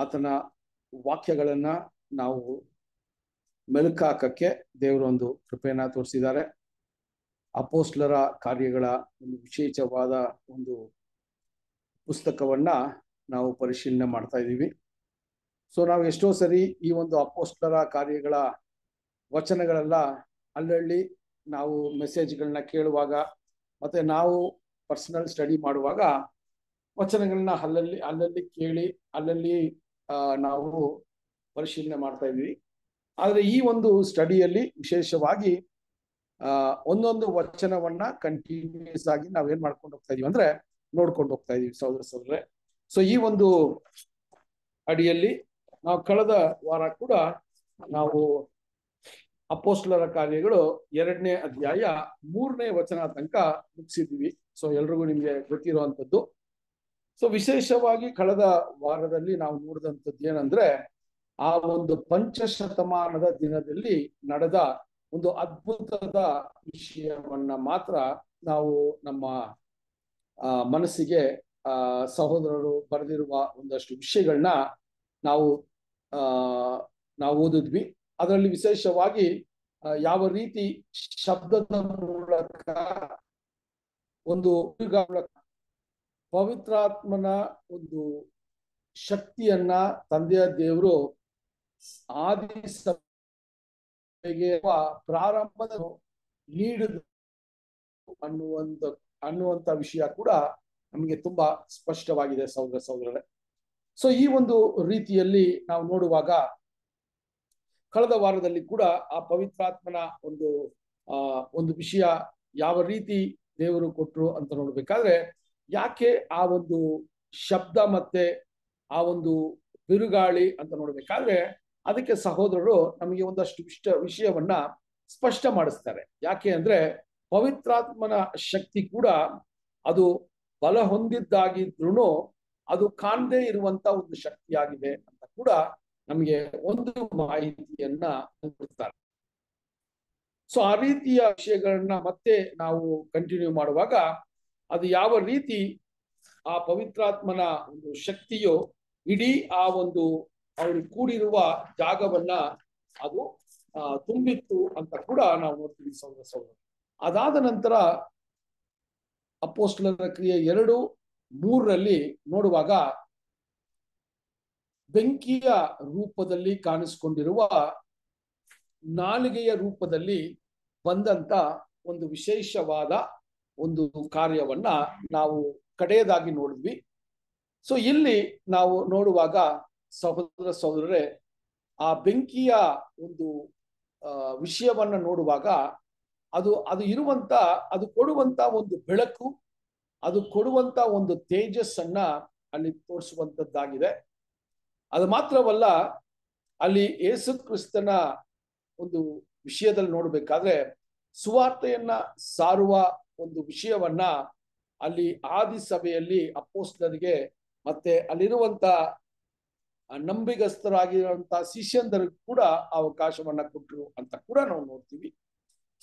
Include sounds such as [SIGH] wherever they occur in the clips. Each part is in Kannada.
ಆತನ ವಾಕ್ಯಗಳನ್ನ ನಾವು ಮೆಲುಕಾಕಕ್ಕೆ ದೇವರೊಂದು ಕೃಪೆಯನ್ನ ತೋರಿಸಿದ್ದಾರೆ ಅಪೋಸ್ಲರ ಕಾರ್ಯಗಳ ಒಂದು ವಿಶೇಷವಾದ ಒಂದು ಪುಸ್ತಕವನ್ನ ನಾವು ಪರಿಶೀಲನೆ ಮಾಡ್ತಾ ಇದ್ದೀವಿ ಸೊ ನಾವು ಎಷ್ಟೋ ಸರಿ ಈ ಒಂದು ಅಪೋಸ್ಲರ ಕಾರ್ಯಗಳ ವಚನಗಳೆಲ್ಲ ಅಲ್ಲಲ್ಲಿ ನಾವು ಮೆಸೇಜ್ಗಳನ್ನ ಕೇಳುವಾಗ ಮತ್ತೆ ನಾವು ಪರ್ಸನಲ್ ಸ್ಟಡಿ ಮಾಡುವಾಗ ವಚನಗಳನ್ನ ಅಲ್ಲಲ್ಲಿ ಅಲ್ಲಲ್ಲಿ ಕೇಳಿ ಅಲ್ಲಲ್ಲಿ ನಾವು ಪರಿಶೀಲನೆ ಮಾಡ್ತಾ ಇದ್ವಿ ಆದರೆ ಈ ಒಂದು ಸ್ಟಡಿಯಲ್ಲಿ ವಿಶೇಷವಾಗಿ ಒಂದೊಂದು ವಚನವನ್ನ ಕಂಟಿನ್ಯೂಸ್ ಆಗಿ ಏನ್ ಮಾಡ್ಕೊಂಡು ಹೋಗ್ತಾ ಇದೀವಿ ಅಂದ್ರೆ ನೋಡ್ಕೊಂಡು ಹೋಗ್ತಾ ಇದೀವಿ ಸಹೋದರ ಸಹೋದರೇ ಸೊ ಈ ಒಂದು ಅಡಿಯಲ್ಲಿ ನಾವು ಕಳೆದ ವಾರ ಕೂಡ ನಾವು ಅಪೋಸ್ಟ್ಲರ ಕಾರ್ಯಗಳು ಎರಡನೇ ಅಧ್ಯಾಯ ಮೂರನೇ ವಚನ ತನಕ ಮುಗಿಸಿದ್ವಿ ಸೊ ಎಲ್ರಿಗೂ ನಿಮ್ಗೆ ಗೊತ್ತಿರುವಂತದ್ದು ಸೊ ವಿಶೇಷವಾಗಿ ಕಳೆದ ವಾರದಲ್ಲಿ ನಾವು ನೋಡಿದಂಥದ್ದು ಏನಂದ್ರೆ ಆ ಒಂದು ಪಂಚಶತಮಾನದ ದಿನದಲ್ಲಿ ನಡೆದ ಒಂದು ಅದ್ಭುತದ ವಿಷಯವನ್ನ ಮಾತ್ರ ನಾವು ನಮ್ಮ ಮನಸ್ಸಿಗೆ ಆ ಸಹೋದರರು ಬರೆದಿರುವ ಒಂದಷ್ಟು ವಿಷಯಗಳನ್ನ ನಾವು ಆ ನಾವು ಓದಿದ್ವಿ ಅದರಲ್ಲಿ ವಿಶೇಷವಾಗಿ ಯಾವ ರೀತಿ ಶಬ್ದದ ಮೂಲಕ ಒಂದು ಮೂಲಕ ಪವಿತ್ರಾತ್ಮನ ಒಂದು ಶಕ್ತಿಯನ್ನ ತಂದೆಯ ದೇವರು ಆದಿ ಸಭೆಗೆ ಪ್ರಾರಂಭದ ನೀಡಿದ ಅನ್ನುವಂತ ಅನ್ನುವಂತ ವಿಷಯ ಕೂಡ ನಮಗೆ ತುಂಬಾ ಸ್ಪಷ್ಟವಾಗಿದೆ ಸಹೋದರ ಸಹೋದರರೇ ಸೊ ಈ ಒಂದು ರೀತಿಯಲ್ಲಿ ನಾವು ನೋಡುವಾಗ ಕಳೆದ ವಾರದಲ್ಲಿ ಕೂಡ ಆ ಪವಿತ್ರಾತ್ಮನ ಒಂದು ಆ ಒಂದು ವಿಷಯ ಯಾವ ರೀತಿ ದೇವರು ಕೊಟ್ರು ಅಂತ ನೋಡ್ಬೇಕಾದ್ರೆ ಯಾಕೆ ಆ ಒಂದು ಶಬ್ದ ಮತ್ತೆ ಆ ಒಂದು ಬಿರುಗಾಳಿ ಅಂತ ನೋಡ್ಬೇಕಾದ್ರೆ ಅದಕ್ಕೆ ಸಹೋದರರು ನಮಗೆ ಒಂದಷ್ಟು ಇಷ್ಟ ವಿಷಯವನ್ನ ಸ್ಪಷ್ಟ ಮಾಡಿಸ್ತಾರೆ ಯಾಕೆ ಅಂದ್ರೆ ಪವಿತ್ರಾತ್ಮನ ಶಕ್ತಿ ಕೂಡ ಅದು ಬಲ ಹೊಂದಿದ್ದಾಗಿದ್ರು ಅದು ಕಾಣದೇ ಇರುವಂತ ಒಂದು ಶಕ್ತಿಯಾಗಿದೆ ಅಂತ ಕೂಡ ನಮಗೆ ಒಂದು ಮಾಹಿತಿಯನ್ನ ಕೊಡ್ತಾರೆ ಸೊ ಆ ರೀತಿಯ ವಿಷಯಗಳನ್ನ ಮತ್ತೆ ನಾವು ಕಂಟಿನ್ಯೂ ಮಾಡುವಾಗ ಅದು ಯಾವ ರೀತಿ ಆ ಪವಿತ್ರಾತ್ಮನ ಒಂದು ಶಕ್ತಿಯೋ ಇಡೀ ಆ ಒಂದು ಅವರು ಕೂಡಿರುವ ಜಾಗವನ್ನ ಅದು ತುಂಬಿತ್ತು ಅಂತ ಕೂಡ ನಾವು ನೋಡ್ತೀವಿ ಸೌರ ಸೌರ ಅದಾದ ನಂತರ ಅಪೋಸ್ಲರ ಕ್ರಿಯೆ ಎರಡು ಮೂರರಲ್ಲಿ ನೋಡುವಾಗ ಬೆಂಕಿಯ ರೂಪದಲ್ಲಿ ಕಾಣಿಸಿಕೊಂಡಿರುವ ನಾಲಿಗೆಯ ರೂಪದಲ್ಲಿ ಬಂದಂತ ಒಂದು ವಿಶೇಷವಾದ ಒಂದು ಕಾರ್ಯವನ್ನ ನಾವು ಕಡೆಯದಾಗಿ ನೋಡಿದ್ವಿ ಸೊ ಇಲ್ಲಿ ನಾವು ನೋಡುವಾಗ ಸಹೋದರ ಸಹೋದರರೇ ಆ ಬೆಂಕಿಯ ಒಂದು ವಿಷಯವನ್ನ ನೋಡುವಾಗ ಅದು ಅದು ಇರುವಂತ ಅದು ಕೊಡುವಂತ ಒಂದು ಬೆಳಕು ಅದು ಕೊಡುವಂತ ಒಂದು ತೇಜಸ್ಸನ್ನ ಅಲ್ಲಿ ತೋರಿಸುವಂತದ್ದಾಗಿದೆ ಅದು ಮಾತ್ರವಲ್ಲ ಅಲ್ಲಿ ಯೇಸು ಕ್ರಿಸ್ತನ ಒಂದು ವಿಷಯದಲ್ಲಿ ನೋಡಬೇಕಾದ್ರೆ ಸುವಾರ್ತೆಯನ್ನ ಸಾರುವ ಒಂದು ವಿಷಯವನ್ನ ಅಲ್ಲಿ ಆದಿ ಸಭೆಯಲ್ಲಿ ಅಪ್ಪೋಸ್ತರಿಗೆ ಮತ್ತೆ ಅಲ್ಲಿರುವಂತ ನಂಬಿಗಸ್ತರಾಗಿರುವಂತಹ ಶಿಷ್ಯಂದರು ಕೂಡ ಅವಕಾಶವನ್ನ ಕೊಟ್ಟರು ಅಂತ ಕೂಡ ನಾವು ನೋಡ್ತೀವಿ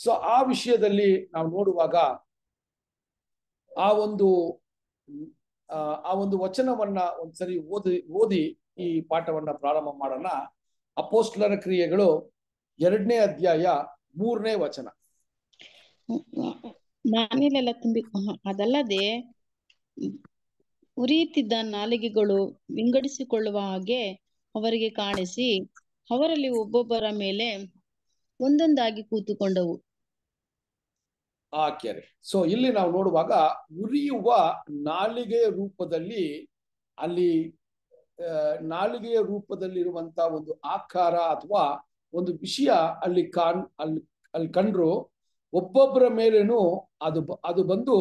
ಸೊ ಆ ವಿಷಯದಲ್ಲಿ ನಾವು ನೋಡುವಾಗ ಆ ಒಂದು ಆ ಒಂದು ವಚನವನ್ನ ಒಂದ್ಸರಿ ಓದಿ ಓದಿ ಈ ಪಾಠವನ್ನ ಪ್ರಾರಂಭ ಮಾಡೋಣ ಅಪೋಸ್ಟ್ಲರ ಕ್ರಿಯೆಗಳು ಎರಡನೇ ಅಧ್ಯಾಯ ಮೂರನೇ ವಚನ ನಾನಿಲೆಲ್ಲ ತುಂಬಿ ಅದಲ್ಲದೆ ಉರಿಯುತ್ತಿದ್ದ ನಾಲಿಗೆಗಳು ವಿಂಗಡಿಸಿಕೊಳ್ಳುವ ಹಾಗೆ ಅವರಿಗೆ ಕಾಣಿಸಿ ಅವರಲ್ಲಿ ಒಬ್ಬೊಬ್ಬರ ಮೇಲೆ ಒಂದೊಂದಾಗಿ ಕೂತುಕೊಂಡವು ಆಕೆ ಸೊ ಇಲ್ಲಿ ನಾವು ನೋಡುವಾಗ ಉರಿಯುವ ನಾಲಿಗೆಯ ರೂಪದಲ್ಲಿ ಅಲ್ಲಿ ನಾಲಿಗೆಯ ರೂಪದಲ್ಲಿರುವಂತ ಒಂದು ಆಕಾರ ಅಥವಾ ಒಂದು ವಿಷಯ ಅಲ್ಲಿ ಕಾಣ್ ಅಲ್ಲಿ ಅಲ್ಲಿ ಕಂಡ್ರು ಒಬ್ಬೊಬ್ಬರ ಮೇಲೇನು ಅದು ಅದು ಬಂದು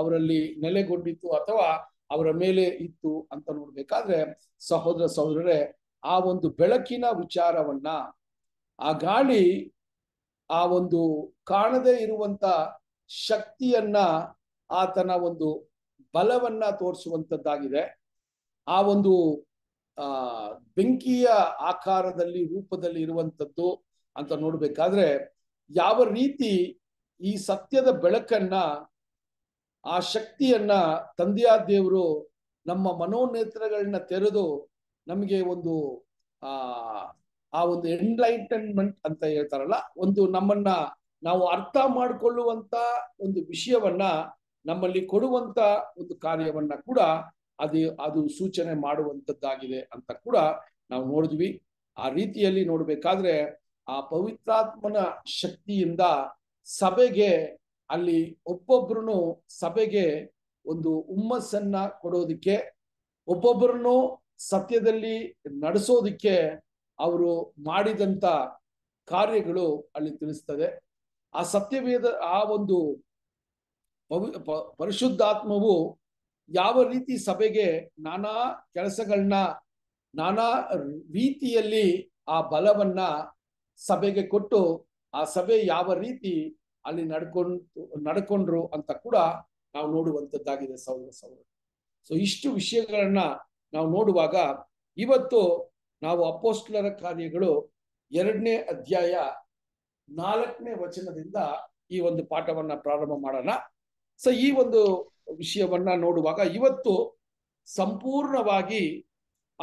ಅವರಲ್ಲಿ ನೆಲೆಗೊಂಡಿತ್ತು ಅಥವಾ ಅವರ ಮೇಲೆ ಇತ್ತು ಅಂತ ನೋಡ್ಬೇಕಾದ್ರೆ ಸಹೋದರ ಸಹೋದರರೇ ಆ ಒಂದು ಬೆಳಕಿನ ವಿಚಾರವನ್ನ ಆ ಗಾಳಿ ಆ ಒಂದು ಕಾಣದೇ ಇರುವಂತ ಶಕ್ತಿಯನ್ನ ಆತನ ಒಂದು ಬಲವನ್ನ ತೋರಿಸುವಂಥದ್ದಾಗಿದೆ ಆ ಒಂದು ಆ ಬೆಂಕಿಯ ಆಕಾರದಲ್ಲಿ ರೂಪದಲ್ಲಿ ಇರುವಂಥದ್ದು ಅಂತ ನೋಡ್ಬೇಕಾದ್ರೆ ಯಾವ ರೀತಿ ಈ ಸತ್ಯದ ಬೆಳಕನ್ನ ಆ ಶಕ್ತಿಯನ್ನ ತಂದೆಯ ದೇವರು ನಮ್ಮ ಮನೋನೇತ್ರಗಳನ್ನ ತೆರೆದು ನಮಗೆ ಒಂದು ಆ ಆ ಒಂದು ಎನ್ಲೈಟನ್ಮೆಂಟ್ ಅಂತ ಹೇಳ್ತಾರಲ್ಲ ಒಂದು ನಮ್ಮನ್ನ ನಾವು ಅರ್ಥ ಮಾಡಿಕೊಳ್ಳುವಂತ ಒಂದು ವಿಷಯವನ್ನ ನಮ್ಮಲ್ಲಿ ಕೊಡುವಂತ ಒಂದು ಕಾರ್ಯವನ್ನ ಕೂಡ ಅದು ಅದು ಸೂಚನೆ ಮಾಡುವಂತದ್ದಾಗಿದೆ ಅಂತ ಕೂಡ ನಾವು ನೋಡಿದ್ವಿ ಆ ರೀತಿಯಲ್ಲಿ ನೋಡ್ಬೇಕಾದ್ರೆ ಆ ಪವಿತ್ರಾತ್ಮನ ಶಕ್ತಿಯಿಂದ ಸಭೆಗೆ ಅಲ್ಲಿ ಒಬ್ಬೊಬ್ರು ಸಭೆಗೆ ಒಂದು ಹುಮ್ಮಸ್ಸನ್ನ ಕೊಡೋದಿಕ್ಕೆ ಒಬ್ಬೊಬ್ಬರನ್ನು ಸತ್ಯದಲ್ಲಿ ನಡೆಸೋದಿಕ್ಕೆ ಅವರು ಮಾಡಿದಂತ ಕಾರ್ಯಗಳು ಅಲ್ಲಿ ತಿಳಿಸ್ತದೆ ಆ ಸತ್ಯವೇದ ಆ ಒಂದು ಪರಿಶುದ್ಧಾತ್ಮವು ಯಾವ ರೀತಿ ಸಭೆಗೆ ನಾನಾ ಕೆಲಸಗಳನ್ನ ನಾನಾ ರೀತಿಯಲ್ಲಿ ಆ ಬಲವನ್ನ ಸಭೆಗೆ ಕೊಟ್ಟು ಆ ಸಭೆ ಯಾವ ರೀತಿ ಅಲ್ಲಿ ನಡ್ಕೊಂಡು ನಡ್ಕೊಂಡ್ರು ಅಂತ ಕೂಡ ನಾವು ನೋಡುವಂಥದ್ದಾಗಿದೆ ಸೌರ ಸೌರ ಸೊ ಇಷ್ಟು ವಿಷಯಗಳನ್ನ ನಾವು ನೋಡುವಾಗ ಇವತ್ತು ನಾವು ಅಪೋಸ್ಟ್ಲರ ಕಾರ್ಯಗಳು ಎರಡನೇ ಅಧ್ಯಾಯ ನಾಲ್ಕನೇ ವಚನದಿಂದ ಈ ಒಂದು ಪಾಠವನ್ನ ಪ್ರಾರಂಭ ಮಾಡೋಣ ಸೊ ಈ ಒಂದು ವಿಷಯವನ್ನ ನೋಡುವಾಗ ಇವತ್ತು ಸಂಪೂರ್ಣವಾಗಿ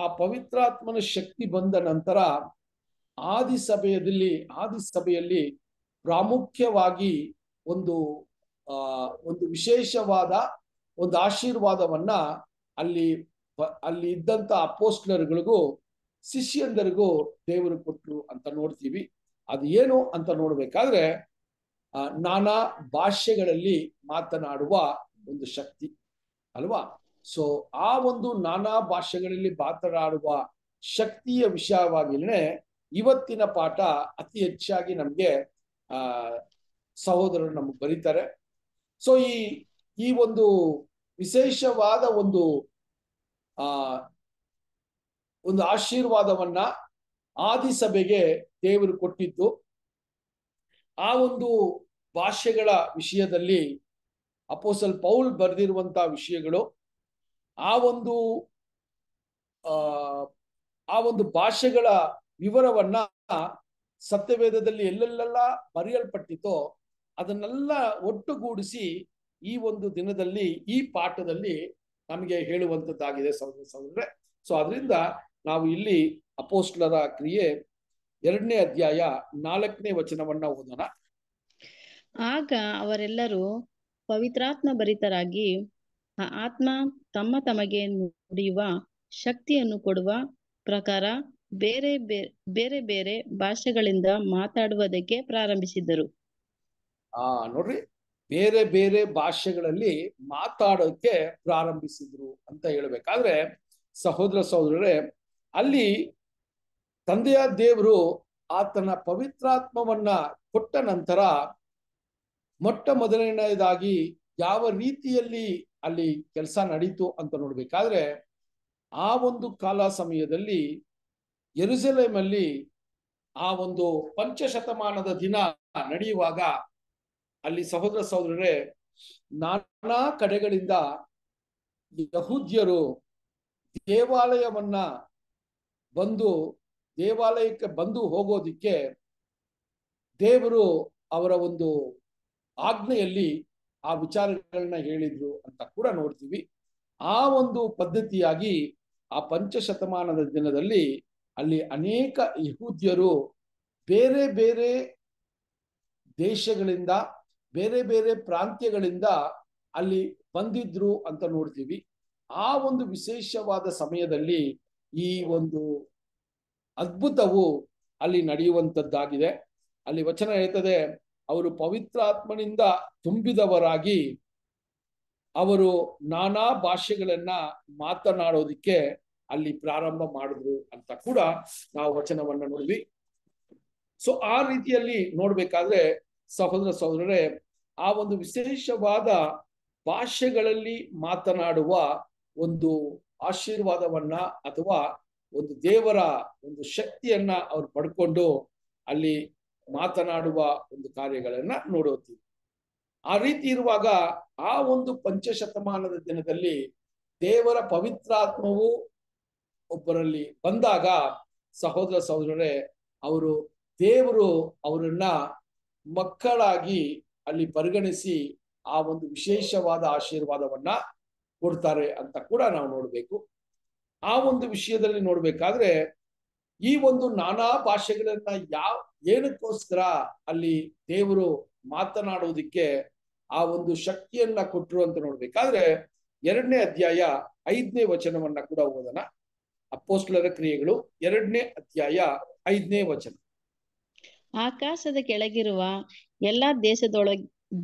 ಆ ಪವಿತ್ರಾತ್ಮನ ಶಕ್ತಿ ಬಂದ ನಂತರ ಆದಿ ಸಭೆಯಲ್ಲಿ ಆದಿ ಸಭೆಯಲ್ಲಿ ಪ್ರಾಮುಖ್ಯವಾಗಿ ಒಂದು ಆ ಒಂದು ವಿಶೇಷವಾದ ಒಂದು ಆಶೀರ್ವಾದವನ್ನ ಅಲ್ಲಿ ಅಲ್ಲಿ ಇದ್ದಂತ ಅಪೋಸ್ಟ್ಲರ್ಗಳಿಗೂ ಶಿಷ್ಯಂದರಿಗೂ ದೇವರು ಕೊಟ್ಟರು ಅಂತ ನೋಡ್ತೀವಿ ಅದು ಏನು ಅಂತ ನೋಡ್ಬೇಕಾದ್ರೆ ನಾನಾ ಭಾಷೆಗಳಲ್ಲಿ ಮಾತನಾಡುವ ಒಂದು ಶಕ್ತಿ ಅಲ್ವಾ ಸೊ ಆ ಒಂದು ನಾನಾ ಭಾಷೆಗಳಲ್ಲಿ ಮಾತನಾಡುವ ಶಕ್ತಿಯ ವಿಷಯವಾಗಿಲ್ಲೇ ಇವತ್ತಿನ ಪಾಠ ಅತಿ ಹೆಚ್ಚಾಗಿ ನಮಗೆ ಆ ಸಹೋದರರು ನಮಗೆ ಬರೀತಾರೆ ಸೊ ಈ ಈ ಒಂದು ವಿಶೇಷವಾದ ಒಂದು ಆ ಒಂದು ಆಶೀರ್ವಾದವನ್ನ ಆದಿ ಸಭೆಗೆ ದೇವರು ಕೊಟ್ಟಿದ್ದು ಆ ಒಂದು ಭಾಷೆಗಳ ವಿಷಯದಲ್ಲಿ ಅಪೋಸಲ್ ಪೌಲ್ ಬರೆದಿರುವಂತಹ ವಿಷಯಗಳು ಆ ಒಂದು ಆ ಒಂದು ಭಾಷೆಗಳ ವಿವರವನ್ನ ಸತ್ಯವೇದದಲ್ಲಿ ಎಲ್ಲೆಲ್ಲೆಲ್ಲ ಬರೆಯಲ್ಪಟ್ಟಿತೋ ಅದನ್ನೆಲ್ಲ ಒಟ್ಟುಗೂಡಿಸಿ ಈ ಒಂದು ದಿನದಲ್ಲಿ ಈ ಪಾಠದಲ್ಲಿ ನಮಗೆ ಹೇಳುವಂತದ್ದಾಗಿದೆ ಸಹೋದರ ಸಹೋದರೇ ಸೊ ಅದರಿಂದ ನಾವು ಇಲ್ಲಿ ಅಪೋಸ್ಟ್ಲರ ಕ್ರಿಯೆ ಎರಡನೇ ಅಧ್ಯಾಯ ನಾಲ್ಕನೇ ವಚನವನ್ನ ಓದೋಣ ಆಗ ಅವರೆಲ್ಲರೂ ಪವಿತ್ರಾತ್ಮ ಭರಿತರಾಗಿ ಆತ್ಮ ತಮ್ಮ ತಮಗೆ ನುಡಿಯುವ ಶಕ್ತಿಯನ್ನು ಕೊಡುವ ಪ್ರಕಾರ ಬೇರೆ ಬೇರೆ ಬೇರೆ ಭಾಷೆಗಳಿಂದ ಮಾತಾಡುವುದಕ್ಕೆ ಪ್ರಾರಂಭಿಸಿದ್ದರು ಆ ನೋಡ್ರಿ ಬೇರೆ ಬೇರೆ ಭಾಷೆಗಳಲ್ಲಿ ಮಾತಾಡೋಕೆ ಪ್ರಾರಂಭಿಸಿದ್ರು ಅಂತ ಹೇಳ್ಬೇಕಾದ್ರೆ ಸಹೋದರ ಸಹೋದರರೇ ಅಲ್ಲಿ ತಂದೆಯ ದೇವರು ಆತನ ಪವಿತ್ರಾತ್ಮವನ್ನ ಕೊಟ್ಟ ನಂತರ ಮೊಟ್ಟ ಮೊದಲನೆಯದಾಗಿ ಯಾವ ರೀತಿಯಲ್ಲಿ ಅಲ್ಲಿ ಕೆಲಸ ನಡೀತು ಅಂತ ನೋಡ್ಬೇಕಾದ್ರೆ ಆ ಒಂದು ಕಾಲ ಸಮಯದಲ್ಲಿ ಎರುಸಲೇಮಲ್ಲಿ ಆ ಒಂದು ಪಂಚಶತಮಾನದ ದಿನ ನಡೆಯುವಾಗ ಅಲ್ಲಿ ಸಹೋದರ ಸಹೋದರರೇ ನಾನಾ ಕಡೆಗಳಿಂದ ಯಹೂದ್ಯರು ದೇವಾಲಯವನ್ನ ಬಂದು ದೇವಾಲಯಕ್ಕೆ ಬಂದು ಹೋಗೋದಿಕ್ಕೆ ದೇವರು ಅವರ ಒಂದು ಆಜ್ಞೆಯಲ್ಲಿ ಆ ವಿಚಾರಗಳನ್ನ ಹೇಳಿದ್ರು ಅಂತ ಕೂಡ ನೋಡ್ತೀವಿ ಆ ಒಂದು ಪದ್ಧತಿಯಾಗಿ ಆ ಪಂಚಶತಮಾನದ ದಿನದಲ್ಲಿ ಅಲ್ಲಿ ಅನೇಕ ಯಹೂದ್ಯರು ಬೇರೆ ಬೇರೆ ದೇಶಗಳಿಂದ ಬೇರೆ ಬೇರೆ ಪ್ರಾಂತ್ಯಗಳಿಂದ ಅಲ್ಲಿ ಬಂದಿದ್ರು ಅಂತ ನೋಡ್ತೀವಿ ಆ ಒಂದು ವಿಶೇಷವಾದ ಸಮಯದಲ್ಲಿ ಈ ಒಂದು ಅದ್ಭುತವು ಅಲ್ಲಿ ನಡೆಯುವಂಥದ್ದಾಗಿದೆ ಅಲ್ಲಿ ವಚನ ಹೇಳ್ತದೆ ಅವರು ಪವಿತ್ರಾತ್ಮನಿಂದ ತುಂಬಿದವರಾಗಿ ಅವರು ನಾನಾ ಭಾಷೆಗಳನ್ನ ಮಾತನಾಡೋದಿಕ್ಕೆ ಅಲ್ಲಿ ಪ್ರಾರಂಭ ಮಾಡಿದ್ರು ಅಂತ ಕೂಡ ನಾವು ವಚನವನ್ನ ನೋಡಿದ್ವಿ ಸೊ ಆ ರೀತಿಯಲ್ಲಿ ನೋಡ್ಬೇಕಾದ್ರೆ ಸಹೋದರ ಸಹೋದರರೇ ಆ ಒಂದು ವಿಶೇಷವಾದ ಭಾಷೆಗಳಲ್ಲಿ ಮಾತನಾಡುವ ಒಂದು ಆಶೀರ್ವಾದವನ್ನ ಅಥವಾ ಒಂದು ದೇವರ ಒಂದು ಶಕ್ತಿಯನ್ನ ಅವ್ರು ಪಡ್ಕೊಂಡು ಅಲ್ಲಿ ಮಾತನಾಡುವ ಒಂದು ಕಾರ್ಯಗಳನ್ನ ನೋಡುತ್ತೀವಿ ಆ ರೀತಿ ಇರುವಾಗ ಆ ಒಂದು ಪಂಚಶತಮಾನದ ದಿನದಲ್ಲಿ ದೇವರ ಪವಿತ್ರಾತ್ಮವು ಒಬ್ಬರಲ್ಲಿ ಬಂದಾಗ ಸಹೋದರ ಸಹೋದರರೇ ಅವರು ದೇವರು ಅವರನ್ನ ಮಕ್ಕಳಾಗಿ ಅಲ್ಲಿ ಪರಿಗಣಿಸಿ ಆ ಒಂದು ವಿಶೇಷವಾದ ಆಶೀರ್ವಾದವನ್ನ ಕೊಡ್ತಾರೆ ಅಂತ ಕೂಡ ನಾವು ನೋಡಬೇಕು ಆ ಒಂದು ವಿಷಯದಲ್ಲಿ ನೋಡ್ಬೇಕಾದ್ರೆ ಈ ಒಂದು ನಾನಾ ಭಾಷೆಗಳನ್ನ ಯಾವ ಏನಕ್ಕೋಸ್ಕರ ಅಲ್ಲಿ ದೇವರು ಮಾತನಾಡೋದಿಕ್ಕೆ ಆ ಒಂದು ಶಕ್ತಿಯನ್ನ ಕೊಟ್ಟರು ಅಂತ ನೋಡ್ಬೇಕಾದ್ರೆ ಎರಡನೇ ಅಧ್ಯಾಯ ಐದನೇ ವಚನವನ್ನ ಕೂಡ ಓದೋಣ ಅಪ್ಪೋಸ್ಲರ ಕ್ರಿಯೆಗಳು ಎರಡನೇ ಅಧ್ಯಾಯ ಐದನೇ ವಚನ ಆಕಾಶದ ಕೆಳಗಿರುವ ಎಲ್ಲಾ ದೇಶದೊಳ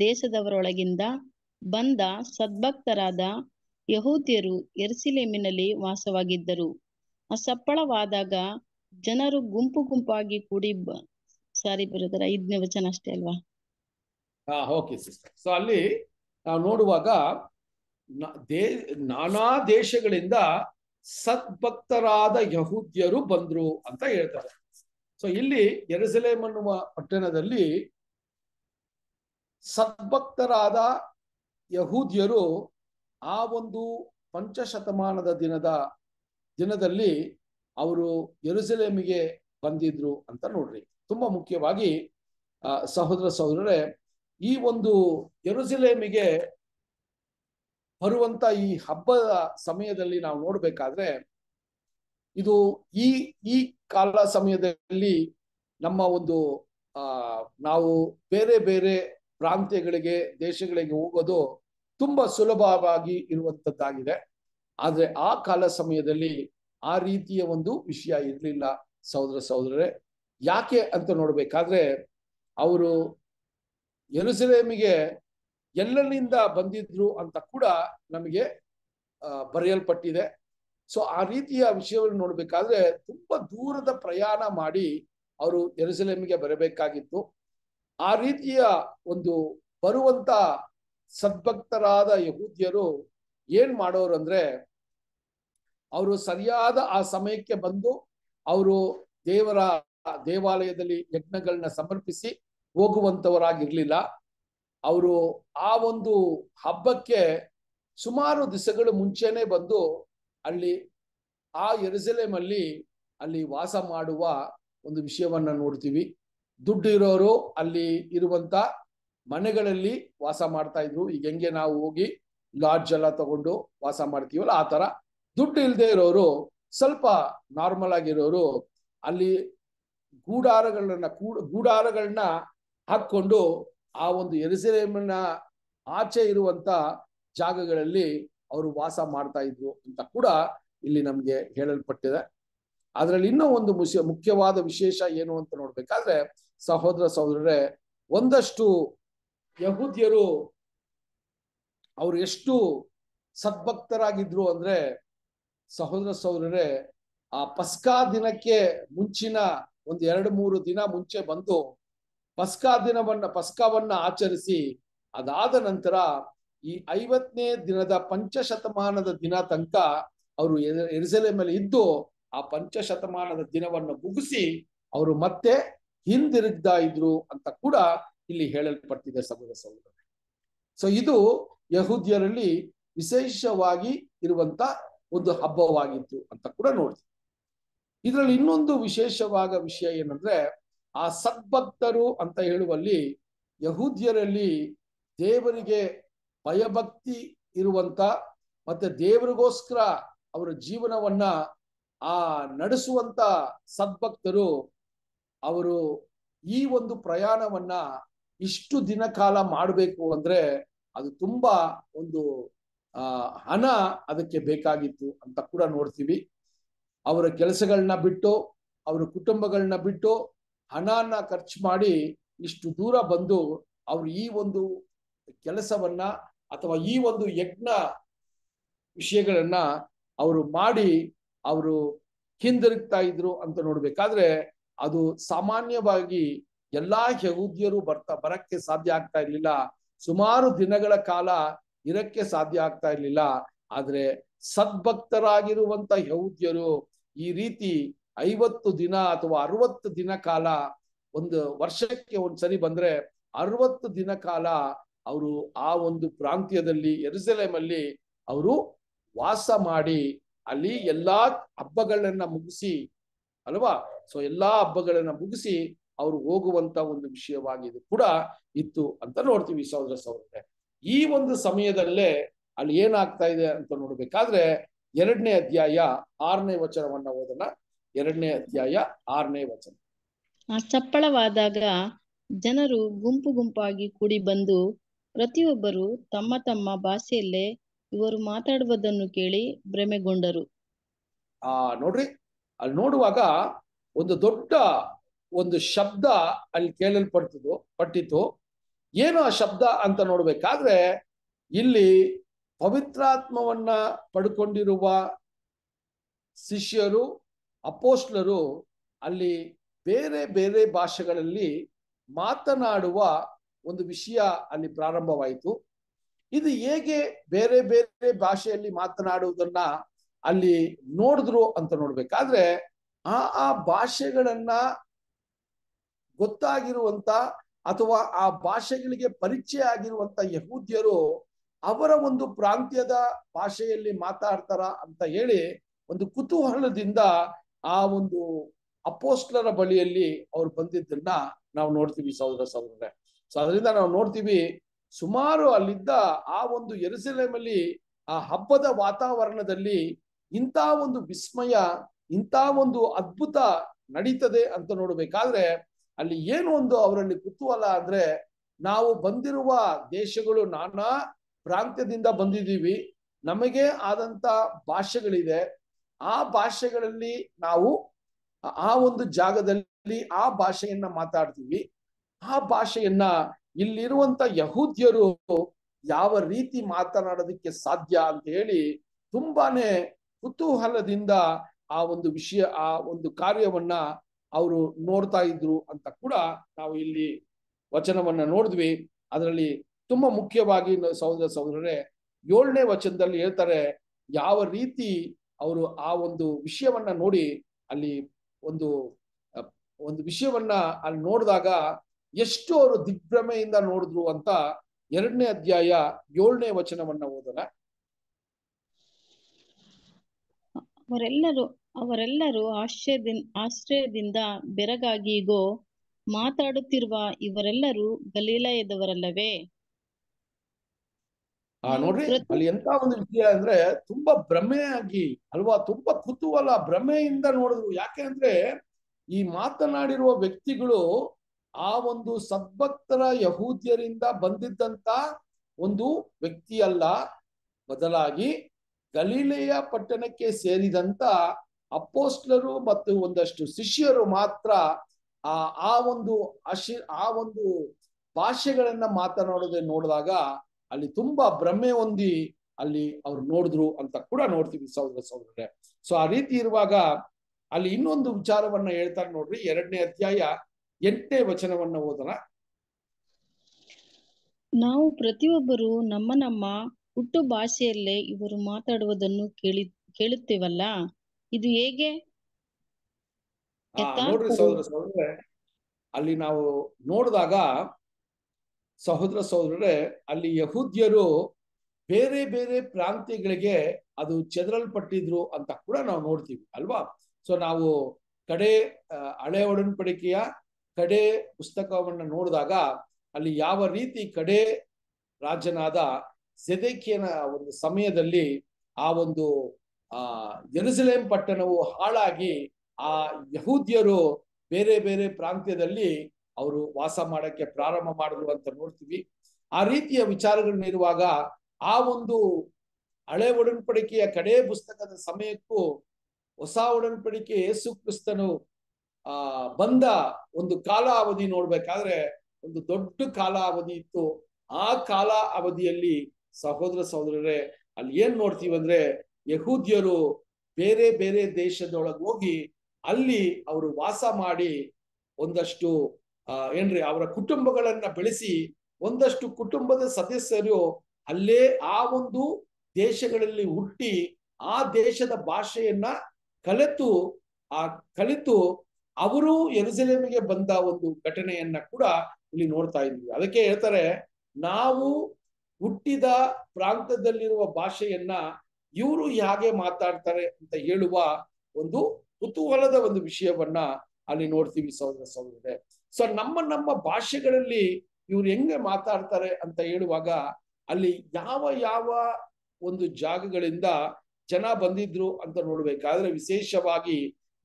ದೇಶದವರೊಳಗಿಂದ ಬಂದ ಸದ್ಭಕ್ತರಾದ ಯಹೂದ್ಯರು ಎರ್ಸಿಲೇಮಿನಲ್ಲಿ ವಾಸವಾಗಿದ್ದರು ಅಸಪ್ಪಳವಾದಾಗ ಜನರು ಗುಂಪು ಗುಂಪಾಗಿ ಕೂಡಿ ಸಾರಿ ಬರುತ್ತಾರೆ ಐದನೇ ವಚನ ಅಷ್ಟೇ ಅಲ್ವಾ ಹಾ ಓಕೆ ಸಿಸ್ಟರ್ ಸೊ ಅಲ್ಲಿ ನಾವು ನೋಡುವಾಗ ನಾನಾ ದೇಶಗಳಿಂದ ಸದ್ಭಕ್ತರಾದ ಯಹೂದ್ಯರು ಬಂದ್ರು ಅಂತ ಹೇಳ್ತಾರೆ ಸೊ ಇಲ್ಲಿ ಎರಸಲೇಮ್ ಅನ್ನುವ ಪಟ್ಟಣದಲ್ಲಿ ಸದ್ಭಕ್ತರಾದ ಯಹೂದ್ಯರು ಆ ಒಂದು ಪಂಚಶತಮಾನದ ದಿನದ ದಿನದಲ್ಲಿ ಅವರು ಎರುಸಲೇಮಿಗೆ ಬಂದಿದ್ರು ಅಂತ ನೋಡ್ರಿ ತುಂಬಾ ಮುಖ್ಯವಾಗಿ ಸಹೋದರ ಸಹೋದರರೇ ಈ ಒಂದು ಎರುಸಲೇಮಿಗೆ ಬರುವಂತ ಈ ಹಬ್ಬದ ಸಮಯದಲ್ಲಿ ನಾವು ನೋಡ್ಬೇಕಾದ್ರೆ ಇದು ಈ ಈ ಕಾಲ ಸಮಯದಲ್ಲಿ ನಮ್ಮ ಒಂದು ಆ ನಾವು ಬೇರೆ ಬೇರೆ ಪ್ರಾಂತ್ಯಗಳಿಗೆ ದೇಶಗಳಿಗೆ ಹೋಗೋದು ತುಂಬಾ ಸುಲಭವಾಗಿ ಇರುವಂತದ್ದಾಗಿದೆ ಆದ್ರೆ ಆ ಕಾಲ ಸಮಯದಲ್ಲಿ ಆ ರೀತಿಯ ಒಂದು ವಿಷಯ ಇರಲಿಲ್ಲ ಸಹೋದರ ಸಹೋದರರೇ ಯಾಕೆ ಅಂತ ನೋಡ್ಬೇಕಾದ್ರೆ ಅವರು ಎರುಸಲೇಮಿಗೆ ಎಲ್ಲರಿಂದ ಬಂದಿದ್ರು ಅಂತ ಕೂಡ ನಮಗೆ ಬರೆಯಲ್ಪಟ್ಟಿದೆ ಸೊ ಆ ರೀತಿಯ ವಿಷಯವನ್ನು ನೋಡ್ಬೇಕಾದ್ರೆ ತುಂಬಾ ದೂರದ ಪ್ರಯಾಣ ಮಾಡಿ ಅವರು ಎರುಸಲೇಮಿಗೆ ಬರಬೇಕಾಗಿತ್ತು ಆ ರೀತಿಯ ಒಂದು ಬರುವಂತ ಸದ್ಭಕ್ತರಾದ ಯಹೂದ್ಯರು ಏನ್ ಮಾಡೋರು ಅಂದ್ರೆ ಅವರು ಸರಿಯಾದ ಆ ಸಮಯಕ್ಕೆ ಬಂದು ಅವರು ದೇವರ ದೇವಾಲಯದಲ್ಲಿ ಯಜ್ಞಗಳನ್ನ ಸಮರ್ಪಿಸಿ ಹೋಗುವಂತವರಾಗಿರ್ಲಿಲ್ಲ ಅವರು ಆ ಒಂದು ಹಬ್ಬಕ್ಕೆ ಸುಮಾರು ದಿವಸಗಳು ಮುಂಚೆನೆ ಬಂದು ಅಲ್ಲಿ ಆ ಎರುಸಲೇಮಲ್ಲಿ ಅಲ್ಲಿ ವಾಸ ಮಾಡುವ ಒಂದು ವಿಷಯವನ್ನ ನೋಡ್ತೀವಿ ದುಡ್ಡು ಇರೋರು ಅಲ್ಲಿ ಇರುವಂತ ಮನೆಗಳಲ್ಲಿ ವಾಸ ಮಾಡ್ತಾ ಇದ್ರು ಈಗ ಹೆಂಗೆ ನಾವು ಹೋಗಿ ಲಾಡ್ಜ್ ಎಲ್ಲ ತಗೊಂಡು ವಾಸ ಮಾಡ್ತೀವಲ್ಲ ಆ ತರ ದುಡ್ಡು ಇಲ್ಲದೆ ಇರೋರು ಸ್ವಲ್ಪ ನಾರ್ಮಲ್ ಆಗಿರೋರು ಅಲ್ಲಿ ಗೂಡಾರಗಳನ್ನ ಕೂಡ ಗೂಡಾರಗಳನ್ನ ಹಾಕೊಂಡು ಆ ಒಂದು ಎರಿಸಿರೇಮಿನ ಆಚೆ ಇರುವಂತ ಜಾಗಗಳಲ್ಲಿ ಅವರು ವಾಸ ಮಾಡ್ತಾ ಇದ್ರು ಅಂತ ಕೂಡ ಇಲ್ಲಿ ನಮ್ಗೆ ಹೇಳಲ್ಪಟ್ಟಿದೆ ಅದರಲ್ಲಿ ಇನ್ನೂ ಒಂದು ಮುಷ್ಯ ಮುಖ್ಯವಾದ ವಿಶೇಷ ಏನು ಅಂತ ನೋಡ್ಬೇಕಾದ್ರೆ ಸಹೋದರ ಸಹೋದರರೇ ಒಂದಷ್ಟು ಯಹೂದ್ಯರು ಅವ್ರು ಎಷ್ಟು ಸದ್ಭಕ್ತರಾಗಿದ್ರು ಅಂದ್ರೆ ಸಹೋದರ ಸಹೋದರರೇ ಆ ಪಸ್ಕಾ ದಿನಕ್ಕೆ ಮುಂಚಿನ ಒಂದು ಎರಡು ಮೂರು ದಿನ ಮುಂಚೆ ಬಂದು ಪಸ್ಕಾ ದಿನವನ್ನ ಪಸ್ಕಾವನ್ನ ಆಚರಿಸಿ ಅದಾದ ನಂತರ ಈ ಐವತ್ತನೇ ದಿನದ ಪಂಚಶತಮಾನದ ದಿನ ತನಕ ಅವರು ಎರಿಸಲೆ ಮೇಲೆ ಇದ್ದು ಆ ಪಂಚಶತಮಾನದ ದಿನವನ್ನು ಮುಗಿಸಿ ಅವರು ಮತ್ತೆ ಹಿಂದಿರುಗ್ತಾ ಇದ್ರು ಅಂತ ಕೂಡ ಇಲ್ಲಿ ಹೇಳಲ್ಪಟ್ಟಿದೆ ಸಮುದ್ರ ಸಹೋದರ ಸೊ ಇದು ಯಹೂದ್ಯರಲ್ಲಿ ವಿಶೇಷವಾಗಿ ಇರುವಂತ ಒಂದು ಹಬ್ಬವಾಗಿತ್ತು ಅಂತ ಕೂಡ ನೋಡ್ತೀವಿ ಇದರಲ್ಲಿ ಇನ್ನೊಂದು ವಿಶೇಷವಾದ ವಿಷಯ ಏನಂದ್ರೆ ಆ ಸದ್ಭಕ್ತರು ಅಂತ ಹೇಳುವಲ್ಲಿ ಯಹೂದ್ಯರಲ್ಲಿ ದೇವರಿಗೆ ಭಯಭಕ್ತಿ ಇರುವಂತ ಮತ್ತೆ ದೇವರಿಗೋಸ್ಕರ ಅವರ ಜೀವನವನ್ನ ಆ ನಡೆಸುವಂತ ಸದ್ಭಕ್ತರು ಅವರು ಈ ಒಂದು ಪ್ರಯಾಣವನ್ನ ಇಷ್ಟು ದಿನ ಕಾಲ ಮಾಡಬೇಕು ಅಂದ್ರೆ ಅದು ತುಂಬಾ ಒಂದು ಆ ಹಣ ಅದಕ್ಕೆ ಬೇಕಾಗಿತ್ತು ಅಂತ ಕೂಡ ನೋಡ್ತೀವಿ ಅವರ ಕೆಲಸಗಳನ್ನ ಬಿಟ್ಟು ಅವರ ಕುಟುಂಬಗಳನ್ನ ಬಿಟ್ಟು ಹಣನ ಖರ್ಚು ಮಾಡಿ ಇಷ್ಟು ದೂರ ಬಂದು ಅವರು ಈ ಒಂದು ಕೆಲಸವನ್ನ ಅಥವಾ ಈ ಒಂದು ಯಜ್ಞ ವಿಷಯಗಳನ್ನ ಅವರು ಮಾಡಿ ಅವರು ಹಿಂದಿರುಗ್ತಾ ಇದ್ರು ಅಂತ ನೋಡ್ಬೇಕಾದ್ರೆ ಅದು ಸಾಮಾನ್ಯವಾಗಿ ಎಲ್ಲಾ ಯಹೂದ್ಯರು ಬರ್ತಾ ಬರಕ್ಕೆ ಸಾಧ್ಯ ಆಗ್ತಾ ಇರ್ಲಿಲ್ಲ ಸುಮಾರು ದಿನಗಳ ಕಾಲ ಇರಕ್ಕೆ ಸಾಧ್ಯ ಆಗ್ತಾ ಇರ್ಲಿಲ್ಲ ಆದ್ರೆ ಸದ್ಭಕ್ತರಾಗಿರುವಂತ ಯಹೂದ್ಯರು ಈ ರೀತಿ ಐವತ್ತು ದಿನ ಅಥವಾ ಅರವತ್ತು ದಿನ ಕಾಲ ಒಂದು ವರ್ಷಕ್ಕೆ ಒಂದ್ಸರಿ ಬಂದ್ರೆ ಅರವತ್ತು ದಿನ ಕಾಲ ಅವರು ಆ ಒಂದು ಪ್ರಾಂತ್ಯದಲ್ಲಿ ಎರುಸಲೇಮಲ್ಲಿ ಅವರು ವಾಸ ಮಾಡಿ ಅಲ್ಲಿ ಎಲ್ಲಾ ಹಬ್ಬಗಳನ್ನ ಮುಗಿಸಿ ಅಲ್ವಾ ಸೊ ಎಲ್ಲಾ ಹಬ್ಬಗಳನ್ನ ಮುಗಿಸಿ ಅವರು ಹೋಗುವಂತ ಒಂದು ವಿಷಯವಾಗಿದೆ ಕೂಡ ಇತ್ತು ಅಂತ ನೋಡ್ತೀವಿ ಸಹೋದರ ಸೌಧ ಈ ಒಂದು ಸಮಯದಲ್ಲೇ ಅಲ್ಲಿ ಏನಾಗ್ತಾ ಇದೆ ಅಂತ ನೋಡ್ಬೇಕಾದ್ರೆ ಎರಡನೇ ಅಧ್ಯಾಯ ಆರನೇ ವಚನವನ್ನ ಓದನ್ನ ಎರಡನೇ ಅಧ್ಯಾಯ ಆರನೇ ವಚನ ಆ ಚಪ್ಪಳವಾದಾಗ ಜನರು ಗುಂಪು ಗುಂಪಾಗಿ ಕೂಡಿ ಬಂದು ಪ್ರತಿಯೊಬ್ಬರು ತಮ್ಮ ತಮ್ಮ ಭಾಷೆಯಲ್ಲೇ ಇವರು ಮಾತಾಡುವುದನ್ನು ಕೇಳಿ ಭ್ರಮೆಗೊಂಡರು ಆ ನೋಡ್ರಿ ಅಲ್ಲಿ ನೋಡುವಾಗ ಒಂದು ದೊಡ್ಡ ಒಂದು ಶಬ್ದ ಅಲ್ಲಿ ಕೇಳಲ್ಪಡ್ತಿದ್ದು ಪಟ್ಟಿತ್ತು ಏನು ಆ ಶಬ್ದ ಅಂತ ನೋಡ್ಬೇಕಾದ್ರೆ ಇಲ್ಲಿ ಪವಿತ್ರಾತ್ಮವನ್ನ ಪಡ್ಕೊಂಡಿರುವ ಶಿಷ್ಯರು ಅಪೋಸ್ಟ್ಲರು ಅಲ್ಲಿ ಬೇರೆ ಬೇರೆ ಭಾಷೆಗಳಲ್ಲಿ ಮಾತನಾಡುವ ಒಂದು ವಿಷಯ ಅಲ್ಲಿ ಪ್ರಾರಂಭವಾಯಿತು ಇದು ಹೇಗೆ ಬೇರೆ ಬೇರೆ ಭಾಷೆಯಲ್ಲಿ ಮಾತನಾಡುವುದನ್ನ ಅಲ್ಲಿ ನೋಡಿದ್ರು ಅಂತ ನೋಡ್ಬೇಕಾದ್ರೆ ಆ ಆ ಭಾಷೆಗಳನ್ನ ಗೊತ್ತಾಗಿರುವಂತ ಅಥವಾ ಆ ಭಾಷೆಗಳಿಗೆ ಪರಿಚಯ ಆಗಿರುವಂತ ಯಹೂದ್ಯರು ಅವರ ಒಂದು ಪ್ರಾಂತ್ಯದ ಭಾಷೆಯಲ್ಲಿ ಮಾತಾಡ್ತಾರ ಅಂತ ಹೇಳಿ ಒಂದು ಕುತೂಹಲದಿಂದ ಆ ಒಂದು ಅಪೋಸ್ಟ್ಲರ ಬಳಿಯಲ್ಲಿ ಅವ್ರು ಬಂದಿದ್ದನ್ನ ನಾವು ನೋಡ್ತೀವಿ ಸಹೋದರ ಸಹೋದರೇ ಸೊ ಅದರಿಂದ ನಾವು ನೋಡ್ತೀವಿ ಸುಮಾರು ಅಲ್ಲಿದ್ದ ಆ ಒಂದು ಎರುಸಲೇಮಲ್ಲಿ ಆ ಹಬ್ಬದ ವಾತಾವರಣದಲ್ಲಿ ಇಂಥ ಒಂದು ವಿಸ್ಮಯ ಇಂಥ ಒಂದು ಅದ್ಭುತ ನಡೀತದೆ ಅಂತ ನೋಡಬೇಕಾದ್ರೆ ಅಲ್ಲಿ ಏನು ಒಂದು ಅವರಲ್ಲಿ ಕುತೂಹಲ ಅಂದ್ರೆ ನಾವು ಬಂದಿರುವ ದೇಶಗಳು ನಾನಾ ಪ್ರಾಂತ್ಯದಿಂದ ಬಂದಿದ್ದೀವಿ ನಮಗೆ ಆದಂತ ಭಾಷೆಗಳಿದೆ ಆ ಭಾಷೆಗಳಲ್ಲಿ ನಾವು ಆ ಒಂದು ಜಾಗದಲ್ಲಿ ಆ ಭಾಷೆಯನ್ನ ಮಾತಾಡ್ತೀವಿ ಆ ಭಾಷೆಯನ್ನ ಇಲ್ಲಿರುವಂತ ಯಹೂದ್ಯರು ಯಾವ ರೀತಿ ಮಾತನಾಡೋದಕ್ಕೆ ಸಾಧ್ಯ ಅಂತ ಹೇಳಿ ತುಂಬಾನೇ ಕುತೂಹಲದಿಂದ ಆ ಒಂದು ವಿಷಯ ಆ ಒಂದು ಕಾರ್ಯವನ್ನ ಅವರು ನೋಡ್ತಾ ಇದ್ರು ಅಂತ ಕೂಡ ನಾವು ಇಲ್ಲಿ ವಚನವನ್ನ ನೋಡಿದ್ವಿ ಅದರಲ್ಲಿ ತುಂಬಾ ಮುಖ್ಯವಾಗಿ ಸಹೋದರ ಸಹೋದರರೇ ಏಳನೇ ವಚನದಲ್ಲಿ ಹೇಳ್ತಾರೆ ಯಾವ ರೀತಿ ಅವರು ಆ ಒಂದು ವಿಷಯವನ್ನ ನೋಡಿ ಅಲ್ಲಿ ಒಂದು ಒಂದು ವಿಷಯವನ್ನ ಅಲ್ಲಿ ನೋಡಿದಾಗ ಎಷ್ಟು ಅವರು ದಿಗ್ಭ್ರಮೆಯಿಂದ ನೋಡಿದ್ರು ಅಂತ ಎರಡನೇ ಅಧ್ಯಾಯ ಏಳನೇ ವಚನವನ್ನ ಓದೋಣ ಅವರೆಲ್ಲರೂ ಅವರೆಲ್ಲರೂ ಆಶ್ರಯದಿಂದ ಆಶ್ರಯದಿಂದ ಬೆರಗಾಗಿಗೋ ಮಾತಾಡುತ್ತಿರುವ ಇವರೆಲ್ಲರೂ ಗಲೀಲಯದವರಲ್ಲವೇ ಆ ನೋಡ್ರಿ ಅಲ್ಲಿ ಎಂತ ಒಂದು ವಿಷಯ ಅಂದ್ರೆ ತುಂಬಾ ಆಗಿ ಅಲ್ವಾ ತುಂಬಾ ಕುತೂಹಲ ಭ್ರಮೆಯಿಂದ ನೋಡಿದ್ರು ಯಾಕೆ ಅಂದ್ರೆ ಈ ಮಾತನಾಡಿರುವ ವ್ಯಕ್ತಿಗಳು ಆ ಒಂದು ಸದ್ಭಕ್ತರ ಯಹೂದ್ಯರಿಂದ ಬಂದಿದ್ದಂತ ಒಂದು ವ್ಯಕ್ತಿಯಲ್ಲ ಬದಲಾಗಿ ಗಲೀಲೆಯ ಪಟ್ಟಣಕ್ಕೆ ಸೇರಿದಂತ ಅಪೋಸ್ಟ್ಲರು ಮತ್ತು ಒಂದಷ್ಟು ಶಿಷ್ಯರು ಮಾತ್ರ ಆ ಆ ಒಂದು ಆ ಒಂದು ಭಾಷೆಗಳನ್ನ ಮಾತನಾಡೋದೇ ನೋಡಿದಾಗ ಅಲ್ಲಿ ತುಂಬಾ ಭ್ರಮೆ ಹೊಂದಿ ಅಲ್ಲಿ ಅವ್ರು ನೋಡಿದ್ರು ಅಂತ ಕೂಡ ನೋಡ್ತೀವಿ ಸಹೋದರ ಸಹೋದರರೇ ಸೊ ಆ ರೀತಿ ಇರುವಾಗ ಅಲ್ಲಿ ಇನ್ನೊಂದು ವಿಚಾರವನ್ನ ಹೇಳ್ತಾರೆ ನೋಡ್ರಿ ಎರಡನೇ ಅಧ್ಯಾಯ ಎಂಟನೇ ವಚನವನ್ನ ಓದೋಣ ನಾವು ಪ್ರತಿಯೊಬ್ಬರು ನಮ್ಮ ನಮ್ಮ ಹುಟ್ಟು ಭಾಷೆಯಲ್ಲೇ ಇವರು ಮಾತಾಡುವುದನ್ನು ಕೇಳಿ ಕೇಳುತ್ತೇವಲ್ಲ ಇದು ಹೇಗೆ ನೋಡ್ರಿ ಸೌದ್ರ ಸೌದ್ರೆ ಅಲ್ಲಿ ನಾವು ನೋಡಿದಾಗ ಸಹೋದರ ಸಹೋದರರೇ ಅಲ್ಲಿ ಯಹೂದ್ಯರು ಬೇರೆ ಬೇರೆ ಪ್ರಾಂತ್ಯಗಳಿಗೆ ಅದು ಚದರಲ್ಪಟ್ಟಿದ್ರು ಅಂತ ಕೂಡ ನಾವು ನೋಡ್ತೀವಿ ಅಲ್ವಾ ಸೊ ನಾವು ಕಡೆ ಹಳೆ ಒಡನ್ಪಡಿಕೆಯ ಕಡೆ ಪುಸ್ತಕವನ್ನು ನೋಡಿದಾಗ ಅಲ್ಲಿ ಯಾವ ರೀತಿ ಕಡೆ ರಾಜನಾದ ಸೆದೇಕಿಯನ ಒಂದು ಸಮಯದಲ್ಲಿ ಆ ಒಂದು ಆ ಜೆರುಸಲೇಂ ಪಟ್ಟಣವು ಹಾಳಾಗಿ ಆ ಯಹೂದ್ಯರು ಬೇರೆ ಬೇರೆ ಪ್ರಾಂತ್ಯದಲ್ಲಿ ಅವರು ವಾಸ ಮಾಡಕ್ಕೆ ಪ್ರಾರಂಭ ಮಾಡಿದ್ರು ಅಂತ ನೋಡ್ತೀವಿ ಆ ರೀತಿಯ ಇರುವಾಗ ಆ ಒಂದು ಹಳೆ ಒಡನ್ಪಡಿಕೆಯ ಕಡೆ ಪುಸ್ತಕದ ಸಮಯಕ್ಕೂ ಹೊಸ ಒಡನ್ಪಡಿಕೆ ಯೇಸು ಕ್ರಿಸ್ತನು ಆ ಬಂದ ಒಂದು ಕಾಲ ಅವಧಿ ನೋಡ್ಬೇಕಾದ್ರೆ ಒಂದು ದೊಡ್ಡ ಕಾಲ ಅವಧಿ ಇತ್ತು ಆ ಕಾಲ ಅವಧಿಯಲ್ಲಿ ಸಹೋದರ ಸಹೋದರರೇ ಅಲ್ಲಿ ಏನ್ ನೋಡ್ತೀವಿ ಅಂದ್ರೆ ಯಹೂದ್ಯರು ಬೇರೆ ಬೇರೆ ದೇಶದೊಳಗೆ ಹೋಗಿ ಅಲ್ಲಿ ಅವರು ವಾಸ ಮಾಡಿ ಒಂದಷ್ಟು ಏನ್ರಿ ಅವರ ಕುಟುಂಬಗಳನ್ನ ಬೆಳೆಸಿ ಒಂದಷ್ಟು ಕುಟುಂಬದ ಸದಸ್ಯರು ಅಲ್ಲೇ ಆ ಒಂದು ದೇಶಗಳಲ್ಲಿ ಹುಟ್ಟಿ ಆ ದೇಶದ ಭಾಷೆಯನ್ನ ಕಲಿತು ಆ ಕಲಿತು ಅವರು ಎರುಸಲೇಮಿಗೆ ಬಂದ ಒಂದು ಘಟನೆಯನ್ನ ಕೂಡ ಇಲ್ಲಿ ನೋಡ್ತಾ ಇದ್ವಿ ಅದಕ್ಕೆ ಹೇಳ್ತಾರೆ ನಾವು ಹುಟ್ಟಿದ ಪ್ರಾಂತದಲ್ಲಿರುವ ಭಾಷೆಯನ್ನ ಇವರು ಹೇಗೆ ಮಾತಾಡ್ತಾರೆ ಅಂತ ಹೇಳುವ ಒಂದು ಕುತೂಹಲದ ಒಂದು ವಿಷಯವನ್ನ ಅಲ್ಲಿ ನೋಡ್ತೀವಿ ಸಹೋದರ ಸಹೋದರರೇ ಸೊ ನಮ್ಮ ನಮ್ಮ ಭಾಷೆಗಳಲ್ಲಿ ಇವ್ರು ಹೆಂಗೆ ಮಾತಾಡ್ತಾರೆ ಅಂತ ಹೇಳುವಾಗ ಅಲ್ಲಿ ಯಾವ ಯಾವ ಒಂದು ಜಾಗಗಳಿಂದ ಜನ ಬಂದಿದ್ರು ಅಂತ ನೋಡ್ಬೇಕಾದ್ರೆ ವಿಶೇಷವಾಗಿ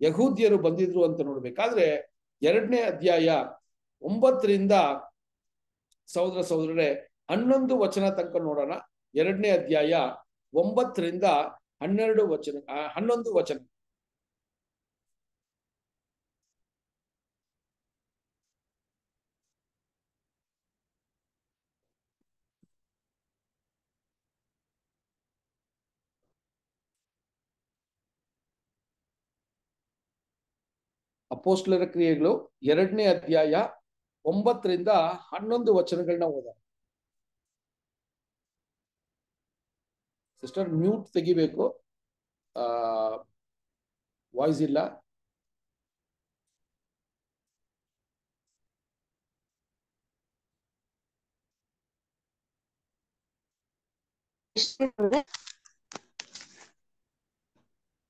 ಯಹೂದ್ಯರು ಬಂದಿದ್ರು ಅಂತ ನೋಡ್ಬೇಕಾದ್ರೆ ಎರಡನೇ ಅಧ್ಯಾಯ ಒಂಬತ್ತರಿಂದ ಸಹೋದರ ಸಹೋದರರೇ ಹನ್ನೊಂದು ವಚನ ತನಕ ನೋಡೋಣ ಎರಡನೇ ಅಧ್ಯಾಯ ಒಂಬತ್ತರಿಂದ ಹನ್ನೆರಡು ವಚನ ಹನ್ನೊಂದು ವಚನ ಅಪೋಸ್ಲರ ಕ್ರಿಯೆಗಳು ಎರಡನೇ ಅಧ್ಯಾಯ ಒಂಬತ್ತರಿಂದ ಹನ್ನೊಂದು ವಚನಗಳನ್ನ ಓದ ಸಿಸ್ಟರ್ ಮ್ಯೂಟ್ ತೆಗಿಬೇಕು ವಾಯ್ಸ್ ಇಲ್ಲ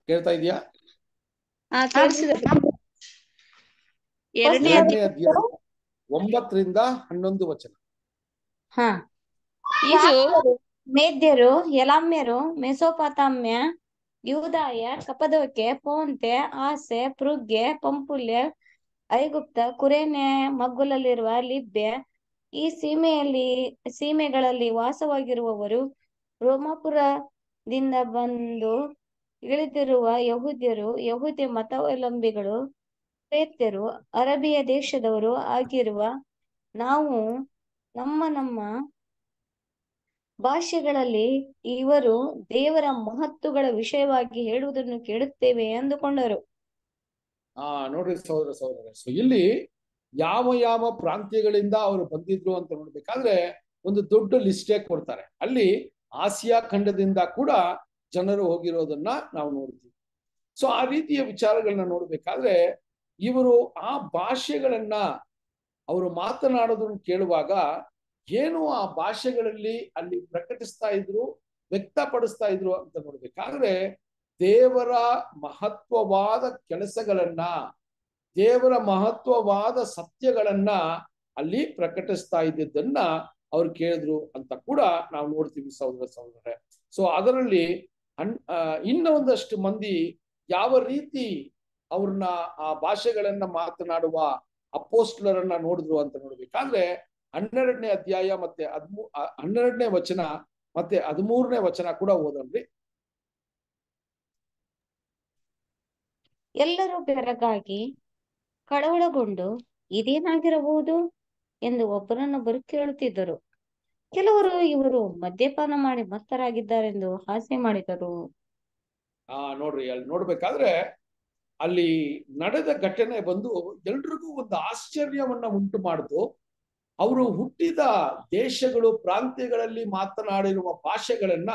ಕೇಳ್ತಾ ಇದೆಯಾ ಎರಡನೇ ಅಧ್ಯಾಯ ಒಂಬತ್ತರಿಂದ ಹನ್ನೊಂದು ವಚನ ಹಾ ಇದು ಮೇದ್ಯರು ಯಲಾಮ್ಯರು ಮೆಸೋಪಾತಾಮ್ಯ ಯೂದಾಯ ಕಪದೋಕೆ ಪೋಂತೆ ಆಸೆ ಪೃಗ್ಗೆ ಪಂಪುಲ್ಯ ಐಗುಪ್ತ ಕುರೇನೆ ಮಗ್ಗುಲಲ್ಲಿರುವ ಲಿಬ್ಯ ಈ ಸೀಮೆಯಲ್ಲಿ ಸೀಮೆಗಳಲ್ಲಿ ವಾಸವಾಗಿರುವವರು ರೋಮಾಪುರದಿಂದ ಬಂದು ಇಳಿದಿರುವ ಯಹೂದ್ಯರು ಯಹೂದಿ ಮತಾವಲಂಬಿಗಳು ಕ್ರೇತ್ಯರು ಅರಬಿಯ ದೇಶದವರು ಆಗಿರುವ ನಾವು ನಮ್ಮ ನಮ್ಮ ಭಾಷೆಗಳಲ್ಲಿ ಇವರು ದೇವರ ಮಹತ್ವಗಳ ವಿಷಯವಾಗಿ ಹೇಳುವುದನ್ನು ಕೇಳುತ್ತೇವೆ ಅಂದುಕೊಂಡರು ಆ ನೋಡ್ರಿ ಸಹೋದರ ಸಹೋದರ ಸೊ ಇಲ್ಲಿ ಯಾವ ಯಾವ ಪ್ರಾಂತ್ಯಗಳಿಂದ ಅವರು ಬಂದಿದ್ರು ಅಂತ ನೋಡ್ಬೇಕಾದ್ರೆ ಒಂದು ದೊಡ್ಡ ಲಿಸ್ಟೇ ಕೊಡ್ತಾರೆ ಅಲ್ಲಿ ಆಸಿಯಾ ಖಂಡದಿಂದ ಕೂಡ ಜನರು ಹೋಗಿರೋದನ್ನ ನಾವು ನೋಡ್ತೀವಿ ಸೊ ಆ ರೀತಿಯ ವಿಚಾರಗಳನ್ನ ನೋಡ್ಬೇಕಾದ್ರೆ ಇವರು ಆ ಭಾಷೆಗಳನ್ನ ಅವರು ಮಾತನಾಡೋದನ್ನು ಕೇಳುವಾಗ ಏನು ಆ ಭಾಷೆಗಳಲ್ಲಿ ಅಲ್ಲಿ ಪ್ರಕಟಿಸ್ತಾ ಇದ್ರು ವ್ಯಕ್ತಪಡಿಸ್ತಾ ಇದ್ರು ಅಂತ ನೋಡ್ಬೇಕಾದ್ರೆ ದೇವರ ಮಹತ್ವವಾದ ಕೆಲಸಗಳನ್ನ ದೇವರ ಮಹತ್ವವಾದ ಸತ್ಯಗಳನ್ನ ಅಲ್ಲಿ ಪ್ರಕಟಿಸ್ತಾ ಇದ್ದಿದ್ದನ್ನ ಅವ್ರು ಕೇಳಿದ್ರು ಅಂತ ಕೂಡ ನಾವು ನೋಡ್ತೀವಿ ಸಹೋದರ ಸಹೋದರ ಸೊ ಅದರಲ್ಲಿ ಅನ್ ಮಂದಿ ಯಾವ ರೀತಿ ಅವ್ರನ್ನ ಆ ಭಾಷೆಗಳನ್ನ ಮಾತನಾಡುವ ಅಪೋಸ್ಟ್ಲರನ್ನ ನೋಡಿದ್ರು ಅಂತ ನೋಡ್ಬೇಕಾದ್ರೆ ಹನ್ನೆರಡನೇ ಅಧ್ಯಾಯ ಮತ್ತೆ ಹದ್ಮೂ ಹನ್ನೆರಡನೇ ವಚನ ಮತ್ತೆ ಹದಿಮೂರನೇ ವಚನ ಕೂಡ ಓದನ್ರಿ ಎಲ್ಲರೂ ಬೆರಗಾಗಿ ಕಳವಳಗೊಂಡು ಇದೇನಾಗಿರಬಹುದು ಎಂದು ಒಬ್ಬರನ್ನೊಬ್ಬರು ಕೇಳುತ್ತಿದ್ದರು ಕೆಲವರು ಇವರು ಮದ್ಯಪಾನ ಮಾಡಿ ಮತ್ತರಾಗಿದ್ದಾರೆಂದು ಹಾಸ್ಯ ಮಾಡಿದರು ಆ ನೋಡ್ರಿ ಅಲ್ಲಿ ನೋಡ್ಬೇಕಾದ್ರೆ ಅಲ್ಲಿ ನಡೆದ ಘಟನೆ ಬಂದು ಎಲ್ರಿಗೂ ಒಂದು ಆಶ್ಚರ್ಯವನ್ನ ಉಂಟು ಮಾಡಿತು ಅವರು ಹುಟ್ಟಿದ ದೇಶಗಳು ಪ್ರಾಂತ್ಯಗಳಲ್ಲಿ ಮಾತನಾಡಿರುವ ಭಾಷೆಗಳನ್ನ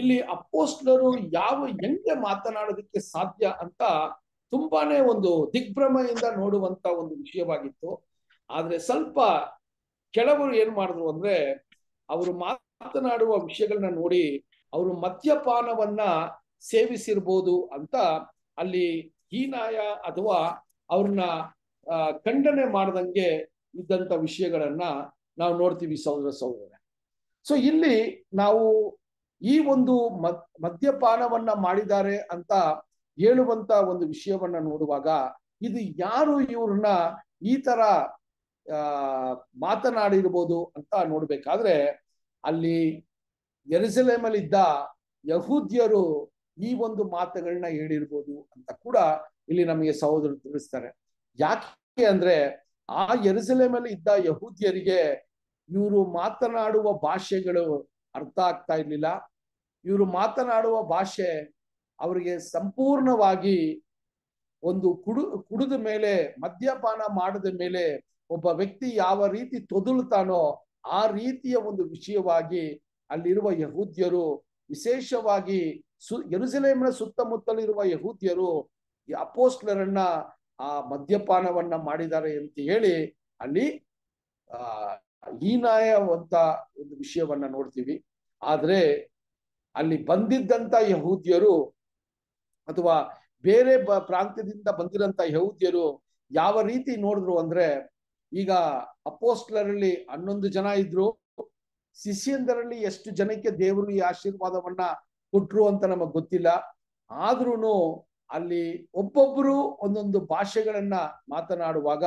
ಇಲ್ಲಿ ಅಪ್ಪೋಸ್ಟ್ಲರು ಯಾವ ಹೆಂಗೆ ಮಾತನಾಡೋದಕ್ಕೆ ಸಾಧ್ಯ ಅಂತ ತುಂಬಾನೇ ಒಂದು ದಿಗ್ಭ್ರಮೆಯಿಂದ ನೋಡುವಂತ ಒಂದು ವಿಷಯವಾಗಿತ್ತು ಆದ್ರೆ ಸ್ವಲ್ಪ ಕೆಲವರು ಏನ್ ಮಾಡಿದ್ರು ಅಂದ್ರೆ ಅವರು ಮಾತನಾಡುವ ವಿಷಯಗಳನ್ನ ನೋಡಿ ಅವರು ಮದ್ಯಪಾನವನ್ನ ಸೇವಿಸಿರ್ಬೋದು ಅಂತ ಅಲ್ಲಿ ಹೀನಾಯ ಅಥವಾ ಅವ್ರನ್ನ ಖಂಡನೆ ಮಾಡದಂಗೆ ಇದ್ದಂಥ ವಿಷಯಗಳನ್ನ ನಾವು ನೋಡ್ತೀವಿ ಸಹೋದರ ಸಹೋದರ ಸೊ ಇಲ್ಲಿ ನಾವು ಈ ಒಂದು ಮದ್ಯಪಾನವನ್ನ ಮಾಡಿದ್ದಾರೆ ಅಂತ ಹೇಳುವಂತ ಒಂದು ವಿಷಯವನ್ನ ನೋಡುವಾಗ ಇದು ಯಾರು ಇವ್ರನ್ನ ಈ ತರ ಆ ಮಾತನಾಡಿರ್ಬೋದು ಅಂತ ನೋಡ್ಬೇಕಾದ್ರೆ ಅಲ್ಲಿ ಎರಿಸಲೇಮಲ್ಲಿದ್ದ ಯಹೂದ್ಯರು ಈ ಒಂದು ಮಾತುಗಳನ್ನ ಹೇಳಿರ್ಬೋದು ಅಂತ ಕೂಡ ಇಲ್ಲಿ ನಮಗೆ ಸಹೋದರರು ತಿಳಿಸ್ತಾರೆ ಯಾಕೆ ಅಂದ್ರೆ ಆ ಮೇಲೆ ಇದ್ದ ಯಹೂದ್ಯರಿಗೆ ಇವರು ಮಾತನಾಡುವ ಭಾಷೆಗಳು ಅರ್ಥ ಆಗ್ತಾ ಇರ್ಲಿಲ್ಲ ಇವರು ಮಾತನಾಡುವ ಭಾಷೆ ಅವರಿಗೆ ಸಂಪೂರ್ಣವಾಗಿ ಒಂದು ಕುಡು ಕುಡಿದ ಮೇಲೆ ಮದ್ಯಪಾನ ಮಾಡದ ಮೇಲೆ ಒಬ್ಬ ವ್ಯಕ್ತಿ ಯಾವ ರೀತಿ ತೊದಲುತ್ತಾನೋ ಆ ರೀತಿಯ ಒಂದು ವಿಷಯವಾಗಿ ಅಲ್ಲಿರುವ ಯಹೂದ್ಯರು ವಿಶೇಷವಾಗಿ ಸು ಯರುಸಲೇಮ್ನ ಸುತ್ತಮುತ್ತಲಿರುವ ಯಹೂದ್ಯರು ಈ ಅಪೋಸ್ಟ್ಲರನ್ನ ಆ ಮದ್ಯಪಾನವನ್ನ ಮಾಡಿದ್ದಾರೆ ಅಂತ ಹೇಳಿ ಅಲ್ಲಿ ಆ ಹೀನಾಯವಂತ ಒಂದು ವಿಷಯವನ್ನ ನೋಡ್ತೀವಿ ಆದ್ರೆ ಅಲ್ಲಿ ಬಂದಿದ್ದಂತ ಯಹೂದ್ಯರು ಅಥವಾ ಬೇರೆ ಬ ಪ್ರಾಂತ್ಯದಿಂದ ಬಂದಿರಂತ ಯಹೂದ್ಯರು ಯಾವ ರೀತಿ ನೋಡಿದ್ರು ಅಂದ್ರೆ ಈಗ ಅಪೋಸ್ಟ್ಲರಲ್ಲಿ ಹನ್ನೊಂದು ಜನ ಇದ್ರು ಶಿಷ್ಯಂದರಲ್ಲಿ ಎಷ್ಟು ಜನಕ್ಕೆ ದೇವರು ಈ ಆಶೀರ್ವಾದವನ್ನ ಕೊಟ್ರು ಅಂತ ನಮಗ್ ಗೊತ್ತಿಲ್ಲ ಆದ್ರೂ ಅಲ್ಲಿ ಒಬ್ಬೊಬ್ರು ಒಂದೊಂದು ಭಾಷೆಗಳನ್ನ ಮಾತನಾಡುವಾಗ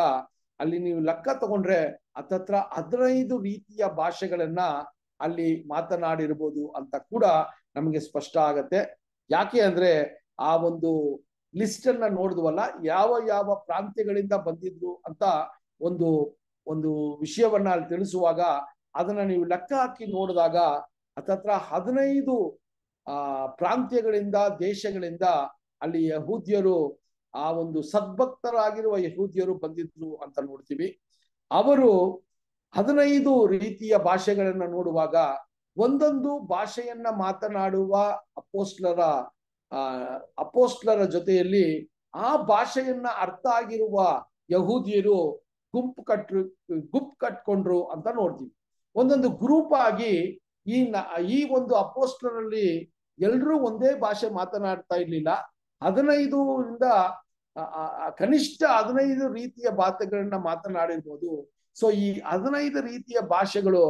ಅಲ್ಲಿ ನೀವು ಲೆಕ್ಕ ತಗೊಂಡ್ರೆ ಹತ್ತತ್ರ ಹದಿನೈದು ರೀತಿಯ ಭಾಷೆಗಳನ್ನ ಅಲ್ಲಿ ಮಾತನಾಡಿರ್ಬೋದು ಅಂತ ಕೂಡ ನಮಗೆ ಸ್ಪಷ್ಟ ಆಗತ್ತೆ ಯಾಕೆ ಅಂದ್ರೆ ಆ ಒಂದು ಲಿಸ್ಟ್ ಅನ್ನ ನೋಡಿದ್ವಲ್ಲ ಯಾವ ಯಾವ ಪ್ರಾಂತ್ಯಗಳಿಂದ ಬಂದಿದ್ರು ಅಂತ ಒಂದು ಒಂದು ವಿಷಯವನ್ನ ಅಲ್ಲಿ ತಿಳಿಸುವಾಗ ಅದನ್ನ ನೀವು ಲೆಕ್ಕ ಹಾಕಿ ನೋಡಿದಾಗ ಹತ್ತತ್ರ ಹದಿನೈದು ಆ ಪ್ರಾಂತ್ಯಗಳಿಂದ ದೇಶಗಳಿಂದ ಅಲ್ಲಿ ಯಹೂದ್ಯರು ಆ ಒಂದು ಸದ್ಭಕ್ತರಾಗಿರುವ ಯಹೂದ್ಯರು ಬಂದಿದ್ರು ಅಂತ ನೋಡ್ತೀವಿ ಅವರು ಹದಿನೈದು ರೀತಿಯ ಭಾಷೆಗಳನ್ನ ನೋಡುವಾಗ ಒಂದೊಂದು ಭಾಷೆಯನ್ನ ಮಾತನಾಡುವ ಅಪೋಸ್ಟ್ಲರ ಆ ಜೊತೆಯಲ್ಲಿ ಆ ಭಾಷೆಯನ್ನ ಅರ್ಥ ಆಗಿರುವ ಯಹೂದಿಯರು ಗುಂಪು ಕಟ್ ಗುಂಪು ಕಟ್ಕೊಂಡ್ರು ಅಂತ ನೋಡ್ತೀವಿ ಒಂದೊಂದು ಗ್ರೂಪ್ ಆಗಿ ಈ ಈ ಒಂದು ಅಪೋಸ್ಟರಲ್ಲಿ ಎಲ್ಲರೂ ಒಂದೇ ಭಾಷೆ ಮಾತನಾಡ್ತಾ ಇರ್ಲಿಲ್ಲ ಇಂದ ಕನಿಷ್ಠ ಹದಿನೈದು ರೀತಿಯ ಭಾಷೆಗಳನ್ನ ಮಾತನಾಡಿರ್ಬೋದು ಸೊ ಈ ಹದಿನೈದು ರೀತಿಯ ಭಾಷೆಗಳು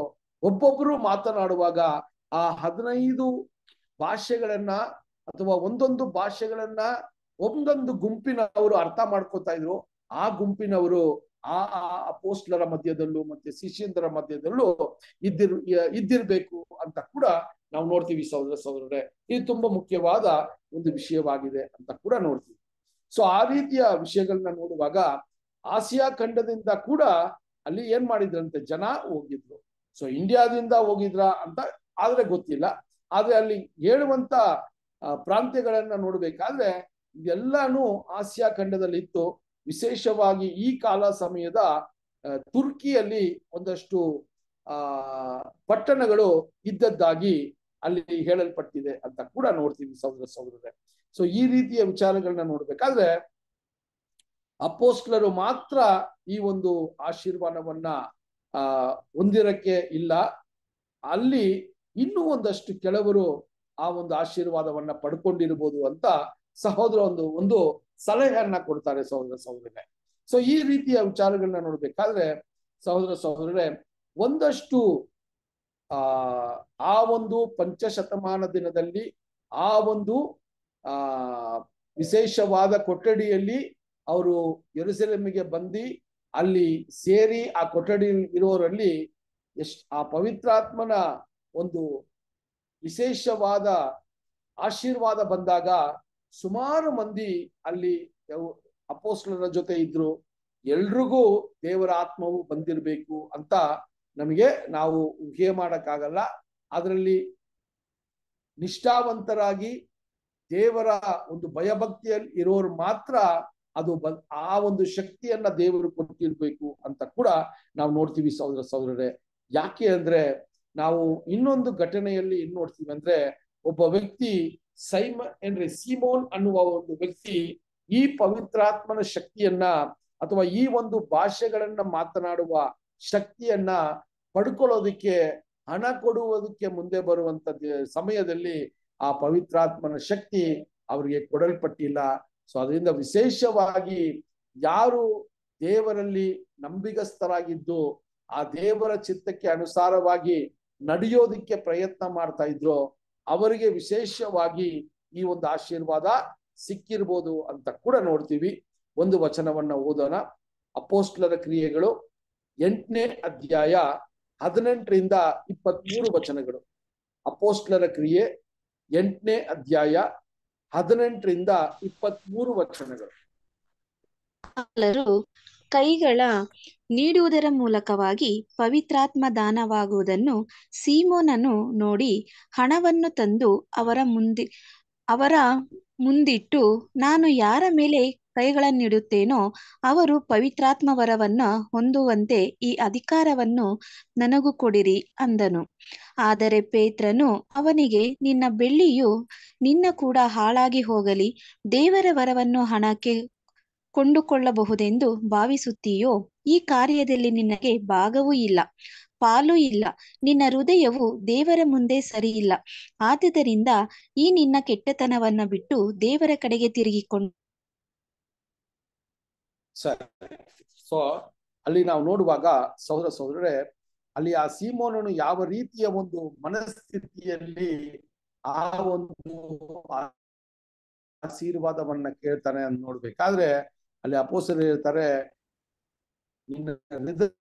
ಒಬ್ಬೊಬ್ರು ಮಾತನಾಡುವಾಗ ಆ ಹದಿನೈದು ಭಾಷೆಗಳನ್ನ ಅಥವಾ ಒಂದೊಂದು ಭಾಷೆಗಳನ್ನ ಒಂದೊಂದು ಗುಂಪಿನವರು ಅರ್ಥ ಮಾಡ್ಕೋತಾ ಇದ್ರು ಆ ಗುಂಪಿನವರು ಆ ಪೋಸ್ಟ್ಲರ ಮಧ್ಯದಲ್ಲೂ ಮತ್ತೆ ಶಿಷ್ಯಂದರ ಮಧ್ಯದಲ್ಲೂ ಇದ್ದಿರ್ ಇದ್ದಿರ್ಬೇಕು ಅಂತ ಕೂಡ ನಾವು ನೋಡ್ತೀವಿ ಸಹೋದರ ಸಹೋದರರೇ ಇದು ತುಂಬಾ ಮುಖ್ಯವಾದ ಒಂದು ವಿಷಯವಾಗಿದೆ ಅಂತ ಕೂಡ ನೋಡ್ತೀವಿ ಸೊ ಆ ರೀತಿಯ ವಿಷಯಗಳನ್ನ ನೋಡುವಾಗ ಆಸಿಯಾ ಖಂಡದಿಂದ ಕೂಡ ಅಲ್ಲಿ ಏನ್ ಮಾಡಿದ್ರಂತೆ ಜನ ಹೋಗಿದ್ರು ಸೊ ಇಂಡಿಯಾದಿಂದ ಹೋಗಿದ್ರ ಅಂತ ಆದ್ರೆ ಗೊತ್ತಿಲ್ಲ ಆದ್ರೆ ಅಲ್ಲಿ ಹೇಳುವಂತ ಪ್ರಾಂತ್ಯಗಳನ್ನ ನೋಡ್ಬೇಕಾದ್ರೆ ಇದೆಲ್ಲಾನು ಆಸಿಯಾ ಖಂಡದಲ್ಲಿ ಇತ್ತು ವಿಶೇಷವಾಗಿ ಈ ಕಾಲ ಸಮಯದ ತುರ್ಕಿಯಲ್ಲಿ ಒಂದಷ್ಟು ಆ ಪಟ್ಟಣಗಳು ಇದ್ದದ್ದಾಗಿ ಅಲ್ಲಿ ಹೇಳಲ್ಪಟ್ಟಿದೆ ಅಂತ ಕೂಡ ನೋಡ್ತೀವಿ ಸಹೋದರ ಸಹೋದರರೇ ಸೊ ಈ ರೀತಿಯ ವಿಚಾರಗಳನ್ನ ನೋಡ್ಬೇಕಾದ್ರೆ ಅಪೋಸ್ಟ್ಲರು ಮಾತ್ರ ಈ ಒಂದು ಆಶೀರ್ವಾದವನ್ನ ಆ ಹೊಂದಿರಕ್ಕೆ ಇಲ್ಲ ಅಲ್ಲಿ ಇನ್ನೂ ಒಂದಷ್ಟು ಕೆಲವರು ಆ ಒಂದು ಆಶೀರ್ವಾದವನ್ನ ಪಡ್ಕೊಂಡಿರ್ಬೋದು ಅಂತ ಸಹೋದರ ಒಂದು ಒಂದು ಸಲಹೆಯನ್ನ ಕೊಡ್ತಾರೆ ಸಹೋದರ ಸಹೋದರರೇ ಸೊ ಈ ರೀತಿಯ ವಿಚಾರಗಳನ್ನ ನೋಡ್ಬೇಕಾದ್ರೆ ಸಹೋದರ ಸಹೋದರರೇ ಒಂದಷ್ಟು ಆ ಆ ಒಂದು ಪಂಚಶತಮಾನ ದಿನದಲ್ಲಿ ಆ ಒಂದು ಆ ವಿಶೇಷವಾದ ಕೊಠಡಿಯಲ್ಲಿ ಅವರು ಯರುಸೆಲೆಮಿಗೆ ಬಂದು ಅಲ್ಲಿ ಸೇರಿ ಆ ಕೊಠಡಿ ಇರೋರಲ್ಲಿ ಎಷ್ಟ್ ಆ ಪವಿತ್ರಾತ್ಮನ ಒಂದು ವಿಶೇಷವಾದ ಆಶೀರ್ವಾದ ಬಂದಾಗ ಸುಮಾರು ಮಂದಿ ಅಲ್ಲಿ ಅಪೋಸ್ಲರ ಜೊತೆ ಇದ್ರು ಎಲ್ರಿಗೂ ದೇವರ ಆತ್ಮವು ಬಂದಿರಬೇಕು ಅಂತ ನಮಗೆ ನಾವು ಊಹೆ ಮಾಡಕ್ಕಾಗಲ್ಲ ಅದರಲ್ಲಿ ನಿಷ್ಠಾವಂತರಾಗಿ ದೇವರ ಒಂದು ಭಯಭಕ್ತಿಯಲ್ಲಿ ಇರೋರು ಮಾತ್ರ ಅದು ಬ ಆ ಒಂದು ಶಕ್ತಿಯನ್ನ ದೇವರು ಕೊಟ್ಟಿರ್ಬೇಕು ಅಂತ ಕೂಡ ನಾವು ನೋಡ್ತೀವಿ ಸಹೋದರ ಸಹೋದರರೇ ಯಾಕೆ ಅಂದ್ರೆ ನಾವು ಇನ್ನೊಂದು ಘಟನೆಯಲ್ಲಿ ಏನ್ ನೋಡ್ತೀವಿ ಅಂದ್ರೆ ಒಬ್ಬ ವ್ಯಕ್ತಿ ಸೈಮ ಅಂದ್ರೆ ಸಿಮೋನ್ ಅನ್ನುವ ಒಂದು ವ್ಯಕ್ತಿ ಈ ಪವಿತ್ರಾತ್ಮನ ಶಕ್ತಿಯನ್ನ ಅಥವಾ ಈ ಒಂದು ಭಾಷೆಗಳನ್ನ ಮಾತನಾಡುವ ಶಕ್ತಿಯನ್ನ ಪಡ್ಕೊಳ್ಳೋದಕ್ಕೆ ಹಣ ಕೊಡುವುದಕ್ಕೆ ಮುಂದೆ ಬರುವಂತ ಸಮಯದಲ್ಲಿ ಆ ಪವಿತ್ರಾತ್ಮನ ಶಕ್ತಿ ಅವರಿಗೆ ಕೊಡಲ್ಪಟ್ಟಿಲ್ಲ ಸೊ ಅದರಿಂದ ವಿಶೇಷವಾಗಿ ಯಾರು ದೇವರಲ್ಲಿ ನಂಬಿಗಸ್ಥರಾಗಿದ್ದು ಆ ದೇವರ ಚಿತ್ತಕ್ಕೆ ಅನುಸಾರವಾಗಿ ನಡೆಯೋದಿಕ್ಕೆ ಪ್ರಯತ್ನ ಮಾಡ್ತಾ ಇದ್ರು ಅವರಿಗೆ ವಿಶೇಷವಾಗಿ ಈ ಒಂದು ಆಶೀರ್ವಾದ ಸಿಕ್ಕಿರ್ಬೋದು ಅಂತ ಕೂಡ ನೋಡ್ತೀವಿ ಒಂದು ವಚನವನ್ನ ಓದೋಣ ಅಪೋಸ್ಟ್ಲರ ಕ್ರಿಯೆಗಳು ಎಂಟನೇ ಅಧ್ಯಾಯ ಹದಿನೆಂಟರಿಂದ ಇಪ್ಪತ್ಮೂರು ವಚನಗಳು ಅಪೋಸ್ಟ್ಲರ ಕ್ರಿಯೆ ಎಂಟನೇ ಅಧ್ಯಾಯ ಹದಿನೆಂಟರಿಂದ ಇಪ್ಪತ್ಮೂರು ವಚನಗಳು ಕೈಗಳ ನೀಡುವುದರ ಮೂಲಕವಾಗಿ ಪವಿತ್ರಾತ್ಮ ದಾನವಾಗುವುದನ್ನು ಸೀಮೋನನು ನೋಡಿ ಹಣವನ್ನು ತಂದು ಅವರ ಮುಂದಿ ಅವರ ಮುಂದಿಟ್ಟು ನಾನು ಯಾರ ಮೇಲೆ ಕೈಗಳನ್ನಿಡುತ್ತೇನೋ ಅವರು ಪವಿತ್ರಾತ್ಮ ವರವನ್ನು ಹೊಂದುವಂತೆ ಈ ಅಧಿಕಾರವನ್ನು ನನಗೂ ಕೊಡಿರಿ ಅಂದನು ಆದರೆ ಪೇತ್ರನು ಅವನಿಗೆ ನಿನ್ನ ಬೆಳ್ಳಿಯು ನಿನ್ನ ಕೂಡ ಹಾಳಾಗಿ ಹೋಗಲಿ ದೇವರ ವರವನ್ನು ಹಣಕ್ಕೆ ಕೊಂಡುಕೊಳ್ಳಬಹುದೆಂದು ಭಾವಿಸುತ್ತೀಯೋ ಈ ಕಾರ್ಯದಲ್ಲಿ ನಿನಗೆ ಭಾಗವೂ ಇಲ್ಲ ಪಾಲು ಇಲ್ಲ ನಿನ್ನ ಹೃದಯವು ದೇವರ ಮುಂದೆ ಸರಿಯಿಲ್ಲ ಆದುದರಿಂದ ಈ ನಿನ್ನ ಕೆಟ್ಟತನವನ್ನ ಬಿಟ್ಟು ದೇವರ ಕಡೆಗೆ ತಿರುಗಿಕೊಂಡು ಸೊ ಅಲ್ಲಿ ನಾವು ನೋಡುವಾಗ ಸಹೋದರ ಸಹೋದರರೇ ಅಲ್ಲಿ ಆ ಸೀಮೋನನು ಯಾವ ರೀತಿಯ ಒಂದು ಮನಸ್ಥಿತಿಯಲ್ಲಿ ಆ ಒಂದು ಆಶೀರ್ವಾದವನ್ನ ಕೇಳ್ತಾನೆ ಅಂತ ನೋಡ್ಬೇಕಾದ್ರೆ ಅಲ್ಲಿ ಅಪೋಸರು ಹೇಳ್ತಾರೆ [UNINTELLIGIBLE]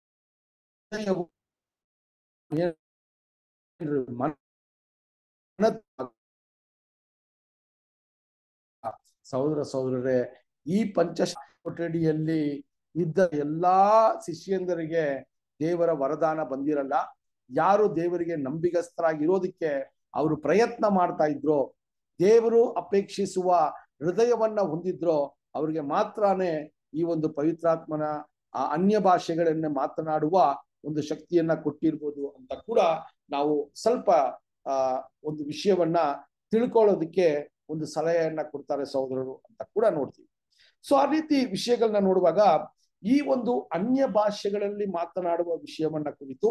ಸಹೋದರ ಸಹೋದರರೇ ಈ ಪಂಚ ಕೊಠಡಿಯಲ್ಲಿ ಇದ್ದ ಎಲ್ಲಾ ಶಿಷ್ಯಂದರಿಗೆ ದೇವರ ವರದಾನ ಬಂದಿರಲ್ಲ ಯಾರು ದೇವರಿಗೆ ನಂಬಿಗಸ್ತರಾಗಿರೋದಕ್ಕೆ ಅವರು ಪ್ರಯತ್ನ ಮಾಡ್ತಾ ಇದ್ರು ದೇವರು ಅಪೇಕ್ಷಿಸುವ ಹೃದಯವನ್ನ ಹೊಂದಿದ್ರು ಅವ್ರಿಗೆ ಮಾತ್ರನೇ ಈ ಒಂದು ಪವಿತ್ರಾತ್ಮನ ಆ ಅನ್ಯ ಭಾಷೆಗಳನ್ನೇ ಮಾತನಾಡುವ ಒಂದು ಶಕ್ತಿಯನ್ನ ಕೊಟ್ಟಿರ್ಬೋದು ಅಂತ ಕೂಡ ನಾವು ಸ್ವಲ್ಪ ಆ ಒಂದು ವಿಷಯವನ್ನ ತಿಳ್ಕೊಳ್ಳೋದಕ್ಕೆ ಒಂದು ಸಲಹೆಯನ್ನ ಕೊಡ್ತಾರೆ ಸಹೋದರರು ಅಂತ ಕೂಡ ನೋಡ್ತೀವಿ ಸೊ ಆ ರೀತಿ ವಿಷಯಗಳನ್ನ ನೋಡುವಾಗ ಈ ಒಂದು ಅನ್ಯ ಭಾಷೆಗಳಲ್ಲಿ ಮಾತನಾಡುವ ವಿಷಯವನ್ನ ಕುರಿತು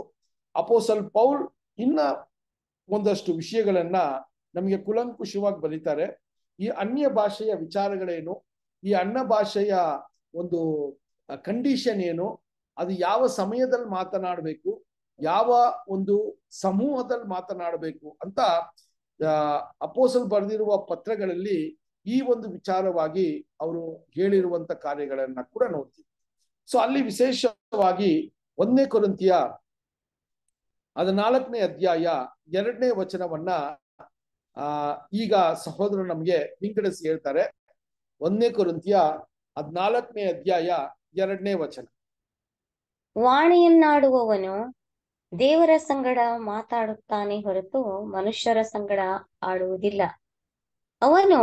ಅಪೋಸಲ್ ಪೌಲ್ ಇನ್ನ ಒಂದಷ್ಟು ವಿಷಯಗಳನ್ನ ನಮಗೆ ಕುಲಂಕುಶವಾಗಿ ಬರೀತಾರೆ ಈ ಅನ್ಯ ಭಾಷೆಯ ವಿಚಾರಗಳೇನು ಈ ಅನ್ನ ಭಾಷೆಯ ಒಂದು ಕಂಡೀಷನ್ ಏನು ಅದು ಯಾವ ಸಮಯದಲ್ಲಿ ಮಾತನಾಡಬೇಕು ಯಾವ ಒಂದು ಸಮೂಹದಲ್ಲಿ ಮಾತನಾಡಬೇಕು ಅಂತ ಅಪೋಸಲ್ ಬರೆದಿರುವ ಪತ್ರಗಳಲ್ಲಿ ಈ ಒಂದು ವಿಚಾರವಾಗಿ ಅವರು ಹೇಳಿರುವಂತ ಕಾರ್ಯಗಳನ್ನ ಕೂಡ ನೋಡ್ತೀವಿ ಸೊ ಅಲ್ಲಿ ವಿಶೇಷವಾಗಿ ಒಂದನೇ ಕೊರಂತಿಯ ನಾಲ್ಕನೇ ಅಧ್ಯಾಯ ಎರಡನೇ ವಚನವನ್ನ ಆ ಈಗ ಸಹೋದರ ನಮಗೆ ವಿಂಗಡಿಸಿ ಹೇಳ್ತಾರೆ ಒಂದನೇ ಕುರಿತಿಯ ಹದ್ನಾಲ್ಕನೇ ಅಧ್ಯಾಯ ಎರಡನೇ ವಚನ ವಾಣಿಯನ್ನಾಡುವವನು ದೇವರ ಸಂಗಡ ಮಾತಾಡುತ್ತಾನೆ ಹೊರತು ಮನುಷ್ಯರ ಸಂಗಡ ಆಡುವುದಿಲ್ಲ ಅವನು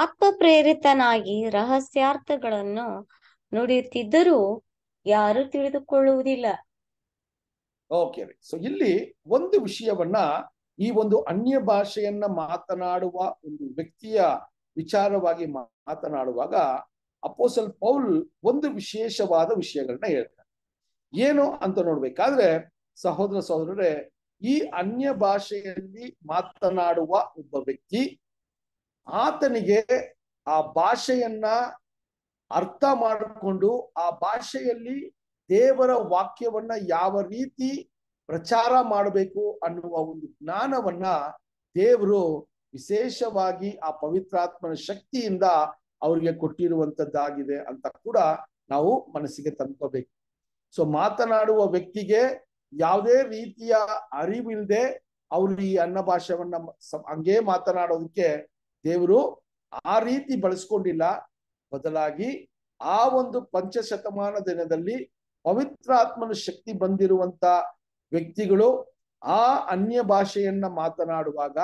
ಆತ್ಮ ಪ್ರೇರಿತನಾಗಿ ರಹಸ್ಯಾರ್ಥಗಳನ್ನು ನುಡಿಯುತ್ತಿದ್ದರೂ ಯಾರು ತಿಳಿದುಕೊಳ್ಳುವುದಿಲ್ಲ ಓಕೆ ಸೊ ಇಲ್ಲಿ ಒಂದು ವಿಷಯವನ್ನ ಈ ಒಂದು ಅನ್ಯ ಭಾಷೆಯನ್ನ ಮಾತನಾಡುವ ಒಂದು ವ್ಯಕ್ತಿಯ ವಿಚಾರವಾಗಿ ಮಾತನಾಡುವಾಗ ಅಪೋಸಲ್ ಪೌಲ್ ಒಂದು ವಿಶೇಷವಾದ ವಿಷಯಗಳನ್ನ ಹೇಳ್ತಾರೆ ಏನು ಅಂತ ನೋಡ್ಬೇಕಾದ್ರೆ ಸಹೋದರ ಸಹೋದರರೇ ಈ ಅನ್ಯ ಭಾಷೆಯಲ್ಲಿ ಮಾತನಾಡುವ ಒಬ್ಬ ವ್ಯಕ್ತಿ ಆತನಿಗೆ ಆ ಭಾಷೆಯನ್ನ ಅರ್ಥ ಮಾಡಿಕೊಂಡು ಆ ಭಾಷೆಯಲ್ಲಿ ದೇವರ ವಾಕ್ಯವನ್ನ ಯಾವ ರೀತಿ ಪ್ರಚಾರ ಮಾಡಬೇಕು ಅನ್ನುವ ಒಂದು ಜ್ಞಾನವನ್ನ ದೇವರು ವಿಶೇಷವಾಗಿ ಆ ಪವಿತ್ರಾತ್ಮನ ಶಕ್ತಿಯಿಂದ ಅವ್ರಿಗೆ ಕೊಟ್ಟಿರುವಂತದ್ದಾಗಿದೆ ಅಂತ ಕೂಡ ನಾವು ಮನಸ್ಸಿಗೆ ತಂದ್ಕೋಬೇಕು ಸೊ ಮಾತನಾಡುವ ವ್ಯಕ್ತಿಗೆ ಯಾವುದೇ ರೀತಿಯ ಅರಿವಿಲ್ಲದೆ ಅವರು ಈ ಅನ್ನ ಭಾಷೆವನ್ನ ಹಂಗೆ ಮಾತನಾಡೋದಕ್ಕೆ ದೇವರು ಆ ರೀತಿ ಬಳಸ್ಕೊಂಡಿಲ್ಲ ಬದಲಾಗಿ ಆ ಒಂದು ಪಂಚಶತಮಾನ ದಿನದಲ್ಲಿ ಪವಿತ್ರಾತ್ಮನ ಶಕ್ತಿ ಬಂದಿರುವಂತ ವ್ಯಕ್ತಿಗಳು ಆ ಅನ್ಯ ಭಾಷೆಯನ್ನ ಮಾತನಾಡುವಾಗ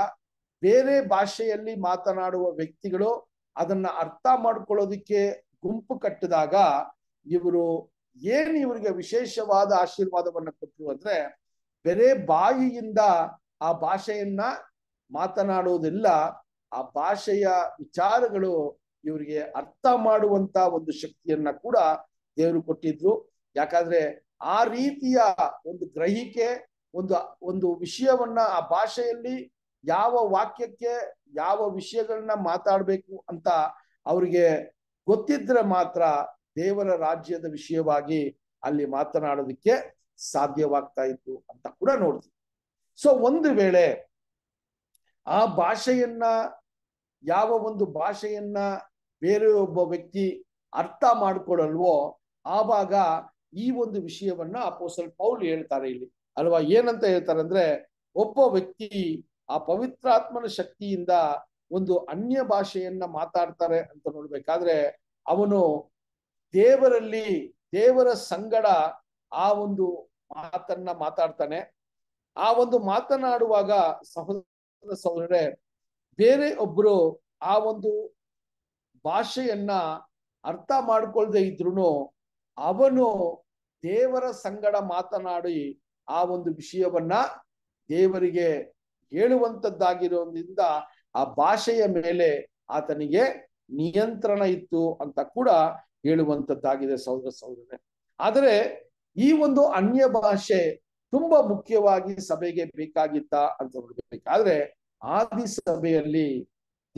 ಬೇರೆ ಭಾಷೆಯಲ್ಲಿ ಮಾತನಾಡುವ ವ್ಯಕ್ತಿಗಳು ಅದನ್ನ ಅರ್ಥ ಮಾಡ್ಕೊಳ್ಳೋದಿಕ್ಕೆ ಗುಂಪು ಕಟ್ಟಿದಾಗ ಇವರು ಏನ್ ಇವರಿಗೆ ವಿಶೇಷವಾದ ಆಶೀರ್ವಾದವನ್ನ ಕೊಟ್ಟರು ಅಂದ್ರೆ ಬೇರೆ ಬಾಯಿಯಿಂದ ಆ ಭಾಷೆಯನ್ನ ಮಾತನಾಡುವುದಿಲ್ಲ ಆ ಭಾಷೆಯ ವಿಚಾರಗಳು ಇವರಿಗೆ ಅರ್ಥ ಮಾಡುವಂತ ಒಂದು ಶಕ್ತಿಯನ್ನ ಕೂಡ ದೇವರು ಕೊಟ್ಟಿದ್ರು ಯಾಕಂದ್ರೆ ಆ ರೀತಿಯ ಒಂದು ಗ್ರಹಿಕೆ ಒಂದು ಒಂದು ವಿಷಯವನ್ನ ಆ ಭಾಷೆಯಲ್ಲಿ ಯಾವ ವಾಕ್ಯಕ್ಕೆ ಯಾವ ವಿಷಯಗಳನ್ನ ಮಾತಾಡಬೇಕು ಅಂತ ಅವರಿಗೆ ಗೊತ್ತಿದ್ರೆ ಮಾತ್ರ ದೇವರ ರಾಜ್ಯದ ವಿಷಯವಾಗಿ ಅಲ್ಲಿ ಮಾತನಾಡೋದಕ್ಕೆ ಸಾಧ್ಯವಾಗ್ತಾ ಇತ್ತು ಅಂತ ಕೂಡ ನೋಡ್ತೀವಿ ಸೊ ಒಂದು ವೇಳೆ ಆ ಭಾಷೆಯನ್ನ ಯಾವ ಒಂದು ಭಾಷೆಯನ್ನ ಬೇರೆ ಒಬ್ಬ ವ್ಯಕ್ತಿ ಅರ್ಥ ಮಾಡ್ಕೊಡಲ್ವೋ ಆವಾಗ ಈ ಒಂದು ವಿಷಯವನ್ನ ಅಪೋಸಲ್ ಪೌಲ್ ಹೇಳ್ತಾರೆ ಇಲ್ಲಿ ಅಲ್ವಾ ಏನಂತ ಹೇಳ್ತಾರೆ ಅಂದ್ರೆ ಒಬ್ಬ ವ್ಯಕ್ತಿ ಆ ಪವಿತ್ರಾತ್ಮನ ಶಕ್ತಿಯಿಂದ ಒಂದು ಅನ್ಯ ಭಾಷೆಯನ್ನ ಮಾತಾಡ್ತಾರೆ ಅಂತ ನೋಡ್ಬೇಕಾದ್ರೆ ಅವನು ದೇವರಲ್ಲಿ ದೇವರ ಸಂಗಡ ಆ ಒಂದು ಮಾತನ್ನ ಮಾತಾಡ್ತಾನೆ ಆ ಒಂದು ಮಾತನಾಡುವಾಗ ಸಹೋದರ ಸಹೋದರೇ ಬೇರೆ ಒಬ್ರು ಆ ಒಂದು ಭಾಷೆಯನ್ನ ಅರ್ಥ ಮಾಡ್ಕೊಳ್ದೆ ಇದ್ರು ಅವನು ದೇವರ ಸಂಗಡ ಮಾತನಾಡಿ ಆ ಒಂದು ವಿಷಯವನ್ನ ದೇವರಿಗೆ ಹೇಳುವಂಥದ್ದಾಗಿರೋದ್ರಿಂದ ಆ ಭಾಷೆಯ ಮೇಲೆ ಆತನಿಗೆ ನಿಯಂತ್ರಣ ಇತ್ತು ಅಂತ ಕೂಡ ಹೇಳುವಂಥದ್ದಾಗಿದೆ ಸಹೋದರ ಸೌಧನೆ ಆದರೆ ಈ ಒಂದು ಅನ್ಯ ಭಾಷೆ ತುಂಬಾ ಮುಖ್ಯವಾಗಿ ಸಭೆಗೆ ಬೇಕಾಗಿತ್ತ ಅಂತ ನೋಡ್ಬೇಕಾದ್ರೆ ಆದಿ ಸಭೆಯಲ್ಲಿ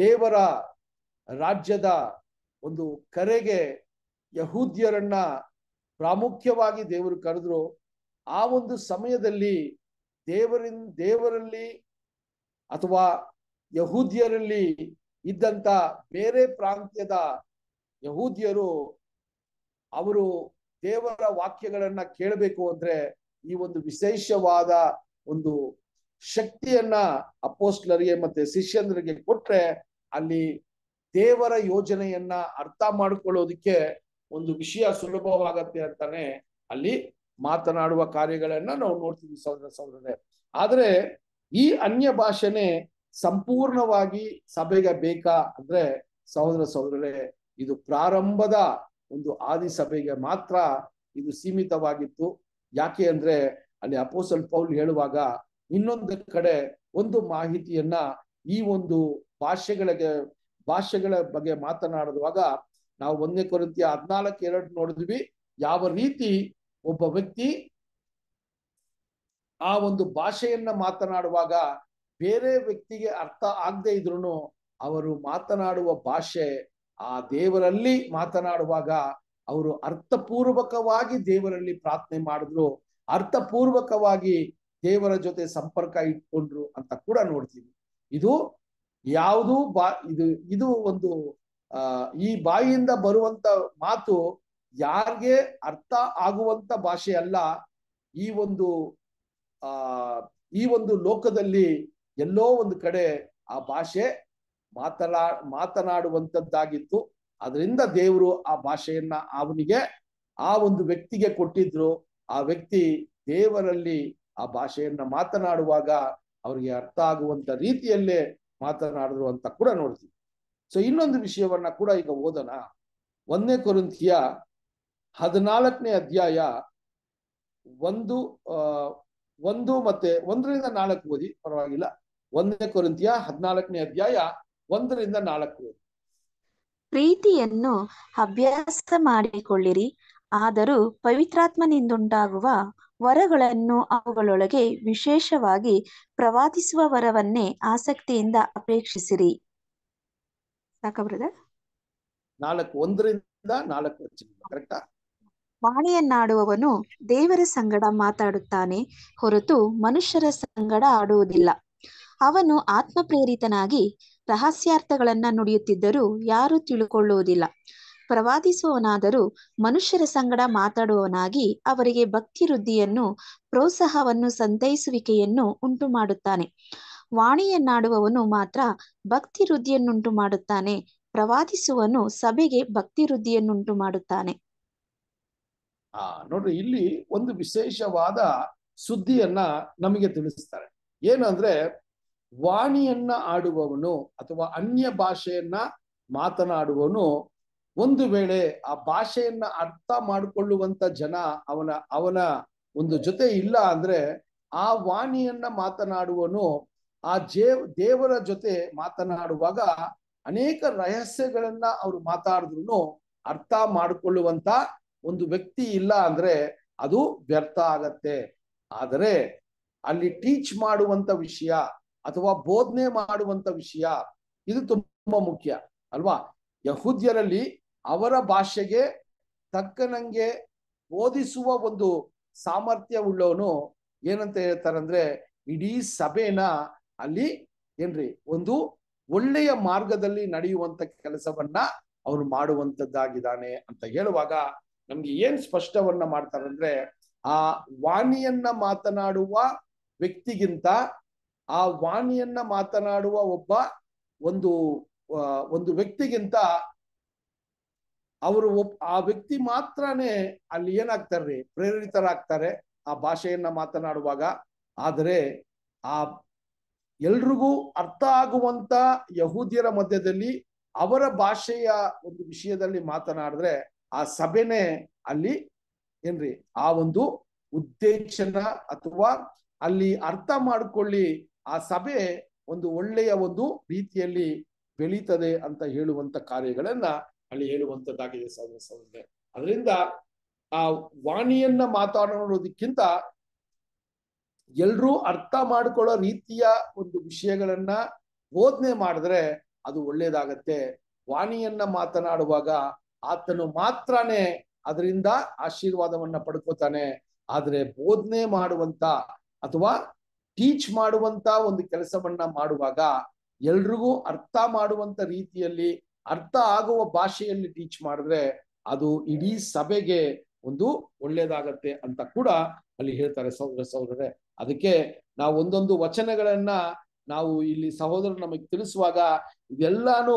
ದೇವರ ರಾಜ್ಯದ ಒಂದು ಕರೆಗೆ ಯಹೂದ್ಯರನ್ನ ಪ್ರಾಮುಖ್ಯವಾಗಿ ದೇವರು ಕರೆದ್ರು ಆ ಒಂದು ಸಮಯದಲ್ಲಿ ದೇವರಿಂದ ದೇವರಲ್ಲಿ ಅಥವಾ ಯಹೂದಿಯರಲ್ಲಿ ಇದ್ದಂತ ಬೇರೆ ಪ್ರಾಂತ್ಯದ ಯಹೂದಿಯರು ಅವರು ದೇವರ ವಾಕ್ಯಗಳನ್ನ ಕೇಳಬೇಕು ಅಂದ್ರೆ ಈ ಒಂದು ವಿಶೇಷವಾದ ಒಂದು ಶಕ್ತಿಯನ್ನ ಅಪೋಸ್ಟ್ಲರಿಗೆ ಮತ್ತೆ ಶಿಷ್ಯಂದ್ರಿಗೆ ಕೊಟ್ರೆ ಅಲ್ಲಿ ದೇವರ ಯೋಜನೆಯನ್ನ ಅರ್ಥ ಮಾಡಿಕೊಳ್ಳೋದಿಕ್ಕೆ ಒಂದು ವಿಷಯ ಸುಲಭವಾಗತ್ತೆ ಅಂತಾನೆ ಅಲ್ಲಿ ಮಾತನಾಡುವ ಕಾರ್ಯಗಳನ್ನ ನಾವು ನೋಡ್ತೀವಿ ಸಹೋದರ ಆದ್ರೆ ಈ ಅನ್ಯ ಭಾಷೆನೆ ಸಂಪೂರ್ಣವಾಗಿ ಸಭೆಗೆ ಬೇಕಾ ಅಂದ್ರೆ ಸಹೋದರ ಸಹೋದರರೇ ಇದು ಪ್ರಾರಂಭದ ಒಂದು ಆದಿ ಸಭೆಗೆ ಮಾತ್ರ ಇದು ಸೀಮಿತವಾಗಿತ್ತು ಯಾಕೆ ಅಂದ್ರೆ ಅಲ್ಲಿ ಅಪೋಸಲ್ ಪೌಲ್ ಹೇಳುವಾಗ ಇನ್ನೊಂದು ಕಡೆ ಒಂದು ಮಾಹಿತಿಯನ್ನ ಈ ಒಂದು ಭಾಷೆಗಳಿಗೆ ಭಾಷೆಗಳ ಬಗ್ಗೆ ಮಾತನಾಡುವಾಗ ನಾವು ಒಂದನೇ ಕೊರಂತಿಯ ಹದಿನಾಲ್ಕು ಎರಡು ನೋಡಿದ್ವಿ ಯಾವ ರೀತಿ ಒಬ್ಬ ವ್ಯಕ್ತಿ ಆ ಒಂದು ಭಾಷೆಯನ್ನ ಮಾತನಾಡುವಾಗ ಬೇರೆ ವ್ಯಕ್ತಿಗೆ ಅರ್ಥ ಆಗದೆ ಇದ್ರು ಅವರು ಮಾತನಾಡುವ ಭಾಷೆ ಆ ದೇವರಲ್ಲಿ ಮಾತನಾಡುವಾಗ ಅವರು ಅರ್ಥಪೂರ್ವಕವಾಗಿ ದೇವರಲ್ಲಿ ಪ್ರಾರ್ಥನೆ ಮಾಡಿದ್ರು ಅರ್ಥಪೂರ್ವಕವಾಗಿ ದೇವರ ಜೊತೆ ಸಂಪರ್ಕ ಇಟ್ಕೊಂಡ್ರು ಅಂತ ಕೂಡ ನೋಡ್ತೀವಿ ಇದು ಯಾವುದು ಬಾ ಇದು ಇದು ಒಂದು ಆ ಈ ಬಾಯಿಯಿಂದ ಬರುವಂತ ಮಾತು ಯಾರಿಗೆ ಅರ್ಥ ಆಗುವಂತ ಭಾಷೆ ಅಲ್ಲ ಈ ಒಂದು ಆ ಈ ಒಂದು ಲೋಕದಲ್ಲಿ ಎಲ್ಲೋ ಒಂದು ಕಡೆ ಆ ಭಾಷೆ ಮಾತನಾ ಮಾತನಾಡುವಂತದ್ದಾಗಿತ್ತು ಅದರಿಂದ ದೇವರು ಆ ಭಾಷೆಯನ್ನ ಅವನಿಗೆ ಆ ಒಂದು ವ್ಯಕ್ತಿಗೆ ಕೊಟ್ಟಿದ್ರು ಆ ವ್ಯಕ್ತಿ ದೇವರಲ್ಲಿ ಆ ಭಾಷೆಯನ್ನ ಮಾತನಾಡುವಾಗ ಅವ್ರಿಗೆ ಅರ್ಥ ಆಗುವಂತ ರೀತಿಯಲ್ಲೇ ಮಾತನಾಡಿದ್ರು ಅಂತ ಕೂಡ ನೋಡ್ತೀವಿ ಸೊ ಇನ್ನೊಂದು ವಿಷಯವನ್ನ ಕೂಡ ಈಗ ಓದೋಣ ಒಂದನೇ ಕೊರಂತಿಯ ಹದಿನಾಲ್ಕನೇ ಅಧ್ಯಾಯ ಒಂದು ಒಂದು ಮತ್ತೆ ಒಂದರಿಂದ ನಾಲ್ಕು ಓದಿ ಪರವಾಗಿಲ್ಲ ಒಂದನೇ ಕೊರಂತಿಯ ಹದಿನಾಲ್ಕನೇ ಅಧ್ಯಾಯ ಒಂದರಿಂದ ನಾಲ್ಕು ಓದಿ ಪ್ರೀತಿಯನ್ನು ಅಭ್ಯಾಸ ಮಾಡಿಕೊಳ್ಳಿರಿ ಆದರೂ ಪವಿತ್ರಾತ್ಮನಿಂದುಂಟಾಗುವ ವರಗಳನ್ನು ಅವುಗಳೊಳಗೆ ವಿಶೇಷವಾಗಿ ಪ್ರವಾದಿಸುವ ವರವನ್ನೇ ಆಸಕ್ತಿಯಿಂದ ಅಪೇಕ್ಷಿಸಿರಿ ನಾಲ್ಕು ಒಂದರಿಂದ ನಾಲ್ಕು ಕರೆಕ್ಟಾ ವಾಣಿಯನ್ನಾಡುವವನು ದೇವರ ಸಂಗಡ ಮಾತಾಡುತ್ತಾನೆ ಹೊರತು ಮನುಷ್ಯರ ಸಂಗಡ ಆಡುವುದಿಲ್ಲ ಅವನು ಆತ್ಮ ಪ್ರೇರಿತನಾಗಿ ರಹಸ್ಯಾರ್ಥಗಳನ್ನ ನುಡಿಯುತ್ತಿದ್ದರೂ ಯಾರೂ ತಿಳುಕೊಳ್ಳುವುದಿಲ್ಲ ಪ್ರವಾದಿಸುವವನಾದರೂ ಮನುಷ್ಯರ ಸಂಗಡ ಮಾತಾಡುವವನಾಗಿ ಅವರಿಗೆ ಭಕ್ತಿ ವೃದ್ಧಿಯನ್ನು ಪ್ರೋತ್ಸಾಹವನ್ನು ಸಂತೈಸುವಿಕೆಯನ್ನು ಉಂಟು ಮಾಡುತ್ತಾನೆ ವಾಣಿಯನ್ನಾಡುವವನು ಮಾತ್ರ ಭಕ್ತಿ ವೃದ್ಧಿಯನ್ನುಂಟು ಮಾಡುತ್ತಾನೆ ಪ್ರವಾದಿಸುವನು ಸಭೆಗೆ ಭಕ್ತಿ ವೃದ್ಧಿಯನ್ನುಂಟು ಮಾಡುತ್ತಾನೆ ಆ ನೋಡ್ರಿ ಇಲ್ಲಿ ಒಂದು ವಿಶೇಷವಾದ ಸುದ್ದಿಯನ್ನ ನಮಗೆ ತಿಳಿಸ್ತಾರೆ ಏನಂದ್ರೆ ವಾಣಿಯನ್ನ ಆಡುವವನು ಅಥವಾ ಅನ್ಯ ಭಾಷೆಯನ್ನ ಮಾತನಾಡುವವನು ಒಂದು ವೇಳೆ ಆ ಭಾಷೆಯನ್ನ ಅರ್ಥ ಮಾಡಿಕೊಳ್ಳುವಂತ ಜನ ಅವನ ಅವನ ಒಂದು ಜೊತೆ ಇಲ್ಲ ಅಂದ್ರೆ ಆ ವಾಣಿಯನ್ನ ಮಾತನಾಡುವನು ಆ ಜೇವ್ ದೇವರ ಜೊತೆ ಮಾತನಾಡುವಾಗ ಅನೇಕ ರಹಸ್ಯಗಳನ್ನ ಅವರು ಮಾತಾಡಿದ್ರು ಅರ್ಥ ಮಾಡಿಕೊಳ್ಳುವಂತ ಒಂದು ವ್ಯಕ್ತಿ ಇಲ್ಲ ಅಂದ್ರೆ ಅದು ವ್ಯರ್ಥ ಆಗತ್ತೆ ಆದರೆ ಅಲ್ಲಿ ಟೀಚ್ ಮಾಡುವಂತ ವಿಷಯ ಅಥವಾ ಬೋಧನೆ ಮಾಡುವಂತ ವಿಷಯ ಇದು ತುಂಬಾ ಮುಖ್ಯ ಅಲ್ವಾ ಯಹೂದ್ಯರಲ್ಲಿ ಅವರ ಭಾಷೆಗೆ ತಕ್ಕನಂಗೆ ಬೋಧಿಸುವ ಒಂದು ಸಾಮರ್ಥ್ಯ ಉಳ್ಳವನು ಏನಂತ ಹೇಳ್ತಾರಂದ್ರೆ ಇಡೀ ಸಭೆನ ಅಲ್ಲಿ ಏನ್ರಿ ಒಂದು ಒಳ್ಳೆಯ ಮಾರ್ಗದಲ್ಲಿ ನಡೆಯುವಂತ ಕೆಲಸವನ್ನ ಅವನು ಮಾಡುವಂತದ್ದಾಗಿದ್ದಾನೆ ಅಂತ ಹೇಳುವಾಗ ನಮ್ಗೆ ಏನ್ ಸ್ಪಷ್ಟವನ್ನ ಮಾಡ್ತಾರಂದ್ರೆ ಆ ವಾಣಿಯನ್ನ ಮಾತನಾಡುವ ವ್ಯಕ್ತಿಗಿಂತ ಆ ವಾಣಿಯನ್ನ ಮಾತನಾಡುವ ಒಬ್ಬ ಒಂದು ಒಂದು ವ್ಯಕ್ತಿಗಿಂತ ಅವರು ಆ ವ್ಯಕ್ತಿ ಮಾತ್ರನೇ ಅಲ್ಲಿ ಏನಾಗ್ತಾರ್ರಿ ಪ್ರೇರಿತರಾಗ್ತಾರೆ ಆ ಭಾಷೆಯನ್ನ ಮಾತನಾಡುವಾಗ ಆದರೆ ಆ ಎಲ್ರಿಗೂ ಅರ್ಥ ಆಗುವಂತ ಯಹೂದಿಯರ ಮಧ್ಯದಲ್ಲಿ ಅವರ ಭಾಷೆಯ ಒಂದು ವಿಷಯದಲ್ಲಿ ಮಾತನಾಡಿದ್ರೆ ಆ ಸಭೆನೇ ಅಲ್ಲಿ ಏನ್ರಿ ಆ ಒಂದು ಉದ್ದೇಶನ ಅಥವಾ ಅಲ್ಲಿ ಅರ್ಥ ಮಾಡಿಕೊಳ್ಳಿ ಆ ಸಭೆ ಒಂದು ಒಳ್ಳೆಯ ಒಂದು ರೀತಿಯಲ್ಲಿ ಬೆಳೀತದೆ ಅಂತ ಹೇಳುವಂತ ಕಾರ್ಯಗಳನ್ನ ಅಲ್ಲಿ ಹೇಳುವಂತದ್ದಾಗಿದೆ ಸಹೋದರ ಅದರಿಂದ ಆ ವಾಣಿಯನ್ನ ಮಾತಾಡೋದಕ್ಕಿಂತ ಎಲ್ರೂ ಅರ್ಥ ಮಾಡ್ಕೊಳ್ಳೋ ರೀತಿಯ ಒಂದು ವಿಷಯಗಳನ್ನ ಬೋಧನೆ ಮಾಡಿದ್ರೆ ಅದು ಒಳ್ಳೇದಾಗತ್ತೆ ವಾಣಿಯನ್ನ ಮಾತನಾಡುವಾಗ ಆತನು ಮಾತ್ರನೇ ಅದರಿಂದ ಆಶೀರ್ವಾದವನ್ನ ಪಡ್ಕೋತಾನೆ ಆದ್ರೆ ಬೋಧನೆ ಮಾಡುವಂತ ಅಥವಾ ಟೀಚ್ ಮಾಡುವಂತ ಒಂದು ಕೆಲಸವನ್ನ ಮಾಡುವಾಗ ಎಲ್ರಿಗೂ ಅರ್ಥ ಮಾಡುವಂತ ರೀತಿಯಲ್ಲಿ ಅರ್ಥ ಆಗುವ ಭಾಷೆಯಲ್ಲಿ ಟೀಚ್ ಮಾಡಿದ್ರೆ ಅದು ಇಡೀ ಸಭೆಗೆ ಒಂದು ಒಳ್ಳೇದಾಗತ್ತೆ ಅಂತ ಕೂಡ ಅಲ್ಲಿ ಹೇಳ್ತಾರೆ ಸಹೋದರ ಸಹೋದರರೇ ಅದಕ್ಕೆ ನಾವು ಒಂದೊಂದು ವಚನಗಳನ್ನ ನಾವು ಇಲ್ಲಿ ಸಹೋದರ ನಮಗೆ ತಿಳಿಸುವಾಗ ಇದೆಲ್ಲಾನು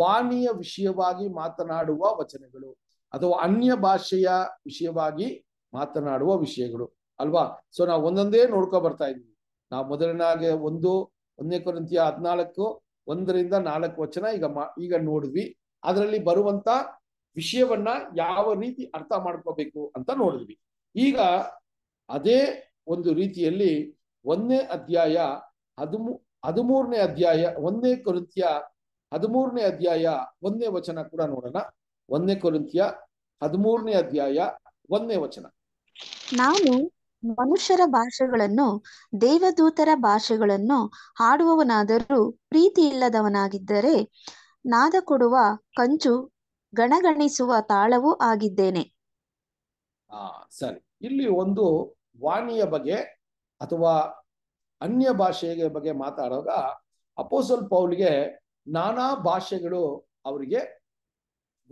ವಾಣಿಯ ವಿಷಯವಾಗಿ ಮಾತನಾಡುವ ವಚನಗಳು ಅಥವಾ ಅನ್ಯ ಭಾಷೆಯ ವಿಷಯವಾಗಿ ಮಾತನಾಡುವ ವಿಷಯಗಳು ಅಲ್ವಾ ಸೊ ನಾವು ಒಂದೊಂದೇ ನೋಡ್ಕೊ ಬರ್ತಾ ಇದ್ದೀವಿ ನಾವು ಮೊದಲನಾಗೆ ಒಂದು ಒಂದನೇ ಕೊರಂತಿಯ ಹದಿನಾಲ್ಕು ಒಂದರಿಂದ ನಾಲ್ಕು ವಚನ ಈಗ ಈಗ ನೋಡಿದ್ವಿ ಅದರಲ್ಲಿ ಬರುವಂತ ವಿಷಯವನ್ನ ಯಾವ ರೀತಿ ಅರ್ಥ ಮಾಡ್ಕೋಬೇಕು ಅಂತ ನೋಡಿದ್ವಿ ಈಗ ಅದೇ ಒಂದು ರೀತಿಯಲ್ಲಿ ಒಂದನೇ ಅಧ್ಯಾಯ ಹದಿಮೂ ಹದಿಮೂರನೇ ಅಧ್ಯಾಯ ಒಂದನೇ ಕೊರಂತಿಯ ಹದಿಮೂರನೇ ಅಧ್ಯಾಯ ಒಂದನೇ ವಚನ ಕೂಡ ನೋಡೋಣ ಒಂದನೇ ಕೊರಂತಿಯ ಹದಿಮೂರನೇ ಅಧ್ಯಾಯ ಒಂದನೇ ವಚನ ನಾನು ಮನುಷ್ಯರ ಭಾಷೆಗಳನ್ನು ದೇವದೂತರ ಭಾಷೆಗಳನ್ನು ಹಾಡುವವನಾದರೂ ಪ್ರೀತಿ ಇಲ್ಲದವನಾಗಿದ್ದರೆ ನಾದ ಕೊಡುವ ಕಂಚು ಗಣಗಣಿಸುವ ತಾಳವೂ ಆಗಿದ್ದೇನೆ ಆ ಸರಿ ಇಲ್ಲಿ ಒಂದು ವಾಣಿಯ ಬಗ್ಗೆ ಅಥವಾ ಅನ್ಯ ಭಾಷೆಯ ಬಗ್ಗೆ ಮಾತಾಡುವಾಗ ಅಪೋಸಲ್ ಪೌಲ್ಗೆ ನಾನಾ ಭಾಷೆಗಳು ಅವರಿಗೆ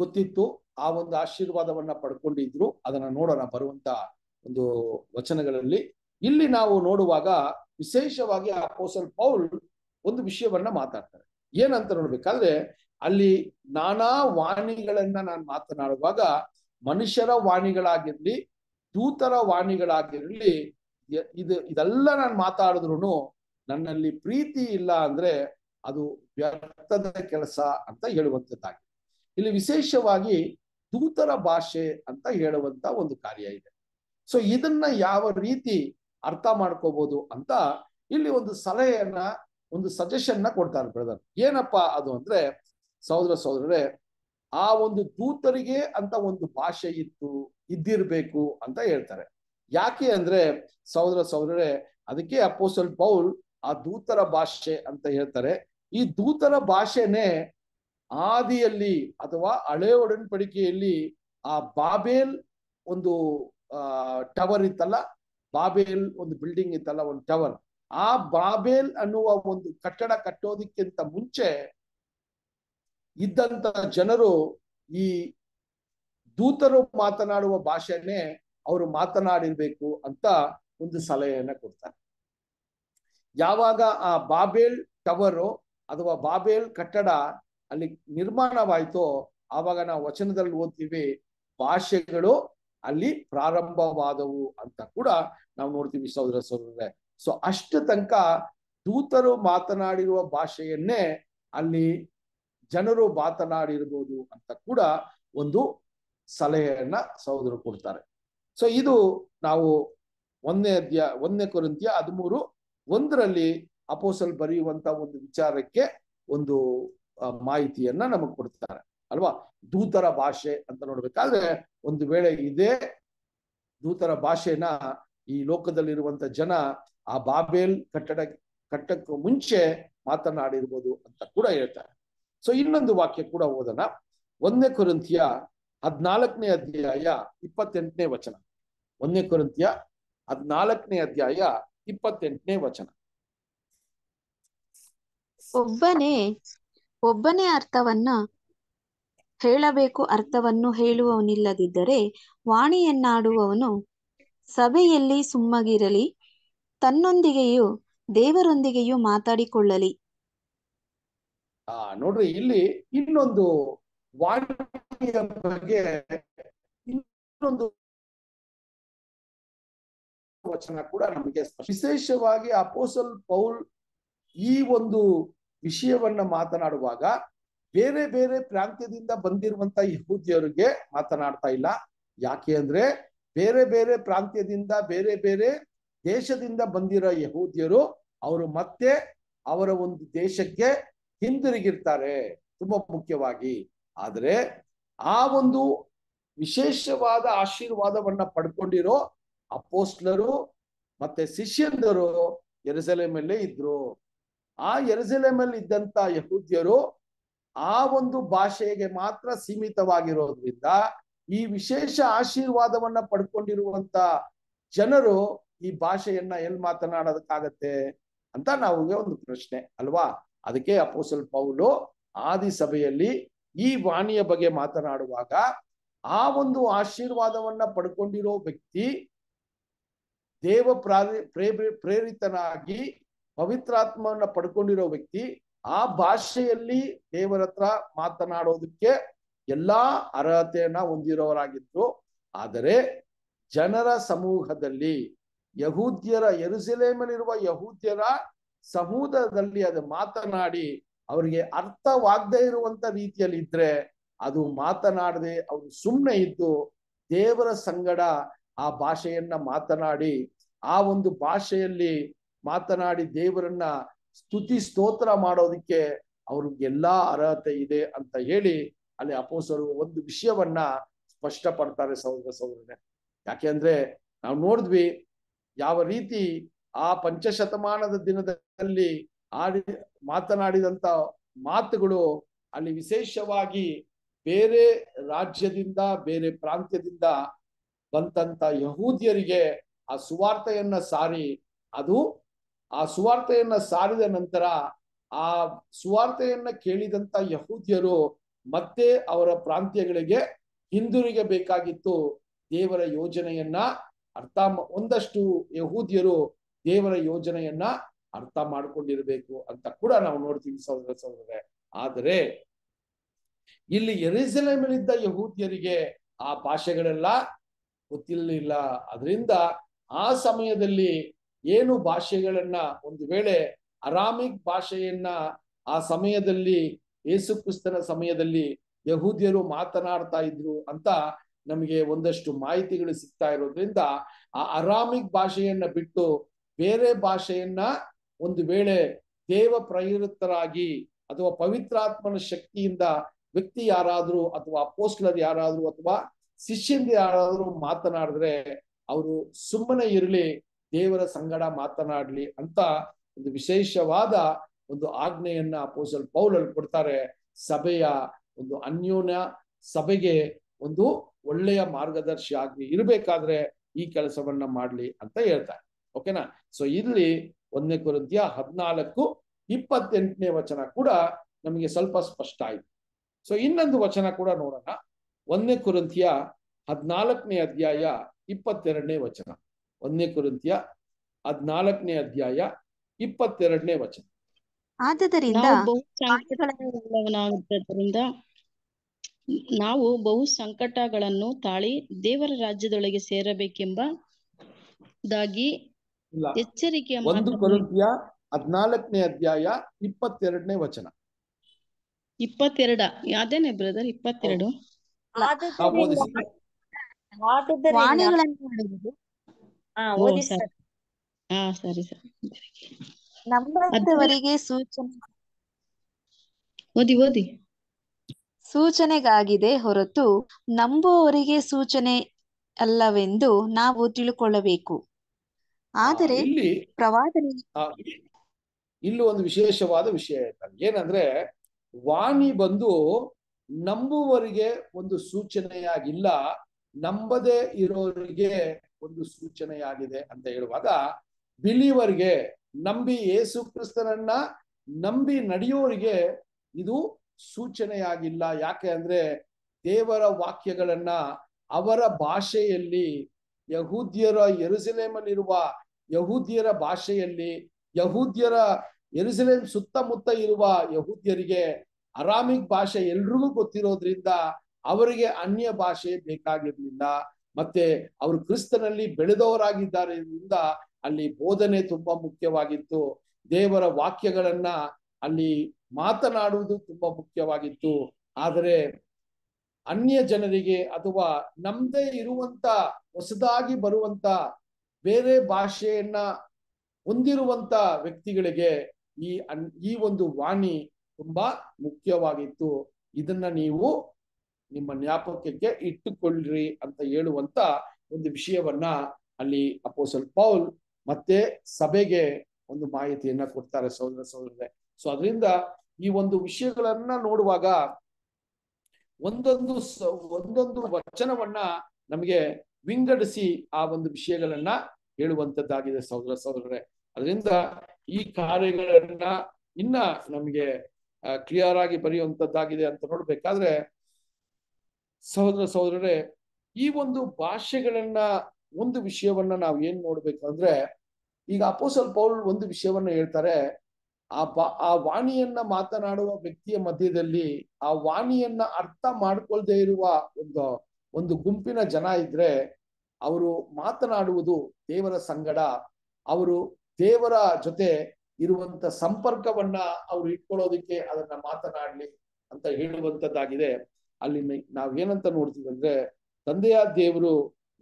ಗೊತ್ತಿತ್ತು ಆ ಒಂದು ಆಶೀರ್ವಾದವನ್ನ ಪಡ್ಕೊಂಡಿದ್ರು ಅದನ್ನ ನೋಡೋಣ ಬರುವಂತ ಒಂದು ವಚನಗಳಲ್ಲಿ ಇಲ್ಲಿ ನಾವು ನೋಡುವಾಗ ವಿಶೇಷವಾಗಿ ಆ ಕೋಸಲ್ ಪೌಲ್ ಒಂದು ವಿಷಯವನ್ನ ಮಾತಾಡ್ತಾರೆ ಏನಂತ ನೋಡ್ಬೇಕಾದ್ರೆ ಅಲ್ಲಿ ನಾನಾ ವಾಣಿಗಳನ್ನ ನಾನು ಮಾತನಾಡುವಾಗ ಮನುಷ್ಯರ ವಾಣಿಗಳಾಗಿರ್ಲಿ ದೂತರ ವಾಣಿಗಳಾಗಿರ್ಲಿ ಇದು ಇದೆಲ್ಲ ನಾನು ಮಾತಾಡಿದ್ರು ನನ್ನಲ್ಲಿ ಪ್ರೀತಿ ಇಲ್ಲ ಅಂದ್ರೆ ಅದು ವ್ಯರ್ಥದ ಕೆಲಸ ಅಂತ ಹೇಳುವಂಥದ್ದಾಗಿದೆ ಇಲ್ಲಿ ವಿಶೇಷವಾಗಿ ದೂತರ ಭಾಷೆ ಅಂತ ಹೇಳುವಂತ ಒಂದು ಕಾರ್ಯ ಇದೆ ಸೊ ಇದನ್ನ ಯಾವ ರೀತಿ ಅರ್ಥ ಮಾಡ್ಕೋಬಹುದು ಅಂತ ಇಲ್ಲಿ ಒಂದು ಸಲಹೆಯನ್ನ ಒಂದು ನ ಕೊಡ್ತಾರೆ ಬ್ರದರ್ ಏನಪ್ಪಾ ಅದು ಅಂದ್ರೆ ಸಹೋದರ ಸಹೋದರರೇ ಆ ಒಂದು ದೂತರಿಗೆ ಅಂತ ಒಂದು ಭಾಷೆ ಇತ್ತು ಇದ್ದಿರ್ಬೇಕು ಅಂತ ಹೇಳ್ತಾರೆ ಯಾಕೆ ಅಂದ್ರೆ ಸಹೋದರ ಸಹೋದರರೇ ಅದಕ್ಕೆ ಅಪೋಸಲ್ ಬೌಲ್ ಆ ದೂತರ ಭಾಷೆ ಅಂತ ಹೇಳ್ತಾರೆ ಈ ದೂತರ ಭಾಷೆನೇ ಆದಿಯಲ್ಲಿ ಅಥವಾ ಹಳೆ ಒಡನ್ಪಡಿಕೆಯಲ್ಲಿ ಆ ಬಾಬೇಲ್ ಒಂದು ಟವರ್ ಇತ್ತಲ್ಲ ಬಾಬೇಲ್ ಒಂದು ಬಿಲ್ಡಿಂಗ್ ಇತ್ತಲ್ಲ ಒಂದು ಟವರ್ ಆ ಬಾಬೇಲ್ ಅನ್ನುವ ಒಂದು ಕಟ್ಟಡ ಕಟ್ಟೋದಕ್ಕಿಂತ ಮುಂಚೆ ಇದ್ದಂತ ಜನರು ಈ ದೂತರು ಮಾತನಾಡುವ ಭಾಷೆನೇ ಅವರು ಮಾತನಾಡಿರ್ಬೇಕು ಅಂತ ಒಂದು ಸಲಹೆಯನ್ನ ಕೊಡ್ತಾರೆ ಯಾವಾಗ ಆ ಬಾಬೇಲ್ ಟವರು ಅಥವಾ ಬಾಬೇಲ್ ಕಟ್ಟಡ ಅಲ್ಲಿ ನಿರ್ಮಾಣವಾಯಿತೋ ಆವಾಗ ನಾವು ವಚನದಲ್ಲಿ ಓದ್ತೀವಿ ಭಾಷೆಗಳು ಅಲ್ಲಿ ಪ್ರಾರಂಭವಾದವು ಅಂತ ಕೂಡ ನಾವು ನೋಡ್ತೀವಿ ಸಹೋದರ ಸಹೋದರರೇ ಸೊ ಅಷ್ಟು ತನಕ ದೂತರು ಮಾತನಾಡಿರುವ ಭಾಷೆಯನ್ನೇ ಅಲ್ಲಿ ಜನರು ಮಾತನಾಡಿರ್ಬೋದು ಅಂತ ಕೂಡ ಒಂದು ಸಲಹೆಯನ್ನ ಸಹೋದರು ಕೊಡ್ತಾರೆ ಸೊ ಇದು ನಾವು ಒಂದನೇ ಅಧ್ಯಾಯ ಒಂದನೇ ಕುರಿತಿಯ ಹದಿಮೂರು ಒಂದರಲ್ಲಿ ಅಪೋಸಲ್ ಬರೆಯುವಂತ ಒಂದು ವಿಚಾರಕ್ಕೆ ಒಂದು ಮಾಹಿತಿಯನ್ನ ನಮಗ್ ಕೊಡ್ತಾರೆ ಅಲ್ವಾ ದೂತರ ಭಾಷೆ ಅಂತ ನೋಡ್ಬೇಕಾದ್ರೆ ಒಂದು ವೇಳೆ ಇದೇ ದೂತರ ಭಾಷೆನ ಈ ಲೋಕದಲ್ಲಿರುವಂತ ಜನ ಆ ಬಾಬೇಲ್ ಕಟ್ಟಡ ಕಟ್ಟಕ್ಕೂ ಮುಂಚೆ ಮಾತನಾಡಿರ್ಬೋದು ಅಂತ ಕೂಡ ಹೇಳ್ತಾರೆ ಸೊ ಇನ್ನೊಂದು ವಾಕ್ಯ ಕೂಡ ಓದೋಣ ಒಂದನೇ ಕೊರಂತಿಯ ಹದ್ನಾಲ್ಕನೇ ಅಧ್ಯಾಯ ಇಪ್ಪತ್ತೆಂಟನೇ ವಚನ ಒಂದನೇ ಕೊರಂತಿಯ ಹದಿನಾಲ್ಕನೇ ಅಧ್ಯಾಯ ಇಪ್ಪತ್ತೆಂಟನೇ ವಚನ ಒಬ್ಬನೇ ಒಬ್ಬನೇ ಅರ್ಥವನ್ನ ಹೇಳಬೇಕು ಅರ್ಥವನ್ನು ಹೇಳುವವನಿಲ್ಲದಿದ್ದರೆ ವಾಣಿಯನ್ನಾಡುವವನು ಸಭೆಯಲ್ಲಿ ಸುಮ್ಮಗಿರಲಿ ತನ್ನೊಂದಿಗೆಯೂ ದೇವರೊಂದಿಗೆಯೂ ಮಾತಾಡಿಕೊಳ್ಳಲಿ ನೋಡ್ರಿ ಇಲ್ಲಿ ಇನ್ನೊಂದು ಬಗ್ಗೆ ಇನ್ನೊಂದು ವಚನ ಕೂಡ ನಮಗೆ ವಿಶೇಷವಾಗಿ ಅಪೋಸಲ್ ಪೌಲ್ ಈ ಒಂದು ವಿಷಯವನ್ನ ಮಾತನಾಡುವಾಗ ಬೇರೆ ಬೇರೆ ಪ್ರಾಂತ್ಯದಿಂದ ಬಂದಿರುವಂತ ಯಹೂದಿಯರಿಗೆ ಮಾತನಾಡ್ತಾ ಇಲ್ಲ ಯಾಕೆ ಅಂದ್ರೆ ಬೇರೆ ಬೇರೆ ಪ್ರಾಂತ್ಯದಿಂದ ಬೇರೆ ಬೇರೆ ದೇಶದಿಂದ ಬಂದಿರೋ ಯಹೂದಿಯರು ಅವರು ಮತ್ತೆ ಅವರ ಒಂದು ದೇಶಕ್ಕೆ ಹಿಂದಿರುಗಿರ್ತಾರೆ ತುಂಬಾ ಮುಖ್ಯವಾಗಿ ಆದ್ರೆ ಆ ಒಂದು ವಿಶೇಷವಾದ ಆಶೀರ್ವಾದವನ್ನ ಪಡ್ಕೊಂಡಿರೋ ಅಪೋಸ್ಟ್ಲರು ಮತ್ತೆ ಶಿಷ್ಯಂದರು ಮೇಲೆ ಇದ್ರು ಆ ಎರಸೆಲೆಮಲ್ಲಿ ಇದ್ದಂತ ಯಹೂದ್ಯರು ಆ ಒಂದು ಭಾಷೆಗೆ ಮಾತ್ರ ಸೀಮಿತವಾಗಿರೋದ್ರಿಂದ ಈ ವಿಶೇಷ ಆಶೀರ್ವಾದವನ್ನ ಪಡ್ಕೊಂಡಿರುವಂತ ಜನರು ಈ ಭಾಷೆಯನ್ನ ಎಲ್ ಮಾತನಾಡೋದಕ್ಕಾಗತ್ತೆ ಅಂತ ನಾವು ಒಂದು ಪ್ರಶ್ನೆ ಅಲ್ವಾ ಅದಕ್ಕೆ ಅಪೋಸಲ್ ಪೌಲು ಆದಿ ಸಭೆಯಲ್ಲಿ ಈ ವಾಣಿಯ ಬಗ್ಗೆ ಮಾತನಾಡುವಾಗ ಆ ಒಂದು ಆಶೀರ್ವಾದವನ್ನ ಪಡ್ಕೊಂಡಿರೋ ವ್ಯಕ್ತಿ ದೇವ ಪ್ರೇರಿತನಾಗಿ ಪವಿತ್ರಾತ್ಮವನ್ನು ಪಡ್ಕೊಂಡಿರೋ ವ್ಯಕ್ತಿ ಆ ಭಾಷೆಯಲ್ಲಿ ದೇವರ ಹತ್ರ ಮಾತನಾಡೋದಕ್ಕೆ ಎಲ್ಲಾ ಅರ್ಹತೆಯನ್ನ ಹೊಂದಿರೋರಾಗಿದ್ರು ಆದರೆ ಜನರ ಸಮೂಹದಲ್ಲಿ ಯಹೂದ್ಯರ ಎರುಸಲೇಮಲ್ಲಿರುವ ಯಹೂದ್ಯರ ಸಮೂಹದಲ್ಲಿ ಅದು ಮಾತನಾಡಿ ಅವರಿಗೆ ಅರ್ಥವಾಗದೇ ಇರುವಂತ ರೀತಿಯಲ್ಲಿ ಇದ್ರೆ ಅದು ಮಾತನಾಡದೆ ಅವರು ಸುಮ್ಮನೆ ಇದ್ದು ದೇವರ ಸಂಗಡ ಆ ಭಾಷೆಯನ್ನ ಮಾತನಾಡಿ ಆ ಒಂದು ಭಾಷೆಯಲ್ಲಿ ಮಾತನಾಡಿ ದೇವರನ್ನ ಸ್ತುತಿ ಸ್ತೋತ್ರ ಮಾಡೋದಕ್ಕೆ ಅವ್ರಿಗೆಲ್ಲಾ ಅರ್ಹತೆ ಇದೆ ಅಂತ ಹೇಳಿ ಅಲ್ಲಿ ಅಪೋಸರು ಒಂದು ವಿಷಯವನ್ನ ಸ್ಪಷ್ಟಪಡ್ತಾರೆ ಸಹೋದರ ಸಹೋದರನೆ ಯಾಕೆಂದ್ರೆ ನಾವು ನೋಡಿದ್ವಿ ಯಾವ ರೀತಿ ಆ ಪಂಚಶತಮಾನದ ದಿನದಲ್ಲಿ ಆಡಿ ಮಾತನಾಡಿದಂತ ಮಾತುಗಳು ಅಲ್ಲಿ ವಿಶೇಷವಾಗಿ ಬೇರೆ ರಾಜ್ಯದಿಂದ ಬೇರೆ ಪ್ರಾಂತ್ಯದಿಂದ ಬಂತಂತ ಯಹೂದ್ಯರಿಗೆ ಆ ಸುವಾರ್ತೆಯನ್ನ ಸಾರಿ ಅದು ಆ ಸುವಾರ್ತೆಯನ್ನ ಸಾರಿದ ನಂತರ ಆ ಸುವಾರ್ತೆಯನ್ನ ಕೇಳಿದಂತ ಯಹೂದ್ಯರು ಮತ್ತೆ ಅವರ ಪ್ರಾಂತ್ಯಗಳಿಗೆ ಹಿಂದಿರುಗಿ ಬೇಕಾಗಿತ್ತು ದೇವರ ಯೋಜನೆಯನ್ನ ಅರ್ಥ ಒಂದಷ್ಟು ಯಹೂದ್ಯರು ದೇವರ ಯೋಜನೆಯನ್ನ ಅರ್ಥ ಮಾಡ್ಕೊಂಡಿರ್ಬೇಕು ಅಂತ ಕೂಡ ನಾವು ನೋಡ್ತೀವಿ ಸಹೋದರ ಸಹೋದರೇ ಆದರೆ ಇಲ್ಲಿ ಎರಿಸಲೇಮಲ್ಲಿದ್ದ ಯಹೂದ್ಯರಿಗೆ ಆ ಭಾಷೆಗಳೆಲ್ಲ ಗೊತ್ತಿರಲಿಲ್ಲ ಅದರಿಂದ ಆ ಸಮಯದಲ್ಲಿ ಏನು ಭಾಷೆಗಳನ್ನ ಒಂದು ವೇಳೆ ಅರಾಮಿಕ್ ಭಾಷೆಯನ್ನ ಆ ಸಮಯದಲ್ಲಿ ಯೇಸುಕ್ರಿಸ್ತನ ಸಮಯದಲ್ಲಿ ಯಹೂದಿಯರು ಮಾತನಾಡ್ತಾ ಇದ್ರು ಅಂತ ನಮಗೆ ಒಂದಷ್ಟು ಮಾಹಿತಿಗಳು ಸಿಗ್ತಾ ಇರೋದ್ರಿಂದ ಆ ಅರಾಮಿಕ್ ಭಾಷೆಯನ್ನ ಬಿಟ್ಟು ಬೇರೆ ಭಾಷೆಯನ್ನ ಒಂದು ವೇಳೆ ದೇವ ಪ್ರವೃತ್ತರಾಗಿ ಅಥವಾ ಪವಿತ್ರಾತ್ಮನ ಶಕ್ತಿಯಿಂದ ವ್ಯಕ್ತಿ ಯಾರಾದ್ರೂ ಅಥವಾ ಪೋಸ್ಟ್ಲರ್ ಯಾರಾದ್ರೂ ಅಥವಾ ಶಿಷ್ಯಂದ ಯಾರಾದ್ರೂ ಮಾತನಾಡಿದ್ರೆ ಅವರು ಸುಮ್ಮನೆ ಇರಲಿ ದೇವರ ಸಂಗಡ ಮಾತನಾಡ್ಲಿ ಅಂತ ಒಂದು ವಿಶೇಷವಾದ ಒಂದು ಆಜ್ಞೆಯನ್ನ ಪೋಸಲ್ ಪೌಲಲ್ಲಿ ಕೊಡ್ತಾರೆ ಸಭೆಯ ಒಂದು ಅನ್ಯೋನ್ಯ ಸಭೆಗೆ ಒಂದು ಒಳ್ಳೆಯ ಮಾರ್ಗದರ್ಶಿ ಆಗ್ಲಿ ಇರಬೇಕಾದ್ರೆ ಈ ಕೆಲಸವನ್ನ ಮಾಡ್ಲಿ ಅಂತ ಹೇಳ್ತಾರೆ ಓಕೆನಾ ಸೊ ಇಲ್ಲಿ ಒಂದನೇ ಕುರಿತಿಯ ಹದಿನಾಲ್ಕು ಇಪ್ಪತ್ತೆಂಟನೇ ವಚನ ಕೂಡ ನಮಗೆ ಸ್ವಲ್ಪ ಸ್ಪಷ್ಟ ಆಯ್ತು ಸೊ ಇನ್ನೊಂದು ವಚನ ಕೂಡ ನೋಡೋಣ ಒಂದನೇ ಕುರಂತಿಯ ಹದಿನಾಲ್ಕನೇ ಅಧ್ಯಾಯ ಇಪ್ಪತ್ತೆರಡನೇ ವಚನ ಒಂದನೇ ಕುರಿತಿಯ ಹದ್ನಾಲ್ಕನೇ ಅಧ್ಯಾಯ ಇಪ್ಪತ್ತೆರಡನೇ ವಚನ ನಾವು ಬಹು ಸಂಕಟಗಳನ್ನು ತಾಳಿ ದೇವರ ರಾಜ್ಯದೊಳಗೆ ಸೇರಬೇಕೆಂಬ ದಾಗಿ ಎಚ್ಚರಿಕೆ ಒಂದು ಹದ್ನಾಲ್ಕನೇ ಅಧ್ಯಾಯ ಇಪ್ಪತ್ತೆರಡನೇ ವಚನ ಇಪ್ಪತ್ತೆರಡ ಯಾವ್ದೇನೆ ಬ್ರದರ್ ಇಪ್ಪತ್ತೆರಡು ಸೂಚನೆ ಓದಿ ಓದಿ ಸೂಚನೆಗಾಗಿದೆ ಹೊರತು ನಂಬುವವರಿಗೆ ಸೂಚನೆ ಅಲ್ಲವೆಂದು ನಾವು ತಿಳಿಕೊಳ್ಳಬೇಕು ಆದರೆ ಪ್ರವಾದನೆ ಇಲ್ಲಿ ಒಂದು ವಿಶೇಷವಾದ ವಿಷಯ ಏನಂದ್ರೆ ವಾಣಿ ಬಂದು ನಂಬುವವರಿಗೆ ಒಂದು ಸೂಚನೆಯಾಗಿಲ್ಲ ನಂಬದೇ ಇರೋರಿಗೆ ಒಂದು ಸೂಚನೆಯಾಗಿದೆ ಅಂತ ಹೇಳುವಾಗ ಬಿಲೀವರ್ಗೆ ನಂಬಿ ಯೇಸು ಕ್ರಿಸ್ತನನ್ನ ನಂಬಿ ನಡೆಯೋರಿಗೆ ಇದು ಸೂಚನೆಯಾಗಿಲ್ಲ ಯಾಕೆ ಅಂದ್ರೆ ದೇವರ ವಾಕ್ಯಗಳನ್ನ ಅವರ ಭಾಷೆಯಲ್ಲಿ ಯಹೂದ್ಯರ ಎರುಸಲೇಮಲ್ಲಿರುವ ಯಹೂದ್ಯರ ಭಾಷೆಯಲ್ಲಿ ಯಹೂದ್ಯರ ಎರುಸಲೇಮ್ ಸುತ್ತಮುತ್ತ ಇರುವ ಯಹೂದ್ಯರಿಗೆ ಅರಾಮಿಕ್ ಭಾಷೆ ಎಲ್ರಿಗೂ ಗೊತ್ತಿರೋದ್ರಿಂದ ಅವರಿಗೆ ಅನ್ಯ ಭಾಷೆ ಬೇಕಾಗಿರಲಿಲ್ಲ ಮತ್ತೆ ಅವರು ಕ್ರಿಸ್ತನಲ್ಲಿ ಬೆಳೆದವರಾಗಿದ್ದಾರೆಂದ ಅಲ್ಲಿ ಬೋಧನೆ ತುಂಬಾ ಮುಖ್ಯವಾಗಿತ್ತು ದೇವರ ವಾಕ್ಯಗಳನ್ನ ಅಲ್ಲಿ ಮಾತನಾಡುವುದು ತುಂಬಾ ಮುಖ್ಯವಾಗಿತ್ತು ಆದರೆ ಅನ್ಯ ಜನರಿಗೆ ಅಥವಾ ನಮ್ದೇ ಇರುವಂತ ಹೊಸದಾಗಿ ಬರುವಂತ ಬೇರೆ ಭಾಷೆಯನ್ನ ಹೊಂದಿರುವಂತ ವ್ಯಕ್ತಿಗಳಿಗೆ ಈ ಅನ್ ಈ ಒಂದು ವಾಣಿ ತುಂಬಾ ಮುಖ್ಯವಾಗಿತ್ತು ಇದನ್ನ ನೀವು ನಿಮ್ಮ ಜ್ಞಾಪಕಕ್ಕೆ ಇಟ್ಟುಕೊಳ್ಳ್ರಿ ಅಂತ ಹೇಳುವಂತ ಒಂದು ವಿಷಯವನ್ನ ಅಲ್ಲಿ ಅಪೋಸಲ್ ಪೌಲ್ ಮತ್ತೆ ಸಭೆಗೆ ಒಂದು ಮಾಹಿತಿಯನ್ನ ಕೊಡ್ತಾರೆ ಸಹೋದರ ಸಹೋದರೇ ಸೊ ಅದರಿಂದ ಈ ಒಂದು ವಿಷಯಗಳನ್ನ ನೋಡುವಾಗ ಒಂದೊಂದು ಒಂದೊಂದು ವಚನವನ್ನ ನಮಗೆ ವಿಂಗಡಿಸಿ ಆ ಒಂದು ವಿಷಯಗಳನ್ನ ಹೇಳುವಂತದ್ದಾಗಿದೆ ಸಹೋದರ ಸಹೋದರರೇ ಅದರಿಂದ ಈ ಕಾರ್ಯಗಳನ್ನ ಇನ್ನ ನಮಗೆ ಕ್ಲಿಯರ್ ಆಗಿ ಬರೆಯುವಂತದ್ದಾಗಿದೆ ಅಂತ ನೋಡ್ಬೇಕಾದ್ರೆ ಸಹೋದರ ಸಹೋದರರೇ ಈ ಒಂದು ಭಾಷೆಗಳನ್ನ ಒಂದು ವಿಷಯವನ್ನ ನಾವು ಏನ್ ನೋಡ್ಬೇಕು ಅಂದ್ರೆ ಈಗ ಅಪೋಸಲ್ ಪೌಲ್ ಒಂದು ವಿಷಯವನ್ನ ಹೇಳ್ತಾರೆ ಆ ಬಾ ಆ ವಾಣಿಯನ್ನ ಮಾತನಾಡುವ ವ್ಯಕ್ತಿಯ ಮಧ್ಯದಲ್ಲಿ ಆ ವಾಣಿಯನ್ನ ಅರ್ಥ ಮಾಡ್ಕೊಳ್ದೆ ಇರುವ ಒಂದು ಒಂದು ಗುಂಪಿನ ಜನ ಇದ್ರೆ ಅವರು ಮಾತನಾಡುವುದು ದೇವರ ಸಂಗಡ ಅವರು ದೇವರ ಜೊತೆ ಇರುವಂತ ಸಂಪರ್ಕವನ್ನ ಅವ್ರು ಇಟ್ಕೊಳ್ಳೋದಿಕ್ಕೆ ಅದನ್ನ ಮಾತನಾಡ್ಲಿ ಅಂತ ಹೇಳುವಂತದ್ದಾಗಿದೆ ಅಲ್ಲಿ ನಾವೇನಂತ ನೋಡ್ತೀವಿ ಅಂದ್ರೆ ತಂದೆಯ ದೇವರು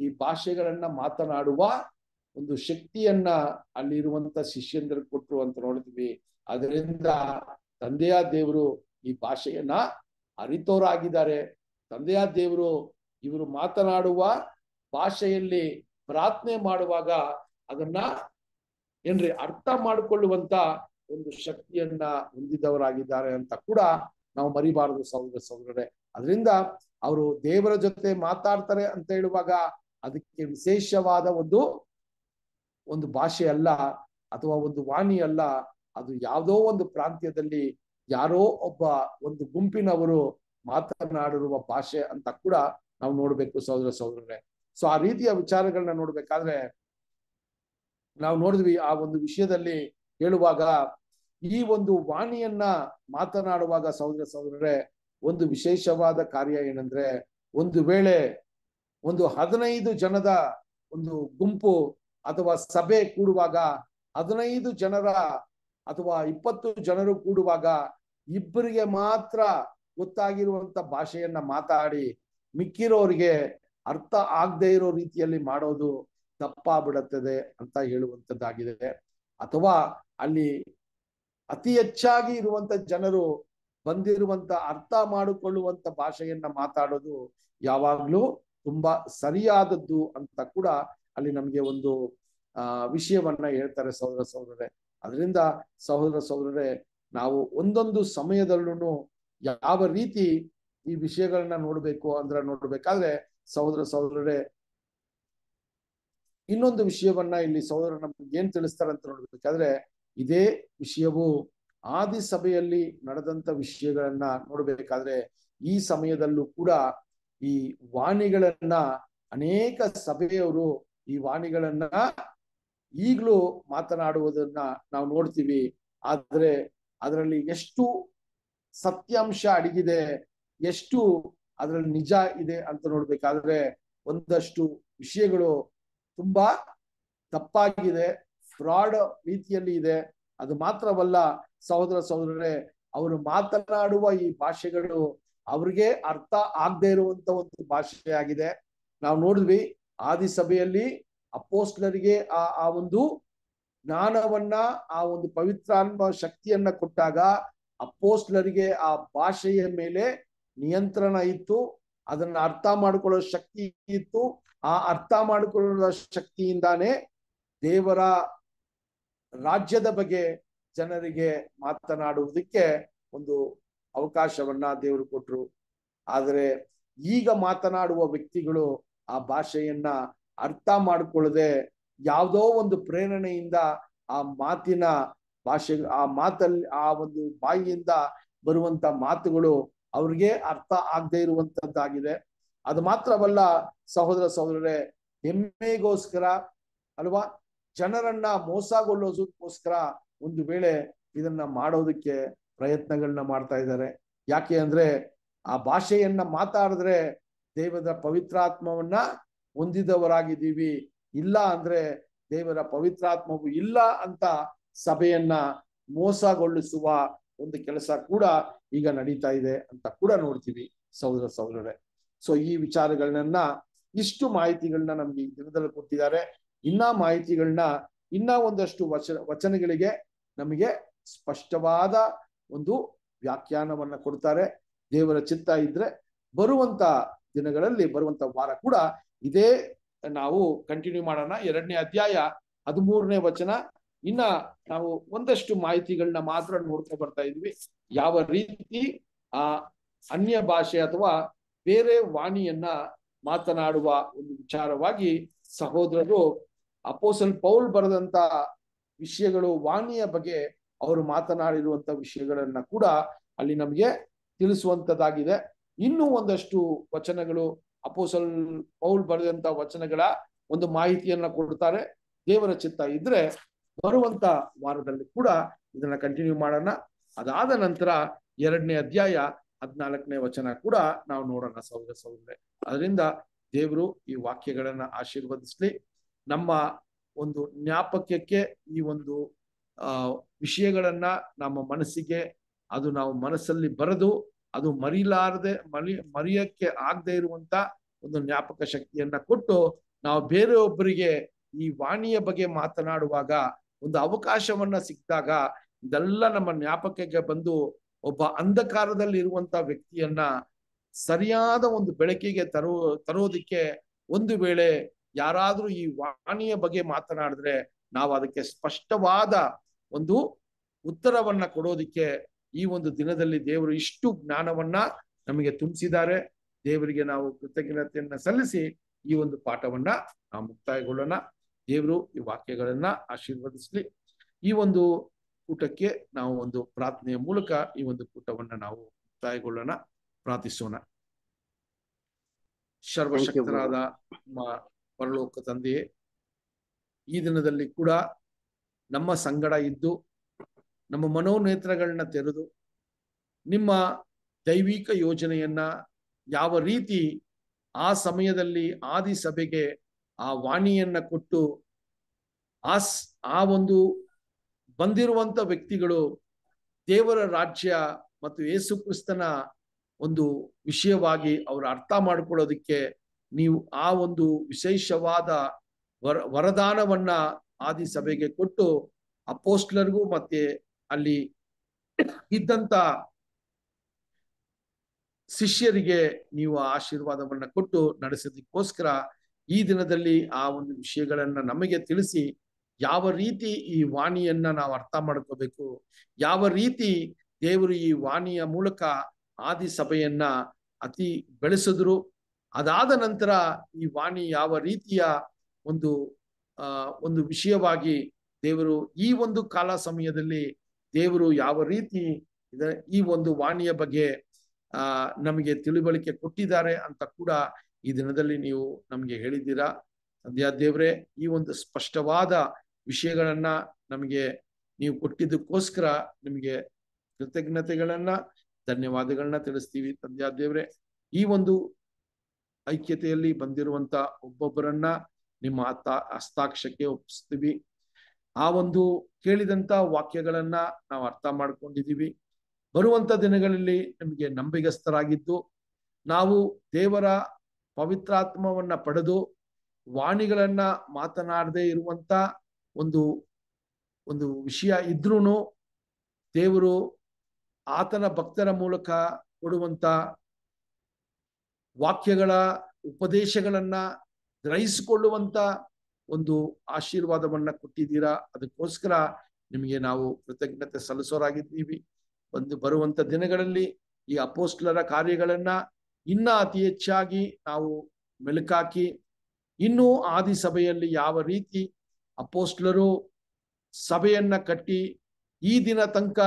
ಈ ಭಾಷೆಗಳನ್ನ ಮಾತನಾಡುವ ಒಂದು ಶಕ್ತಿಯನ್ನ ಅಲ್ಲಿರುವಂತ ಶಿಷ್ಯಂದ್ರ ಕೊಟ್ಟರು ಅಂತ ನೋಡ್ತೀವಿ ಅದರಿಂದ ತಂದೆಯ ದೇವರು ಈ ಭಾಷೆಯನ್ನ ಅರಿತವರಾಗಿದ್ದಾರೆ ತಂದೆಯ ದೇವರು ಇವರು ಮಾತನಾಡುವ ಭಾಷೆಯಲ್ಲಿ ಪ್ರಾರ್ಥನೆ ಮಾಡುವಾಗ ಅದನ್ನ ಏನ್ರಿ ಅರ್ಥ ಮಾಡಿಕೊಳ್ಳುವಂತ ಒಂದು ಶಕ್ತಿಯನ್ನ ಹೊಂದಿದವರಾಗಿದ್ದಾರೆ ಅಂತ ಕೂಡ ನಾವು ಮರಿಬಾರದು ಸಹೋದರ ಸಹೋದರರೇ ಅದರಿಂದ ಅವರು ದೇವರ ಜೊತೆ ಮಾತಾಡ್ತಾರೆ ಅಂತ ಹೇಳುವಾಗ ಅದಕ್ಕೆ ವಿಶೇಷವಾದ ಒಂದು ಒಂದು ಭಾಷೆ ಅಲ್ಲ ಅಥವಾ ಒಂದು ವಾಣಿ ಅಲ್ಲ ಅದು ಯಾವುದೋ ಒಂದು ಪ್ರಾಂತ್ಯದಲ್ಲಿ ಯಾರೋ ಒಬ್ಬ ಒಂದು ಗುಂಪಿನವರು ಮಾತನಾಡಿರುವ ಭಾಷೆ ಅಂತ ಕೂಡ ನಾವು ನೋಡ್ಬೇಕು ಸಹೋದರ ಸಹೋದರರೇ ಸೊ ಆ ರೀತಿಯ ವಿಚಾರಗಳನ್ನ ನೋಡ್ಬೇಕಾದ್ರೆ ನಾವು ನೋಡಿದ್ವಿ ಆ ಒಂದು ವಿಷಯದಲ್ಲಿ ಹೇಳುವಾಗ ಈ ಒಂದು ವಾಣಿಯನ್ನ ಮಾತನಾಡುವಾಗ ಸಹೋದರ ಸಹೋದರರೇ ಒಂದು ವಿಶೇಷವಾದ ಕಾರ್ಯ ಏನಂದ್ರೆ ಒಂದು ವೇಳೆ ಒಂದು ಹದಿನೈದು ಜನದ ಒಂದು ಗುಂಪು ಅಥವಾ ಸಭೆ ಕೂಡುವಾಗ ಹದಿನೈದು ಜನರ ಅಥವಾ ಇಪ್ಪತ್ತು ಜನರು ಕೂಡುವಾಗ ಇಬ್ಬರಿಗೆ ಮಾತ್ರ ಗೊತ್ತಾಗಿರುವಂತ ಭಾಷೆಯನ್ನ ಮಾತಾಡಿ ಮಿಕ್ಕಿರೋರಿಗೆ ಅರ್ಥ ಆಗದೆ ಇರೋ ರೀತಿಯಲ್ಲಿ ಮಾಡೋದು ಬಿಡುತ್ತದೆ ಅಂತ ಹೇಳುವಂತದ್ದಾಗಿದೆ ಅಥವಾ ಅಲ್ಲಿ ಅತಿ ಹೆಚ್ಚಾಗಿ ಇರುವಂತ ಜನರು ಬಂದಿರುವಂತ ಅರ್ಥ ಮಾಡಿಕೊಳ್ಳುವಂತ ಭಾಷೆಯನ್ನ ಮಾತಾಡೋದು ಯಾವಾಗ್ಲೂ ತುಂಬಾ ಸರಿಯಾದದ್ದು ಅಂತ ಕೂಡ ಅಲ್ಲಿ ನಮ್ಗೆ ಒಂದು ಆ ವಿಷಯವನ್ನ ಹೇಳ್ತಾರೆ ಸಹೋದರ ಸಹೋದರರೇ ಅದರಿಂದ ಸಹೋದರ ಸಹೋದರರೇ ನಾವು ಒಂದೊಂದು ಸಮಯದಲ್ಲೂ ಯಾವ ರೀತಿ ಈ ವಿಷಯಗಳನ್ನ ನೋಡ್ಬೇಕು ಅಂದ್ರೆ ನೋಡ್ಬೇಕಾದ್ರೆ ಸಹೋದರ ಸಹೋದರರೇ ಇನ್ನೊಂದು ವಿಷಯವನ್ನ ಇಲ್ಲಿ ಸಹೋದರ ನಮ್ಗೆ ಏನ್ ತಿಳಿಸ್ತಾರೆ ಅಂತ ನೋಡ್ಬೇಕಾದ್ರೆ ಇದೇ ವಿಷಯವು ಆದಿ ಸಭೆಯಲ್ಲಿ ನಡೆದಂತ ವಿಷಯಗಳನ್ನ ನೋಡ್ಬೇಕಾದ್ರೆ ಈ ಸಮಯದಲ್ಲೂ ಕೂಡ ಈ ವಾಣಿಗಳನ್ನ ಅನೇಕ ಸಭೆಯವರು ಈ ವಾಣಿಗಳನ್ನ ಈಗಲೂ ಮಾತನಾಡುವುದನ್ನ ನಾವು ನೋಡ್ತೀವಿ ಆದ್ರೆ ಅದರಲ್ಲಿ ಎಷ್ಟು ಸತ್ಯಾಂಶ ಅಡಗಿದೆ ಎಷ್ಟು ಅದರಲ್ಲಿ ನಿಜ ಇದೆ ಅಂತ ನೋಡ್ಬೇಕಾದ್ರೆ ಒಂದಷ್ಟು ವಿಷಯಗಳು ತುಂಬಾ ತಪ್ಪಾಗಿದೆ ಫ್ರಾಡ್ ರೀತಿಯಲ್ಲಿ ಇದೆ ಅದು ಮಾತ್ರವಲ್ಲ ಸಹೋದರ ಸಹೋದರರೇ ಅವರು ಮಾತನಾಡುವ ಈ ಭಾಷೆಗಳು ಅವ್ರಿಗೆ ಅರ್ಥ ಆಗದೆ ಇರುವಂತ ಒಂದು ಭಾಷೆಯಾಗಿದೆ ನಾವು ನೋಡಿದ್ವಿ ಆದಿ ಸಭೆಯಲ್ಲಿ ಅಪ್ಪೋಸ್ಟ್ಲರಿಗೆ ಆ ಆ ಒಂದು ಜ್ಞಾನವನ್ನ ಆ ಒಂದು ಪವಿತ್ರಾತ್ಮ ಶಕ್ತಿಯನ್ನ ಕೊಟ್ಟಾಗ ಅಪ್ಪೋಸ್ಟ್ಲರಿಗೆ ಆ ಭಾಷೆಯ ಮೇಲೆ ನಿಯಂತ್ರಣ ಇತ್ತು ಅದನ್ನ ಅರ್ಥ ಮಾಡಿಕೊಳ್ಳೋ ಶಕ್ತಿ ಇತ್ತು ಆ ಅರ್ಥ ಮಾಡಿಕೊಳ್ಳೋ ಶಕ್ತಿಯಿಂದಾನೆ ದೇವರ ರಾಜ್ಯದ ಬಗ್ಗೆ ಜನರಿಗೆ ಮಾತನಾಡುವುದಕ್ಕೆ ಒಂದು ಅವಕಾಶವನ್ನ ದೇವರು ಕೊಟ್ರು ಆದರೆ ಈಗ ಮಾತನಾಡುವ ವ್ಯಕ್ತಿಗಳು ಆ ಭಾಷೆಯನ್ನ ಅರ್ಥ ಮಾಡಿಕೊಳ್ಳದೆ ಯಾವುದೋ ಒಂದು ಪ್ರೇರಣೆಯಿಂದ ಆ ಮಾತಿನ ಭಾಷೆ ಆ ಮಾತಲ್ಲಿ ಆ ಒಂದು ಬಾಯಿಯಿಂದ ಬರುವಂತ ಮಾತುಗಳು ಅವ್ರಿಗೆ ಅರ್ಥ ಆಗದೆ ಇರುವಂತದ್ದಾಗಿದೆ ಅದು ಮಾತ್ರವಲ್ಲ ಸಹೋದರ ಸಹೋದರರೇ ಹೆಮ್ಮೆಗೋಸ್ಕರ ಅಲ್ವಾ ಜನರನ್ನ ಮೋಸಗೊಳ್ಳೋದಕ್ಕೋಸ್ಕರ ಒಂದು ವೇಳೆ ಇದನ್ನ ಮಾಡೋದಕ್ಕೆ ಪ್ರಯತ್ನಗಳನ್ನ ಮಾಡ್ತಾ ಇದ್ದಾರೆ ಯಾಕೆ ಅಂದ್ರೆ ಆ ಭಾಷೆಯನ್ನ ಮಾತಾಡಿದ್ರೆ ದೇವರ ಪವಿತ್ರಾತ್ಮವನ್ನ ಹೊಂದಿದವರಾಗಿದ್ದೀವಿ ಇಲ್ಲ ಅಂದ್ರೆ ದೇವರ ಪವಿತ್ರಾತ್ಮವು ಇಲ್ಲ ಅಂತ ಸಭೆಯನ್ನ ಮೋಸಗೊಳಿಸುವ ಒಂದು ಕೆಲಸ ಕೂಡ ಈಗ ನಡೀತಾ ಇದೆ ಅಂತ ಕೂಡ ನೋಡ್ತೀವಿ ಸಹೋದರ ಸಹೋದರರೇ ಸೊ ಈ ವಿಚಾರಗಳನ್ನ ಇಷ್ಟು ಮಾಹಿತಿಗಳನ್ನ ನಮ್ಗೆ ಈ ದಿನದಲ್ಲಿ ಕೊಟ್ಟಿದ್ದಾರೆ ಇನ್ನ ಮಾಹಿತಿಗಳನ್ನ ಇನ್ನ ಒಂದಷ್ಟು ವಚನ ವಚನಗಳಿಗೆ ನಮಗೆ ಸ್ಪಷ್ಟವಾದ ಒಂದು ವ್ಯಾಖ್ಯಾನವನ್ನ ಕೊಡ್ತಾರೆ ದೇವರ ಚಿತ್ತ ಇದ್ರೆ ಬರುವಂತ ದಿನಗಳಲ್ಲಿ ಬರುವಂತ ವಾರ ಕೂಡ ಇದೇ ನಾವು ಕಂಟಿನ್ಯೂ ಮಾಡೋಣ ಎರಡನೇ ಅಧ್ಯಾಯ ಹದಿಮೂರನೇ ವಚನ ಇನ್ನ ನಾವು ಒಂದಷ್ಟು ಮಾಹಿತಿಗಳನ್ನ ಮಾತ್ರ ನೋಡ್ತಾ ಬರ್ತಾ ಇದ್ವಿ ಯಾವ ರೀತಿ ಆ ಅನ್ಯ ಭಾಷೆ ಅಥವಾ ಬೇರೆ ವಾಣಿಯನ್ನ ಮಾತನಾಡುವ ಒಂದು ವಿಚಾರವಾಗಿ ಸಹೋದರರು ಅಪೋಸಲ್ ಪೌಲ್ ಬರೆದಂತ ವಿಷಯಗಳು ವಾಣಿಯ ಬಗ್ಗೆ ಅವರು ಮಾತನಾಡಿರುವಂತ ವಿಷಯಗಳನ್ನ ಕೂಡ ಅಲ್ಲಿ ನಮಗೆ ತಿಳಿಸುವಂತದ್ದಾಗಿದೆ ಇನ್ನೂ ಒಂದಷ್ಟು ವಚನಗಳು ಅಪೋಸಲ್ ಪೌಲ್ ಬರೆದಂತ ವಚನಗಳ ಒಂದು ಮಾಹಿತಿಯನ್ನ ಕೊಡ್ತಾರೆ ದೇವರ ಚಿತ್ತ ಇದ್ರೆ ಬರುವಂತ ವಾರದಲ್ಲಿ ಕೂಡ ಇದನ್ನ ಕಂಟಿನ್ಯೂ ಮಾಡೋಣ ಅದಾದ ನಂತರ ಎರಡನೇ ಅಧ್ಯಾಯ ಹದಿನಾಲ್ಕನೇ ವಚನ ಕೂಡ ನಾವು ನೋಡೋಣ ಸೌದ ಅದರಿಂದ ದೇವರು ಈ ವಾಕ್ಯಗಳನ್ನ ಆಶೀರ್ವದಿಸ್ಲಿ ನಮ್ಮ ಒಂದು ಜ್ಞಾಪಕಕ್ಕೆ ಈ ಒಂದು ಆ ವಿಷಯಗಳನ್ನ ನಮ್ಮ ಮನಸ್ಸಿಗೆ ಅದು ನಾವು ಮನಸ್ಸಲ್ಲಿ ಬರೆದು ಅದು ಮರಿಲಾರದೆ ಮರಿ ಮರಿಯಕ್ಕೆ ಆಗದೆ ಇರುವಂತ ಒಂದು ಜ್ಞಾಪಕ ಶಕ್ತಿಯನ್ನ ಕೊಟ್ಟು ನಾವು ಬೇರೆಯೊಬ್ಬರಿಗೆ ಈ ವಾಣಿಯ ಬಗ್ಗೆ ಮಾತನಾಡುವಾಗ ಒಂದು ಅವಕಾಶವನ್ನ ಸಿಕ್ಕಿದಾಗ ಇದೆಲ್ಲ ನಮ್ಮ ಜ್ಞಾಪಕಕ್ಕೆ ಬಂದು ಒಬ್ಬ ಅಂಧಕಾರದಲ್ಲಿ ಇರುವಂತ ವ್ಯಕ್ತಿಯನ್ನ ಸರಿಯಾದ ಒಂದು ಬೆಳಕಿಗೆ ತರೋ ತರೋದಿಕ್ಕೆ ಒಂದು ವೇಳೆ ಯಾರಾದರೂ ಈ ವಾಣಿಯ ಬಗ್ಗೆ ಮಾತನಾಡಿದ್ರೆ ನಾವು ಅದಕ್ಕೆ ಸ್ಪಷ್ಟವಾದ ಒಂದು ಉತ್ತರವನ್ನ ಕೊಡೋದಿಕ್ಕೆ ಈ ಒಂದು ದಿನದಲ್ಲಿ ದೇವರು ಇಷ್ಟು ಜ್ಞಾನವನ್ನ ನಮಗೆ ತುಂಬಿಸಿದ್ದಾರೆ ದೇವರಿಗೆ ನಾವು ಕೃತಜ್ಞತೆಯನ್ನ ಸಲ್ಲಿಸಿ ಈ ಒಂದು ಪಾಠವನ್ನ ನಾವು ಮುಕ್ತಾಯಗೊಳ್ಳೋಣ ದೇವರು ಈ ವಾಕ್ಯಗಳನ್ನ ಆಶೀರ್ವದಿಸ್ಲಿ ಈ ಒಂದು ಕೂಟಕ್ಕೆ ನಾವು ಒಂದು ಪ್ರಾರ್ಥನೆಯ ಮೂಲಕ ಈ ಒಂದು ಕೂಟವನ್ನ ನಾವು ಮುಕ್ತಾಯಗೊಳ್ಳೋಣ ಪ್ರಾರ್ಥಿಸೋಣ ಸರ್ವಶಕ್ತರಾದ ಪರಲೋಕ ತಂದೆಯೇ ಈ ದಿನದಲ್ಲಿ ಕೂಡ ನಮ್ಮ ಸಂಗಡ ಇದ್ದು ನಮ್ಮ ಮನೋನೇತ್ರಗಳನ್ನ ತೆರೆದು ನಿಮ್ಮ ದೈವಿಕ ಯೋಜನೆಯನ್ನ ಯಾವ ರೀತಿ ಆ ಸಮಯದಲ್ಲಿ ಆದಿ ಸಭೆಗೆ ಆ ವಾಣಿಯನ್ನ ಕೊಟ್ಟು ಆ ಆ ಒಂದು ಬಂದಿರುವಂತ ವ್ಯಕ್ತಿಗಳು ದೇವರ ರಾಜ್ಯ ಮತ್ತು ಯೇಸುಕ್ರಿಸ್ತನ ಒಂದು ವಿಷಯವಾಗಿ ಅವರು ಅರ್ಥ ಮಾಡಿಕೊಳ್ಳೋದಕ್ಕೆ ನೀವು ಆ ಒಂದು ವಿಶೇಷವಾದ ವರ ವರದಾನವನ್ನ ಆದಿ ಸಭೆಗೆ ಕೊಟ್ಟು ಅಪೋಸ್ಟ್ಲರ್ಗೂ ಮತ್ತೆ ಅಲ್ಲಿ ಇದ್ದಂತ ಶಿಷ್ಯರಿಗೆ ನೀವು ಆಶೀರ್ವಾದವನ್ನ ಕೊಟ್ಟು ನಡೆಸೋದಕ್ಕೋಸ್ಕರ ಈ ದಿನದಲ್ಲಿ ಆ ಒಂದು ವಿಷಯಗಳನ್ನ ನಮಗೆ ತಿಳಿಸಿ ಯಾವ ರೀತಿ ಈ ವಾಣಿಯನ್ನ ನಾವು ಅರ್ಥ ಮಾಡ್ಕೋಬೇಕು ಯಾವ ರೀತಿ ದೇವರು ಈ ವಾಣಿಯ ಮೂಲಕ ಆದಿ ಸಭೆಯನ್ನ ಅತಿ ಬೆಳೆಸಿದ್ರು ಅದಾದ ನಂತರ ಈ ವಾಣಿ ಯಾವ ರೀತಿಯ ಒಂದು ಒಂದು ವಿಷಯವಾಗಿ ದೇವರು ಈ ಒಂದು ಕಾಲ ಸಮಯದಲ್ಲಿ ದೇವರು ಯಾವ ರೀತಿ ಈ ಒಂದು ವಾಣಿಯ ಬಗ್ಗೆ ಆ ನಮಗೆ ತಿಳಿವಳಿಕೆ ಕೊಟ್ಟಿದ್ದಾರೆ ಅಂತ ಕೂಡ ಈ ದಿನದಲ್ಲಿ ನೀವು ನಮಗೆ ಹೇಳಿದ್ದೀರಾ ಸಂಧ್ಯಾ ದೇವ್ರೆ ಈ ಒಂದು ಸ್ಪಷ್ಟವಾದ ವಿಷಯಗಳನ್ನ ನಮಗೆ ನೀವು ಕೊಟ್ಟಿದ್ದಕ್ಕೋಸ್ಕರ ನಿಮಗೆ ಕೃತಜ್ಞತೆಗಳನ್ನ ಧನ್ಯವಾದಗಳನ್ನ ತಿಳಿಸ್ತೀವಿ ಸಂಧ್ಯಾ ದೇವ್ರೆ ಈ ಒಂದು ಐಕ್ಯತೆಯಲ್ಲಿ ಬಂದಿರುವಂತ ಒಬ್ಬೊಬ್ಬರನ್ನ ನಿಮ್ಮ ಹಸ್ತಾಕ್ಷಕ್ಕೆ ಒಪ್ಪಿಸ್ತೀವಿ ಆ ಒಂದು ಕೇಳಿದಂತ ವಾಕ್ಯಗಳನ್ನ ನಾವು ಅರ್ಥ ಮಾಡ್ಕೊಂಡಿದ್ದೀವಿ ಬರುವಂತ ದಿನಗಳಲ್ಲಿ ನಿಮಗೆ ನಂಬಿಗಸ್ತರಾಗಿದ್ದು ನಾವು ದೇವರ ಪವಿತ್ರಾತ್ಮವನ್ನ ಪಡೆದು ವಾಣಿಗಳನ್ನ ಮಾತನಾಡದೆ ಇರುವಂತ ಒಂದು ಒಂದು ವಿಷಯ ಇದ್ರೂ ದೇವರು ಆತನ ಭಕ್ತರ ಮೂಲಕ ಕೊಡುವಂತ ವಾಕ್ಯಗಳ ಉಪದೇಶಗಳನ್ನ ಗ್ರಹಿಸಿಕೊಳ್ಳುವಂತ ಒಂದು ಆಶೀರ್ವಾದವನ್ನ ಕೊಟ್ಟಿದ್ದೀರಾ ಅದಕ್ಕೋಸ್ಕರ ನಿಮಗೆ ನಾವು ಕೃತಜ್ಞತೆ ಸಲ್ಲಿಸೋರಾಗಿದ್ದೀವಿ ಒಂದು ಬರುವಂತ ದಿನಗಳಲ್ಲಿ ಈ ಅಪೋಸ್ಟ್ಲರ ಕಾರ್ಯಗಳನ್ನ ಇನ್ನ ಅತಿ ಹೆಚ್ಚಾಗಿ ನಾವು ಮೆಲುಕಾಕಿ ಇನ್ನೂ ಆದಿ ಸಭೆಯಲ್ಲಿ ಯಾವ ರೀತಿ ಅಪೋಸ್ಟ್ಲರು ಸಭೆಯನ್ನ ಕಟ್ಟಿ ಈ ದಿನ ತನಕ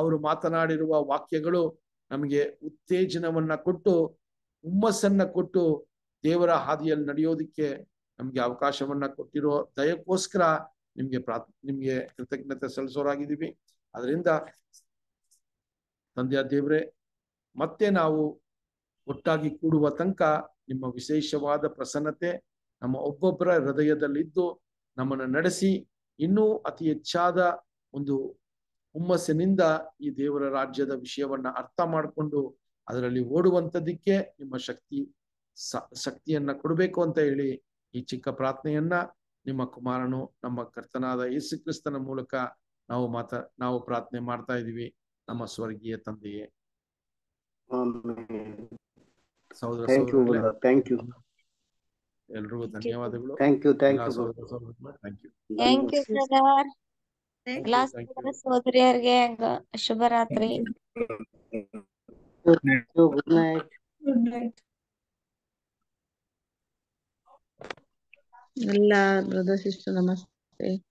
ಅವರು ಮಾತನಾಡಿರುವ ವಾಕ್ಯಗಳು ನಮಗೆ ಉತ್ತೇಜನವನ್ನ ಕೊಟ್ಟು ಹುಮ್ಮಸ್ಸನ್ನ ಕೊಟ್ಟು ದೇವರ ಹಾದಿಯಲ್ಲಿ ನಡೆಯೋದಿಕ್ಕೆ ನಮ್ಗೆ ಅವಕಾಶವನ್ನ ಕೊಟ್ಟಿರೋ ದಯಕ್ಕೋಸ್ಕರ ನಿಮ್ಗೆ ಪ್ರಾ ನಿಮ್ಗೆ ಕೃತಜ್ಞತೆ ಸಲ್ಲಿಸೋರಾಗಿದ್ದೀವಿ ಅದರಿಂದ ತಂದೆಯ ದೇವರೇ ಮತ್ತೆ ನಾವು ಒಟ್ಟಾಗಿ ಕೂಡುವ ತನಕ ನಿಮ್ಮ ವಿಶೇಷವಾದ ಪ್ರಸನ್ನತೆ ನಮ್ಮ ಒಬ್ಬೊಬ್ಬರ ಹೃದಯದಲ್ಲಿದ್ದು ನಮ್ಮನ್ನು ನಡೆಸಿ ಇನ್ನೂ ಅತಿ ಹೆಚ್ಚಾದ ಒಂದು ಹುಮ್ಮಸ್ಸಿನಿಂದ ಈ ದೇವರ ರಾಜ್ಯದ ವಿಷಯವನ್ನ ಅರ್ಥ ಮಾಡಿಕೊಂಡು ಅದರಲ್ಲಿ ಓಡುವಂಥದ್ದಕ್ಕೆ ನಿಮ್ಮ ಶಕ್ತಿ ಶಕ್ತಿಯನ್ನ ಕೊಡಬೇಕು ಅಂತ ಹೇಳಿ ಈ ಚಿಕ್ಕ ಪ್ರಾರ್ಥನೆಯನ್ನ ನಿಮ್ಮ ಕುಮಾರನು ನಮ್ಮ ಕರ್ತನಾದ ಯೇಸು ಕ್ರಿಸ್ತನ ಮೂಲಕ ನಾವು ಮಾತ ನಾವು ಪ್ರಾರ್ಥನೆ ಮಾಡ್ತಾ ಇದೀವಿ ನಮ್ಮ ಸ್ವರ್ಗೀಯ ತಂದೆಯೇ ಎಲ್ರಿಗೂ ಧನ್ಯವಾದಗಳು ಸಹೋದರಿಯರಿಗೆ ಶುಭರಾತ್ರಿ Good night. Good night. Good night. Allah, brother, sister, namaste.